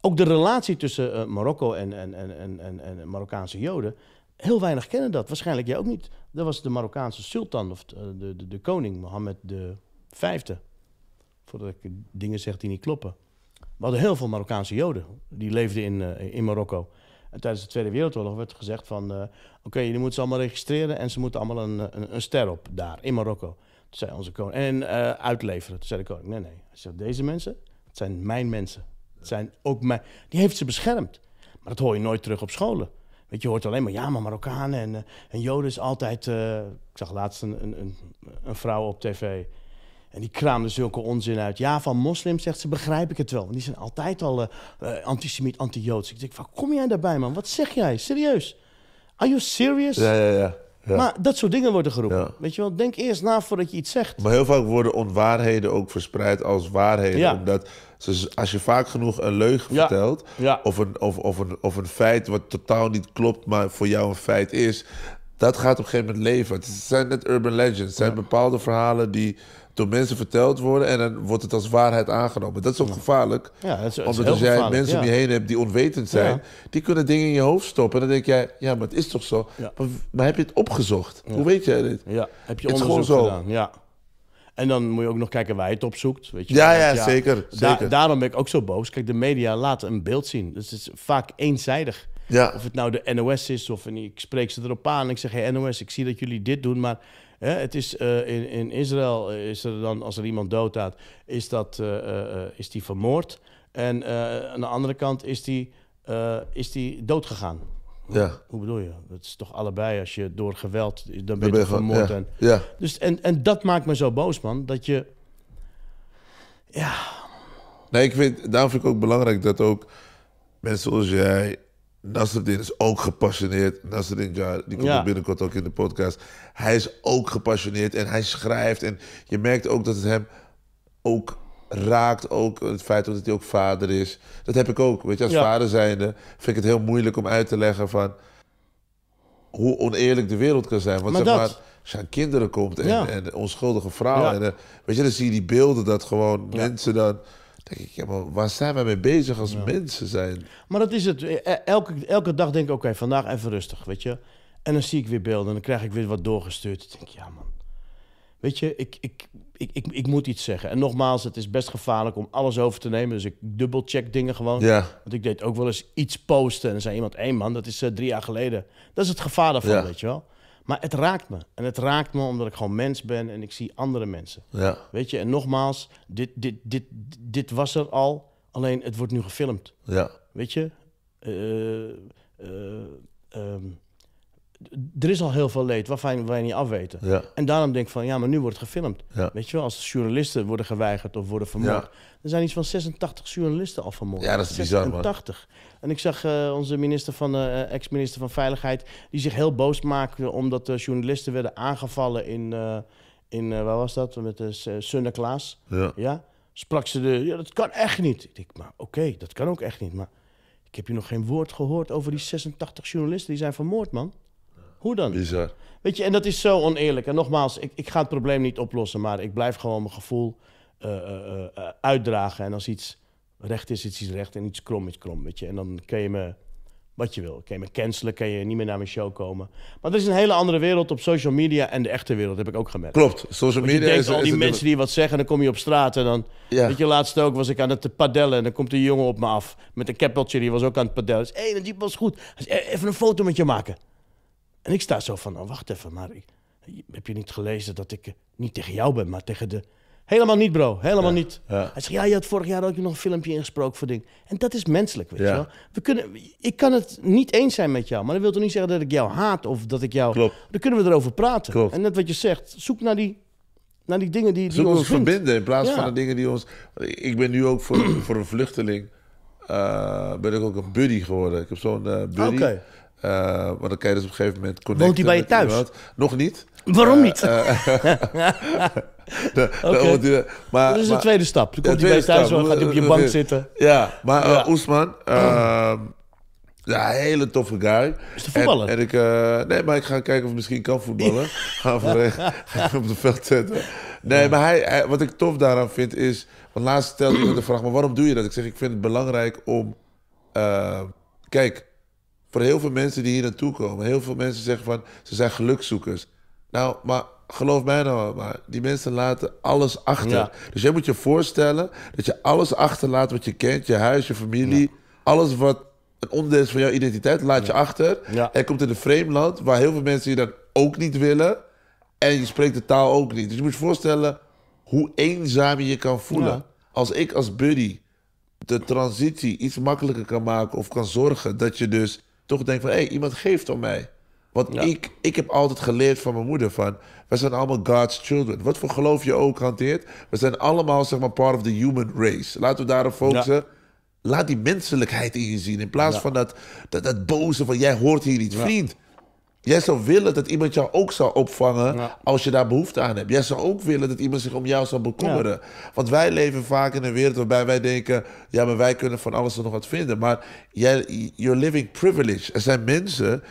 ook de relatie tussen eh, Marokko en, en, en, en, en Marokkaanse Joden Heel weinig kennen dat, waarschijnlijk jij ook niet. Dat was de Marokkaanse sultan, of eh, de, de, de, koning, Mohammed de Vijfde. Voordat ik dingen zeg die niet kloppen. We hadden heel veel Marokkaanse Joden, die leefden in, eh, in Marokko. En tijdens de Tweede Wereldoorlog werd gezegd van... Eh, oké, okay, jullie moeten ze allemaal registreren en ze moeten allemaal een, een, ster op daar, in Marokko. Toen zei onze koning, en uitleveren. Toen zei de koning, nee, nee. Hij zegt, deze mensen, het zijn mijn mensen. Het zijn ook mijn... Die heeft ze beschermd. Maar dat hoor je nooit terug op scholen je, hoort alleen maar, ja, maar Marokkanen en, eh, en Joden is altijd... Eh, ik zag laatst een, een, een, vrouw op tv en die kraamde zulke onzin uit. Ja, van moslims, zegt ze, begrijp ik het wel. Want die zijn altijd al uh, antisemiet, anti-Joods. Ik denk, waar kom jij daarbij, man? Wat zeg jij? Serieus? Are you serious? Ja, ja, ja. ja. Maar dat soort dingen worden geroepen. Weet je wel, denk eerst na voordat je iets zegt. Maar heel vaak worden onwaarheden ook verspreid als waarheden. Ja. Omdat dus als je vaak genoeg een leugen vertelt, Of, een, of, of, een, of een feit wat totaal niet klopt, maar voor jou een feit is, dat gaat op een gegeven moment leven. Het zijn net urban legends. Het zijn bepaalde verhalen die door mensen verteld worden en dan wordt het als waarheid aangenomen. Dat is ook gevaarlijk. Ja, dat is, omdat als jij mensen om je heen hebt die onwetend zijn, die kunnen dingen in je hoofd stoppen. En dan denk jij, ja, maar het is toch zo? Maar, heb je het opgezocht? Hoe weet jij dit? Ja, heb je onderzoek het gewoon zo. gedaan? Ja. En dan moet je ook nog kijken waar je het op zoekt. Weet je? Ja, ja, zeker. Daarom ben ik ook zo boos. Kijk, de media laten een beeld zien. Dus het is vaak eenzijdig. Ja. Of het nou de NOS is, of ik spreek ze erop aan. Ik zeg, hey, NOS, ik zie dat jullie dit doen, maar hè, het is, eh, in, in Israël eh, is er dan, als er iemand doodgaat, is, dat, eh, is die vermoord. En aan de andere kant is die, is die doodgegaan. Ja. Hoe bedoel je? Dat is toch allebei, als je door geweld, dan, ben je, vermoord. En, Dus, en, en dat maakt me zo boos, man. Dat je, ja. Nee, ik vind, daarom vind ik ook belangrijk dat ook mensen zoals jij, Nasruddin is ook gepassioneerd. Nasruddin Jar, die komt binnenkort ook in de podcast. Hij is ook gepassioneerd en hij schrijft. En je merkt ook dat het hem ook raakt ook het feit dat hij ook vader is. Dat heb ik ook. Weet je, als ja. vader zijnde vind ik het heel moeilijk om uit te leggen van hoe oneerlijk de wereld kan zijn. Want maar zeg dat... maar, zijn kinderen komt en, en onschuldige vrouwen. En, eh, weet je, dan zie je die beelden dat gewoon mensen dan. Denk ik, ja, maar waar zijn wij mee bezig als mensen zijn? Maar dat is het. E, e, elke, elke dag denk ik, oké, vandaag even rustig, weet je. En dan zie ik weer beelden en dan krijg ik weer wat doorgestuurd. Dan denk ik, ja man, weet je, ik, ik, ik, ik, ik moet iets zeggen. En nogmaals, het is best gevaarlijk om alles over te nemen. Dus ik dubbelcheck dingen gewoon. Ja. Want ik deed ook wel eens iets posten. En dan zei iemand, hé man, dat is uh, drie jaar geleden. Dat is het gevaar daarvan, weet je wel. Maar het raakt me. En het raakt me omdat ik gewoon mens ben en ik zie andere mensen. Ja. Weet je, en nogmaals, dit, dit, dit, dit was er al. Alleen het wordt nu gefilmd. Ja. Weet je? Eh, eh, ehm, er is al heel veel leed waarvan wij niet afweten. Ja. En daarom denk ik van, ja, maar nu wordt gefilmd. Weet je wel, als journalisten worden geweigerd of worden vermoord. Er zijn iets van 86 journalisten al vermoord. Ja, dat is 86. bizar, 80. En ik zag eh, onze minister van, uh, ex-minister van Veiligheid, die zich heel boos maakte omdat de journalisten werden aangevallen in, eh, in waar was dat, met de Sunderklaas. Ja. Sprak ze de, ja, dat kan echt niet. Ik denk, maar oké, dat kan ook echt niet. Maar ik heb hier nog geen woord gehoord over die 86 journalisten die zijn vermoord, man. Hoe dan? Weet je, en dat is zo oneerlijk. En nogmaals, ik, ik ga het probleem niet oplossen, maar ik blijf gewoon mijn gevoel eh, eh, eh, uitdragen. En als iets recht is, is iets recht en iets krom is krom, weet je. En dan kun je me wat je wil. Kun je me cancelen, kun je niet meer naar mijn show komen. Maar er is een hele andere wereld op social media en de echte wereld, heb ik ook gemerkt. Klopt, social media is... al die mensen die wat zeggen, dan kom je op straat en dan... Ja. Weet je, laatst ook was ik aan het padellen en dan komt die jongen op me af. Met een keppeltje, die was ook aan het padellen. Hé, hey, die was goed. Even een foto met je maken. En ik sta zo van, oh, wacht even, maar ik, heb je niet gelezen dat ik eh, niet tegen jou ben, maar tegen de... Helemaal niet, bro. Helemaal niet. Ja. Hij zegt, ja, je had vorig jaar ook nog een filmpje ingesproken voor ding. En dat is menselijk, weet je wel. We kunnen, ik kan het niet eens zijn met jou, maar dat wil toch niet zeggen dat ik jou haat of dat ik jou... Klopt. Dan kunnen we erover praten. Klopt. En net wat je zegt, zoek naar die naar die dingen die, die ons, verbinden in plaats van de dingen die ons. Ik ben nu ook voor, voor een vluchteling. Eh, ben ik ook een buddy geworden. Ik heb zo'n uh, buddy. Okay. Maar eh, dan kan je dus op een gegeven moment Woont hij bij je thuis? Nog niet. Waarom eh, niet? Eh, <laughs> <laughs> maar, dat is de tweede stap. Dan komt hij bij je thuis, dan gaat hij op je bank zitten. Ja, maar ja. Oesman... Ehm, ja, hele toffe guy. Is de voetballer? En, ik, nee, maar ik ga kijken of ik misschien kan voetballen. <laughs> Gaan we op de veld zetten. Nee, maar hij, wat ik tof daaraan vind is... Want laatst stelde je de vraag, maar waarom doe je dat? Ik zeg, ik vind het belangrijk om... Ehm, kijk, voor heel veel mensen die hier naartoe komen. Heel veel mensen zeggen van ze zijn gelukzoekers. Nou, maar geloof mij nou maar, die mensen laten alles achter. Dus jij moet je voorstellen dat je alles achterlaat wat je kent, je huis, je familie, alles wat een onderdeel is van jouw identiteit, laat je achter. En komt in een vreemd land waar heel veel mensen je dan ook niet willen en je spreekt de taal ook niet. Dus je moet je voorstellen hoe eenzaam je je kan voelen. Als ik als buddy de transitie iets makkelijker kan maken of kan zorgen dat je dus toch denk van, hé, hey, iemand geeft om mij. Want ik, ik heb altijd geleerd van mijn moeder van, we zijn allemaal God's children. Wat voor geloof je ook hanteert, we zijn allemaal zeg maar part of the human race. Laten we daarop focussen. Laat die menselijkheid in je zien in plaats van dat, dat, dat boze van, jij hoort hier niet, vriend. Jij zou willen dat iemand jou ook zou opvangen als je daar behoefte aan hebt. Jij zou ook willen dat iemand zich om jou zou bekommeren. Want wij leven vaak in een wereld waarbij wij denken: ja, maar wij kunnen van alles en nog wat vinden. Maar jij, you're living privilege. Er zijn mensen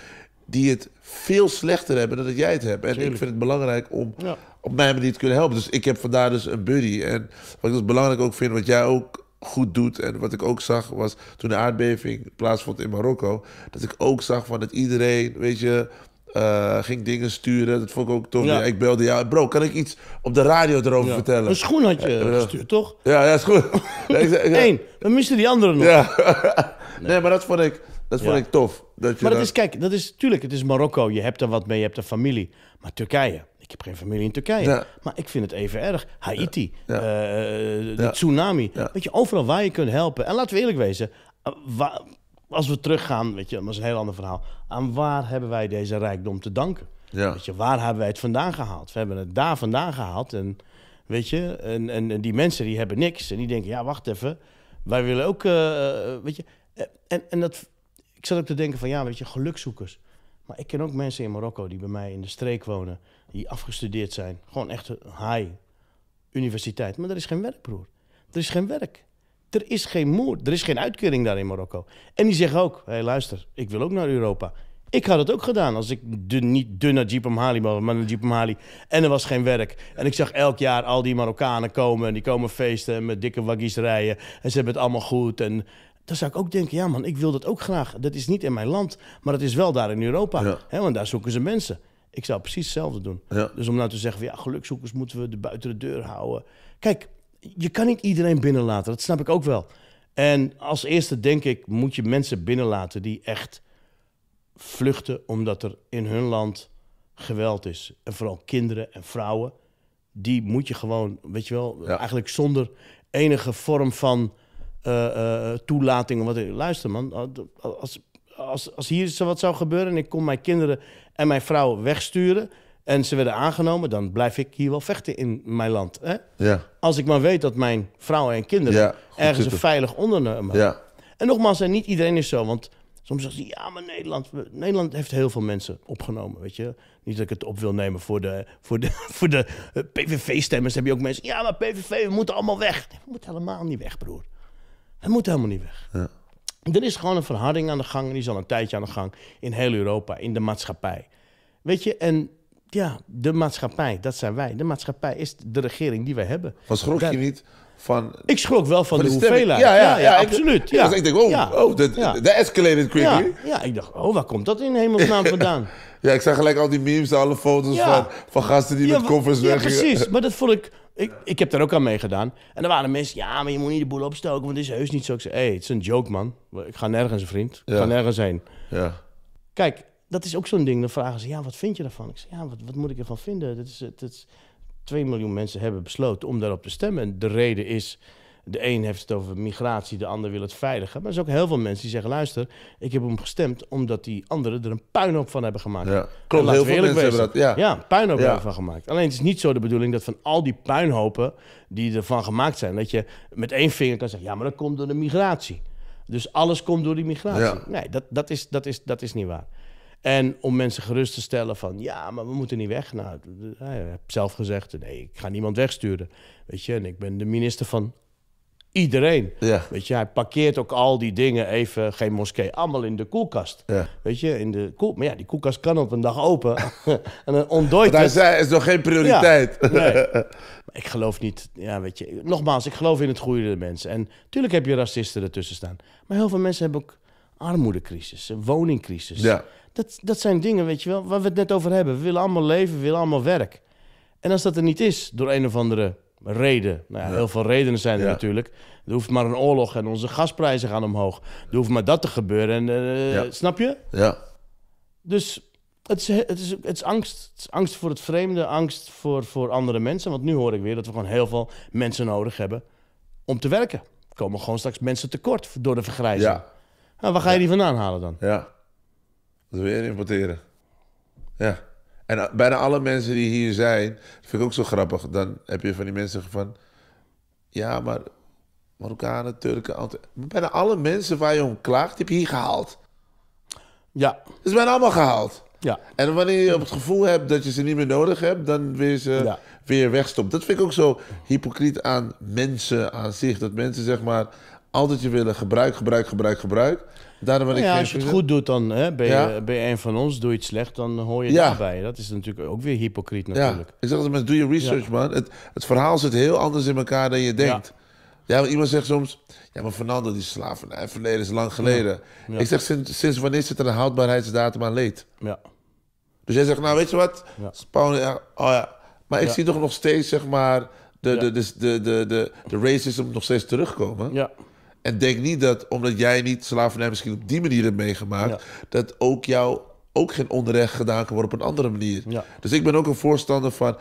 die het veel slechter hebben dan dat jij het hebt. En ik vind het belangrijk om op mijn manier te kunnen helpen. Dus ik heb vandaar dus een buddy. En wat ik dus belangrijk ook vind, wat jij ook goed doet. En wat ik ook zag was toen de aardbeving plaatsvond in Marokko, dat ik ook zag van dat iedereen, weet je, eh, ging dingen sturen. Dat vond ik ook tof. Ja. ik belde jou. Bro, kan ik iets op de radio erover vertellen? Een schoen had je eh, eh. gestuurd, toch? Ja, ja, schoen. <laughs> Eén. We misten die andere nog. <laughs> nee. nee. maar dat vond ik, dat vond ik tof. Dat je maar dat is, kijk, dat is natuurlijk, het is Marokko. Je hebt er wat mee, je hebt er familie. Maar Turkije. Ik heb geen familie in Turkije. Maar ik vind het even erg. Haiti, ja. Eh, eh, de tsunami. Weet je, overal waar je kunt helpen. En laten we eerlijk wezen, eh, als we teruggaan, weet je, dat is een heel ander verhaal. Aan waar hebben wij deze rijkdom te danken? Weet je, waar hebben wij het vandaan gehaald? We hebben het daar vandaan gehaald. En, weet je, en, en, die mensen die hebben niks. En die denken, ja, wacht even. Wij willen ook, weet je. En, en dat, ik zat ook te denken van, ja, weet je, gelukzoekers. Maar ik ken ook mensen in Marokko die bij mij in de streek wonen die afgestudeerd zijn. Gewoon echt high universiteit. Maar er is geen werk, broer. Er is geen werk. Er is geen moer, Er is geen uitkering daar in Marokko. En die zeggen ook, hé hey, luister, ik wil ook naar Europa. Ik had het ook gedaan als ik de, niet de Najib Amhali was, maar Najib Amhali. En er was geen werk. En ik zag elk jaar al die Marokkanen komen. En die komen feesten met dikke waggies rijden. En ze hebben het allemaal goed. En dan zou ik ook denken, ja man, ik wil dat ook graag. Dat is niet in mijn land, maar dat is wel daar in Europa. He, want daar zoeken ze mensen. Ik zou precies hetzelfde doen. Dus om nou te zeggen, van, ja, gelukzoekers moeten we de buiten de deur houden. Kijk, je kan niet iedereen binnenlaten. Dat snap ik ook wel. En als eerste denk ik, moet je mensen binnenlaten die echt vluchten omdat er in hun land geweld is. En vooral kinderen en vrouwen. Die moet je gewoon, weet je wel, eigenlijk zonder enige vorm van uh, uh, toelating. Wat, luister man, als, als, als hier zo wat zou gebeuren en ik kom mijn kinderen en mijn vrouw wegsturen en ze werden aangenomen, dan blijf ik hier wel vechten in mijn land. Hè? Ja. Als ik maar weet dat mijn vrouw en kinderen ergens een veilig ondernemen. Ja. En nogmaals, en niet iedereen is zo, want soms zeggen ze ja, maar Nederland, Nederland heeft heel veel mensen opgenomen. Weet je, niet dat ik het op wil nemen voor de, voor de, <laughs> voor de eh, PVV-stemmers. Heb je ook mensen, ja, maar PVV, we moeten allemaal weg. we moeten helemaal niet weg, broer. We moeten helemaal niet weg. Ja. Er is gewoon een verharding aan de gang en die is al een tijdje aan de gang in heel Europa, in de maatschappij. Weet je, en ja, de maatschappij, dat zijn wij. De maatschappij is de regering die wij hebben. Wat schrok je niet van... Ik schrok wel van, de, de hoeveelheid. Ja, ja, ja, absoluut. Ja. Dus ik denk, oh, oh dat, dat escalated quickly. Ja, ik dacht, oh, waar komt dat in hemelsnaam <laughs> vandaan? ja, ik zag gelijk al die memes, alle foto's van, van gasten die met koffers ja, Ja, precies. <laughs> Maar dat vond ik... Ik, ik heb daar ook aan meegedaan. En er waren mensen, ja, maar je moet niet de boel opstoken, want het is heus niet zo. Ik hey, het is een joke, man. Ik ga nergens, een vriend. Ik ga nergens heen. Ja. Kijk, dat is ook zo'n ding. Dan vragen ze, ja, wat vind je daarvan? Ik zeg, ja, wat, wat moet ik ervan vinden? Dat is, dat is, 2 miljoen mensen hebben besloten om daarop te stemmen. En de reden is, de een heeft het over migratie, de ander wil het veiliger. Maar er zijn ook heel veel mensen die zeggen, luister, ik heb hem gestemd omdat die anderen er een puinhoop van hebben gemaakt. Ja, klopt, heel veel mensen hebben dat. Ja, ja puinhoop ja. van gemaakt. Alleen het is niet zo de bedoeling dat van al die puinhopen die ervan gemaakt zijn, dat je met één vinger kan zeggen, ja, maar dat komt door de migratie. Dus alles komt door die migratie. Nee, dat, dat, is, dat, is, dat is niet waar. En om mensen gerust te stellen van, ja, maar we moeten niet weg. Nou, ik heb zelf gezegd, nee, ik ga niemand wegsturen. Weet je, en ik ben de minister van iedereen. Ja. Weet je, hij parkeert ook al die dingen even, geen moskee, allemaal in de koelkast. Ja. Weet je, in de koel, maar ja, die koelkast kan op een dag open <laughs> en dan ontdooit hij zei, is nog geen prioriteit. Ja, nee. <laughs> ik geloof niet, ja, weet je, nogmaals, ik geloof in het goede de mensen. En natuurlijk heb je racisten ertussen staan, maar heel veel mensen hebben ook armoedecrisis, een woningcrisis. Dat, dat zijn dingen, weet je wel, waar we het net over hebben. We willen allemaal leven, we willen allemaal werk. En als dat er niet is, door een of andere reden. Nou ja, heel veel redenen zijn er natuurlijk. Er hoeft maar een oorlog en onze gasprijzen gaan omhoog. Er hoeft maar dat te gebeuren. En, eh, Snap je? Ja. Dus het is, het is, het is angst. Het angst voor het vreemde, angst voor, voor andere mensen. Want nu hoor ik weer dat we gewoon heel veel mensen nodig hebben om te werken. Er komen gewoon straks mensen tekort door de vergrijzing. Ja. Nou, waar ga je die vandaan halen dan? Ja. weer importeren. Ja. En eh, bijna alle mensen die hier zijn, vind ik ook zo grappig. Dan heb je van die mensen van, ja, maar Marokkanen, Turken, altijd bijna alle mensen waar je om klaagt, heb je hier gehaald. Ja. Dat zijn allemaal gehaald. Ja. En wanneer je op het gevoel hebt dat je ze niet meer nodig hebt, dan weer ze weer wegstopt. Dat vind ik ook zo hypocriet aan mensen aan zich. Dat mensen zeg maar altijd je willen gebruik, gebruik, gebruik, gebruik. Daarom nou ik ja, als je het goed doet, dan hè, ben, je, ben, je, een van ons. Doe je het slecht, dan hoor je ja. daarbij. Dat is natuurlijk ook weer hypocriet natuurlijk. Ja. Ik zeg altijd, doe je research, man. Het, het, verhaal zit heel anders in elkaar dan je denkt. Ja, iemand zegt soms, ja, maar Fernando, die slavernij verleden is lang geleden. Ik zeg, sinds, sinds, wanneer zit er een houdbaarheidsdatum aan leed? Ja. Dus jij zegt, nou, weet je wat? ja. oh ja. Maar ik zie toch nog steeds, zeg maar, de, de, de, de, de, de racism nog steeds terugkomen. Ja. En denk niet dat, omdat jij niet slavernij misschien op die manier hebt meegemaakt, dat ook jou ook geen onrecht gedaan kan worden op een andere manier. Dus ik ben ook een voorstander van,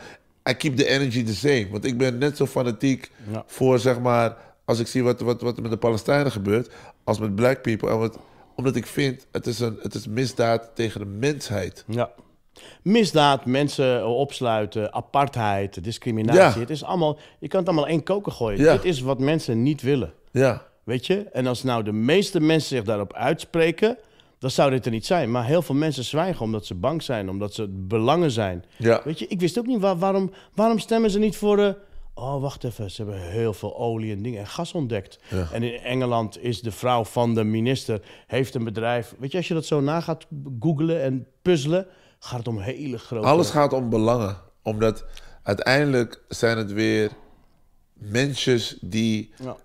I keep the energy the same. Want ik ben net zo fanatiek voor, zeg maar, als ik zie wat, wat, wat er met de Palestijnen gebeurt, als met black people. En wat, omdat ik vind, het is, een, het is misdaad tegen de mensheid. Ja. Misdaad, mensen opsluiten, apartheid, discriminatie. Het is allemaal, je kan het allemaal één koken gooien. Dit is wat mensen niet willen. Ja. Weet je? En als nou de meeste mensen zich daarop uitspreken, dan zou dit er niet zijn. Maar heel veel mensen zwijgen omdat ze bang zijn, omdat ze belangen zijn. Ja. Weet je, ik wist ook niet waarom, waarom stemmen ze niet voor. Eh, oh, wacht even, ze hebben heel veel olie en dingen en gas ontdekt. Ja. En in Engeland is de vrouw van de minister, heeft een bedrijf. Weet je, als je dat zo na gaat googlen en puzzelen, gaat het om hele grote... Alles gaat om belangen. Omdat uiteindelijk zijn het weer mensen die ja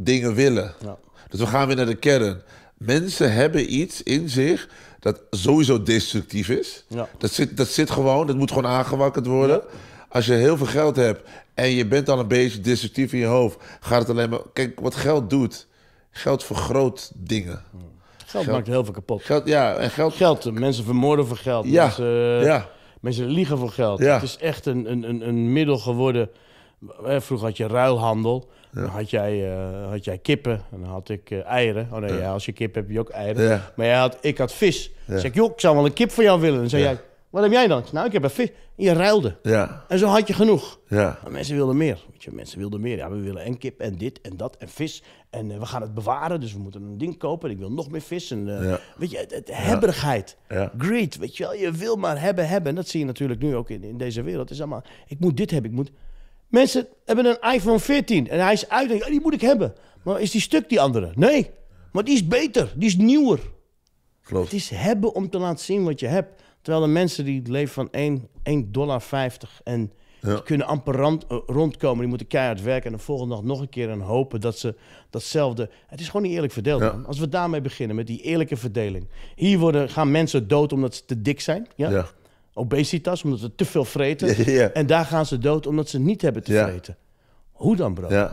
dingen willen. Ja. Dus we gaan weer naar de kern. Mensen hebben iets in zich dat sowieso destructief is. Ja. Dat, zit, dat zit gewoon, dat moet gewoon aangewakkerd worden. Als je heel veel geld hebt en je bent al een beetje destructief in je hoofd, gaat het alleen maar. Kijk, wat geld doet, geld vergroot dingen. Geld, maakt heel veel kapot. Geld, ja, en geld... geld. Mensen vermoorden voor geld. Mensen, mensen liegen voor geld. Het is echt een, een, een, een middel geworden. Eh, vroeger had je ruilhandel. Dan had jij, eh, had jij kippen en dan had ik eh, eieren. Oh nee, als je kip hebt, heb je ook eieren. Maar jij had, ik had vis. Dan zeg ik, joh, ik zou wel een kip van jou willen. Dan zei jij, wat heb jij dan? Nou, ik heb een vis. En je ruilde. Ja. En zo had je genoeg. Ja. Maar mensen wilden meer. Weet je, mensen wilden meer. Ja, we willen en kip en dit en dat en vis. En eh, we gaan het bewaren, dus we moeten een ding kopen. ik wil nog meer vis. En, Weet je, het, hebberigheid. Greed, weet je wel. Je wil maar hebben, hebben. En dat zie je natuurlijk nu ook in, in deze wereld. Het is allemaal, ik moet dit hebben, ik moet... Mensen hebben een iPhone 14 en hij is uit. En, oh, die moet ik hebben. Maar is die stuk die andere? Nee. Maar die is beter. Die is nieuwer. Klopt. Het is hebben om te laten zien wat je hebt. Terwijl de mensen die leven van 1,50 dollar en kunnen amper eh, rondkomen. Die moeten keihard werken en de volgende dag nog een keer en hopen dat ze datzelfde... Het is gewoon niet eerlijk verdeeld. Als we daarmee beginnen, met die eerlijke verdeling. Hier worden, gaan mensen dood omdat ze te dik zijn. Ja? ja obesitas, omdat ze te veel vreten. En daar gaan ze dood omdat ze niet hebben te vreten. Hoe dan, bro?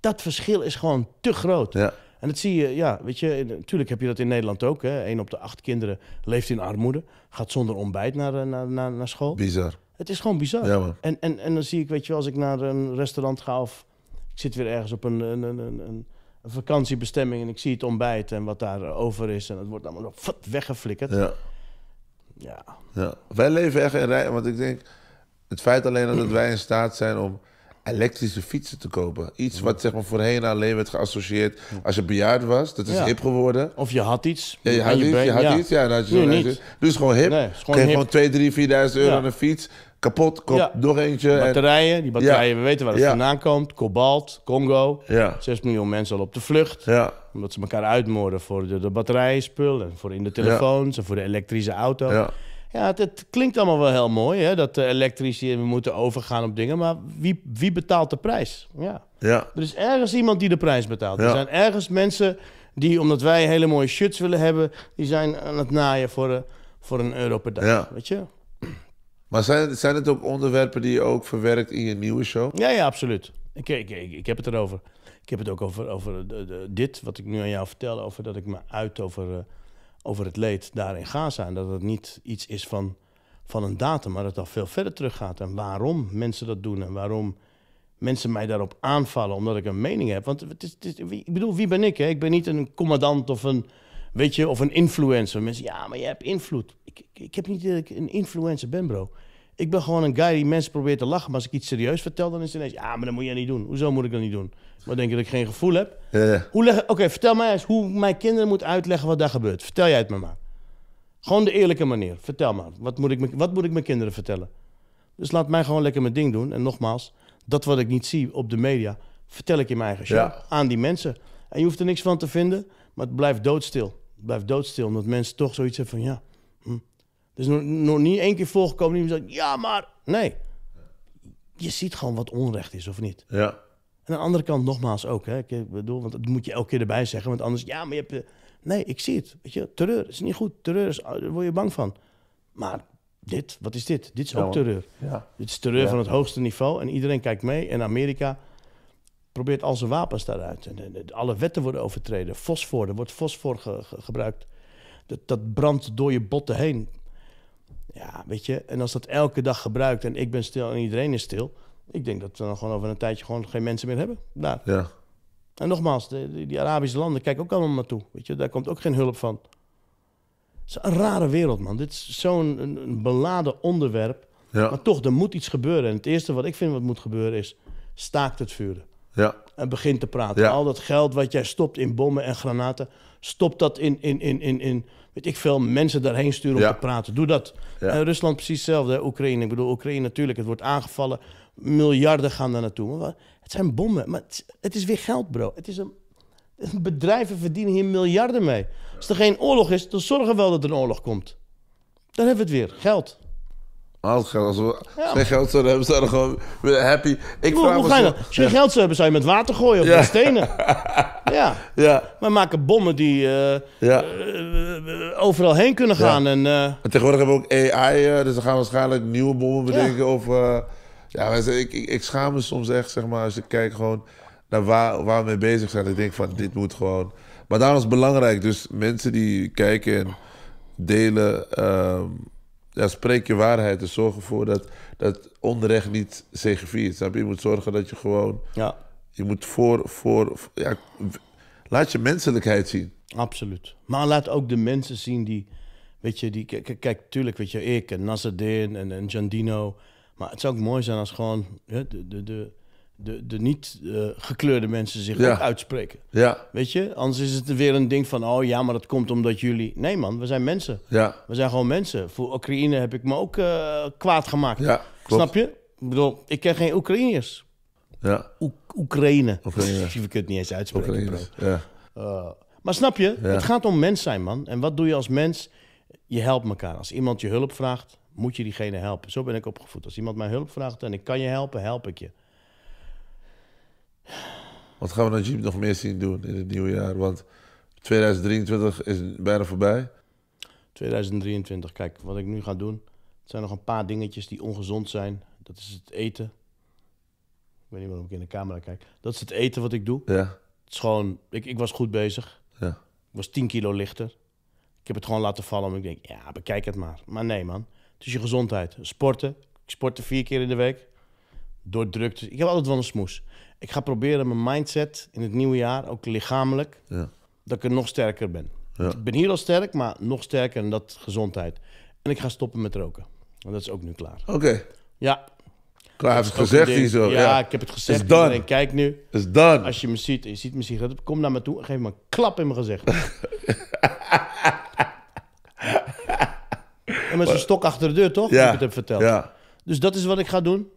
Dat verschil is gewoon te groot. En dat zie je, ja, weet je, natuurlijk heb je dat in Nederland ook. Hè. Een op de acht kinderen leeft in armoede, gaat zonder ontbijt naar, eh, naar, naar, naar school. Bizar. Het is gewoon bizar. en, en, en dan zie ik, weet je wel, als ik naar een restaurant ga of ik zit weer ergens op een, een, een, een, vakantiebestemming en ik zie het ontbijt en wat daar eh, over is. En het wordt allemaal wat weggeflikkerd. Ja. Ja. ja. Wij leven echt in rij, want ik denk, het feit alleen dat wij in staat zijn om elektrische fietsen te kopen. Iets wat zeg maar, voorheen alleen werd geassocieerd als je bejaard was. Dat is hip geworden. Of je had iets. Ja, je had, iets, ja. Dus gewoon hip. Nee, gewoon Geef gewoon 2, 3, 4.000 euro aan een fiets. Kapot, koop nog eentje. Batterijen, die batterijen, we weten waar het vandaan komt. Kobalt, Congo. 6 miljoen mensen al op de vlucht. Ja omdat ze elkaar uitmoorden voor de, de batterijspul en voor in de telefoons en voor de elektrische auto. Ja. Ja, het, klinkt allemaal wel heel mooi, hè? dat de elektrici we moeten overgaan op dingen. Maar wie, wie betaalt de prijs? Ja. ja. Er is ergens iemand die de prijs betaalt. Er zijn ergens mensen die, omdat wij hele mooie shirts willen hebben, die zijn aan het naaien voor, eh, voor een euro per dag. Ja. Weet je? Maar zijn, zijn het ook onderwerpen die je ook verwerkt in je nieuwe show? Ja, ja absoluut. ik, ik, ik heb het erover. Ik heb het ook over, over de, dit, wat ik nu aan jou vertel, over dat ik me uit over, eh, over het leed daar in Gaza. En dat het niet iets is van, van een datum, maar dat het al veel verder teruggaat. En waarom mensen dat doen en waarom mensen mij daarop aanvallen omdat ik een mening heb. Want het is, ik bedoel, wie ben ik? Hè? Ik ben niet een commandant of een, weet je, of een influencer. Mensen, ja, maar je hebt invloed. Ik, ik, heb niet dat ik een influencer ben, bro. Ik ben gewoon een guy die mensen probeert te lachen. Maar als ik iets serieus vertel, dan is het ineens... Ja, maar dat moet je niet doen. Hoezo moet ik dat niet doen? Maar denk je dat ik geen gevoel heb? Ja. Oké, vertel mij eens hoe mijn kinderen moet uitleggen wat daar gebeurt. Vertel jij het me maar. Gewoon de eerlijke manier. Vertel maar. Wat moet ik, wat moet ik mijn kinderen vertellen? Dus laat mij gewoon lekker mijn ding doen. En nogmaals, dat wat ik niet zie op de media, vertel ik in mijn eigen show aan die mensen. En je hoeft er niks van te vinden, maar het blijft doodstil. Het blijft doodstil, omdat mensen toch zoiets hebben van ja. Hm. is nog, nog niet één keer voorgekomen die zegt ja, maar nee. Je ziet gewoon wat onrecht is of niet. Ja. En aan de andere kant nogmaals ook. Hè, ik eh, bedoel, want dat moet je elke keer erbij zeggen. Want anders, ja, maar je hebt... Eh, nee, ik zie het. Weet je, terreur is niet goed. Terreur, is, eh, daar word je bang van. Maar dit, wat is dit? Dit is ook terreur. Ja. Dit is terreur van het hoogste niveau. En iedereen kijkt mee. En Amerika probeert al zijn wapens daaruit. alle wetten worden overtreden. Fosfor, er wordt fosfor gebruikt. Dat, dat brandt door je botten heen. Ja, weet je. En als dat elke dag gebruikt en ik ben stil en iedereen is stil... Ik denk dat we dan gewoon over een tijdje gewoon geen mensen meer hebben. Daar. Ja. En nogmaals, de, die Arabische landen kijken ook allemaal naartoe. Weet je, daar komt ook geen hulp van. Het is een rare wereld, man. Dit is zo'n beladen onderwerp. Ja. Maar toch, er moet iets gebeuren. En het eerste wat ik vind wat moet gebeuren is... staakt het vuren. Ja. En begint te praten. Al dat geld wat jij stopt in bommen en granaten... stop dat in, in, in, in, in weet ik veel, mensen daarheen sturen om te praten. Doe dat. En Rusland precies hetzelfde. Oekraïne, ik bedoel, Oekraïne natuurlijk, het wordt aangevallen miljarden gaan daar naartoe. het zijn bommen. Maar het, is weer geld, bro. Het is een, <laughs> bedrijven verdienen hier miljarden mee. Als er geen oorlog is, dan zorgen we wel dat er een oorlog komt. Dan hebben we het weer. Geld. geld. Als we geen geld zouden hebben, zouden we gewoon happy. Ik vraag hoe ga je nou? Als je geld zou hebben, zou je met water gooien of ja. met stenen. <laughs> Ja. ja. Maar maken bommen die eh, eh, overal heen kunnen gaan. Eh, en, tegenwoordig hebben we ook AI, dus dan gaan we waarschijnlijk nieuwe bommen bedenken. Of, ja, ik, ik, schaam me soms echt, zeg maar, als ik kijk gewoon naar waar, waar we mee bezig zijn. Ik denk van, dit moet gewoon... Maar daarom is het belangrijk. Dus mensen die kijken en delen, ehm, ja, spreek je waarheid en zorg ervoor dat, dat onrecht niet zegeviert. Snap je? moet zorgen dat je gewoon... Ja. Je moet voor... voor ja, laat je menselijkheid zien. Absoluut. Maar laat ook de mensen zien die... Weet je, die, kijk, kijk tuurlijk, weet je, ik en Nasreddin en, en Giandino... Maar het zou ook mooi zijn als gewoon de, de, de, de, de niet eh, gekleurde mensen zich ook uitspreken. Ja. Weet je? Anders is het weer een ding van, oh ja, maar dat komt omdat jullie... Nee man, we zijn mensen. Ja. We zijn gewoon mensen. Voor Oekraïne heb ik me ook eh, kwaad gemaakt. Ja, Snap je? Ik bedoel, ik ken geen Oekraïners. Ja. Oekraïne. Oekraïne. Ik weet het niet eens uitspreken. Oekraïne. Ja. Eh, maar snap je? Het gaat om mens zijn, man. En wat doe je als mens? Je helpt elkaar. Als iemand je hulp vraagt, moet je diegene helpen. Zo ben ik opgevoed. Als iemand mij hulp vraagt en ik kan je helpen, help ik je. Wat gaan we Najib nog meer zien doen in het nieuwe jaar? Want 2023 is bijna voorbij. 2023, kijk, wat ik nu ga doen. Het zijn nog een paar dingetjes die ongezond zijn. Dat is het eten. Ik weet niet waarom ik in de camera kijk. Dat is het eten wat ik doe. Ja. Het is gewoon, ik, ik was goed bezig. Ja. Ik was 10 kilo lichter. Ik heb het gewoon laten vallen, omdat ik denk, ja, bekijk het maar. Maar nee, man dus je gezondheid. Sporten. Ik sportte vier keer in de week. Door drukte. Dus ik heb altijd wel een smoes. Ik ga proberen mijn mindset in het nieuwe jaar, ook lichamelijk, ja. dat ik er nog sterker ben. Ik ben hier al sterk, maar nog sterker en dat gezondheid. En ik ga stoppen met roken. Want dat is ook nu klaar. Oké. Ja. Klaar, heeft het gezegd zo. Ja, ik heb het gezegd. Is done. kijk nu. Is done. Als je me ziet, je ziet me ik kom naar me toe en geef me een klap in mijn gezicht. <laughs> met zijn stok achter de deur, toch? Ja. Ik het heb verteld. Ja. Dus dat is wat ik ga doen.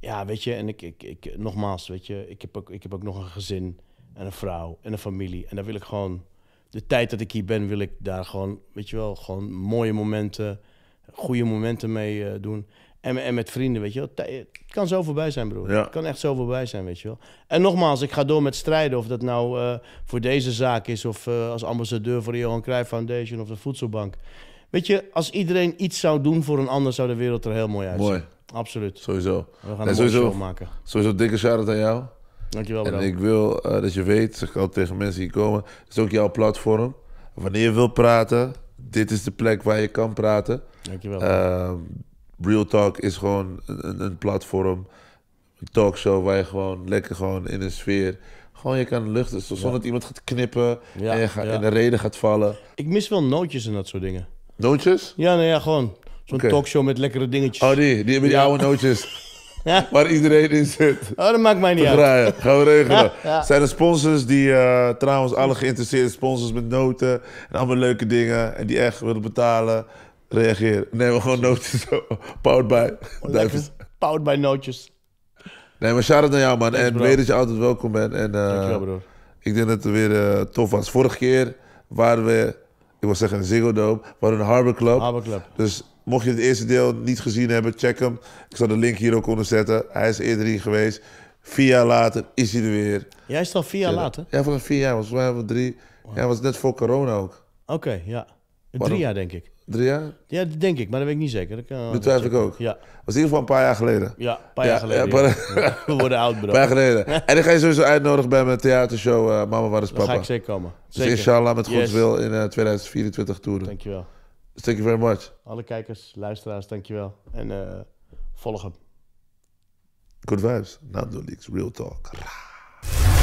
Ja, weet je, en ik, ik, ik, nogmaals, weet je, ik heb, ook, ik heb ook nog een gezin en een vrouw en een familie. En daar wil ik gewoon, de tijd dat ik hier ben, wil ik daar gewoon, weet je wel, gewoon mooie momenten, goede momenten mee eh, doen. En, en met vrienden, weet je wel. Het kan zo voorbij zijn, broer. Ja. Het kan echt zo voorbij zijn, weet je wel. En nogmaals, ik ga door met strijden. Of dat nou eh, voor deze zaak is, of eh, als ambassadeur voor de Johan Cruijff Foundation of de Voedselbank. Weet je, als iedereen iets zou doen voor een ander, zou de wereld er heel mooi uitzien. Mooi. Absoluut. Sowieso. We gaan een sowieso, show maken. Sowieso dikke shout out aan jou. Dankjewel, En ik wil eh, dat je weet, zeg ik altijd tegen mensen die komen, het is ook jouw platform. Wanneer je wilt praten, dit is de plek waar je kan praten. Dankjewel. Uh, Real Talk is gewoon een, een platform, talk talkshow waar je gewoon lekker gewoon in een sfeer... Gewoon je kan luchten, zonder dat iemand gaat knippen en je gaat, in de reden gaat vallen. Ik mis wel nootjes en dat soort dingen. Nootjes? Ja, nou ja, gewoon. Zo'n talkshow met lekkere dingetjes. Oh, die, die hebben die oude nootjes. <laughs> Waar iedereen in zit. Oh, dat maakt mij niet uit. Draaien. Gaan we regelen. <laughs> Zijn er sponsors die eh, trouwens alle geïnteresseerde sponsors met noten en allemaal leuke dingen en die echt willen betalen? Reageer. Neem gewoon noten Powered by. Lekker Powered bij nootjes. Nee, maar shout-out naar jou, man. en weet dat je altijd welkom bent. En, eh, Dankjewel, broer. ik denk dat het weer eh, tof was. Vorige keer waren we ik wil zeggen een Dome, maar een Harbor Club. Harbor Club. Dus mocht je het eerste deel niet gezien hebben, check hem. Ik zal de link hier ook onder zetten. Hij is eerder hier geweest. Vier jaar later is hij er weer. Jij is al vier jaar later? Ja, van vier jaar. was. mij hebben drie. Wow. Ja, was net voor corona ook. Oké, ja. Drie jaar denk ik. Drie jaar? Ja, dat denk ik, maar dat weet ik niet zeker. Dat, twijfel ik ook. Ja. was in ieder geval een paar jaar geleden. Ja, een paar jaar geleden. Ja, <laughs> We worden oud, bro. Een paar jaar geleden. En ik ga je sowieso uitnodigen bij mijn theatershow eh, Mama, waar is papa? Dan ga ik zeker komen. Dus zeker. Dus inshallah met Gods wil in uh, eh, 2024 toeren. Dankjewel. Dus thank you very much. Alle kijkers, luisteraars, dankjewel. En uh, volg hem. Good vibes. Nou, Leaks, real talk.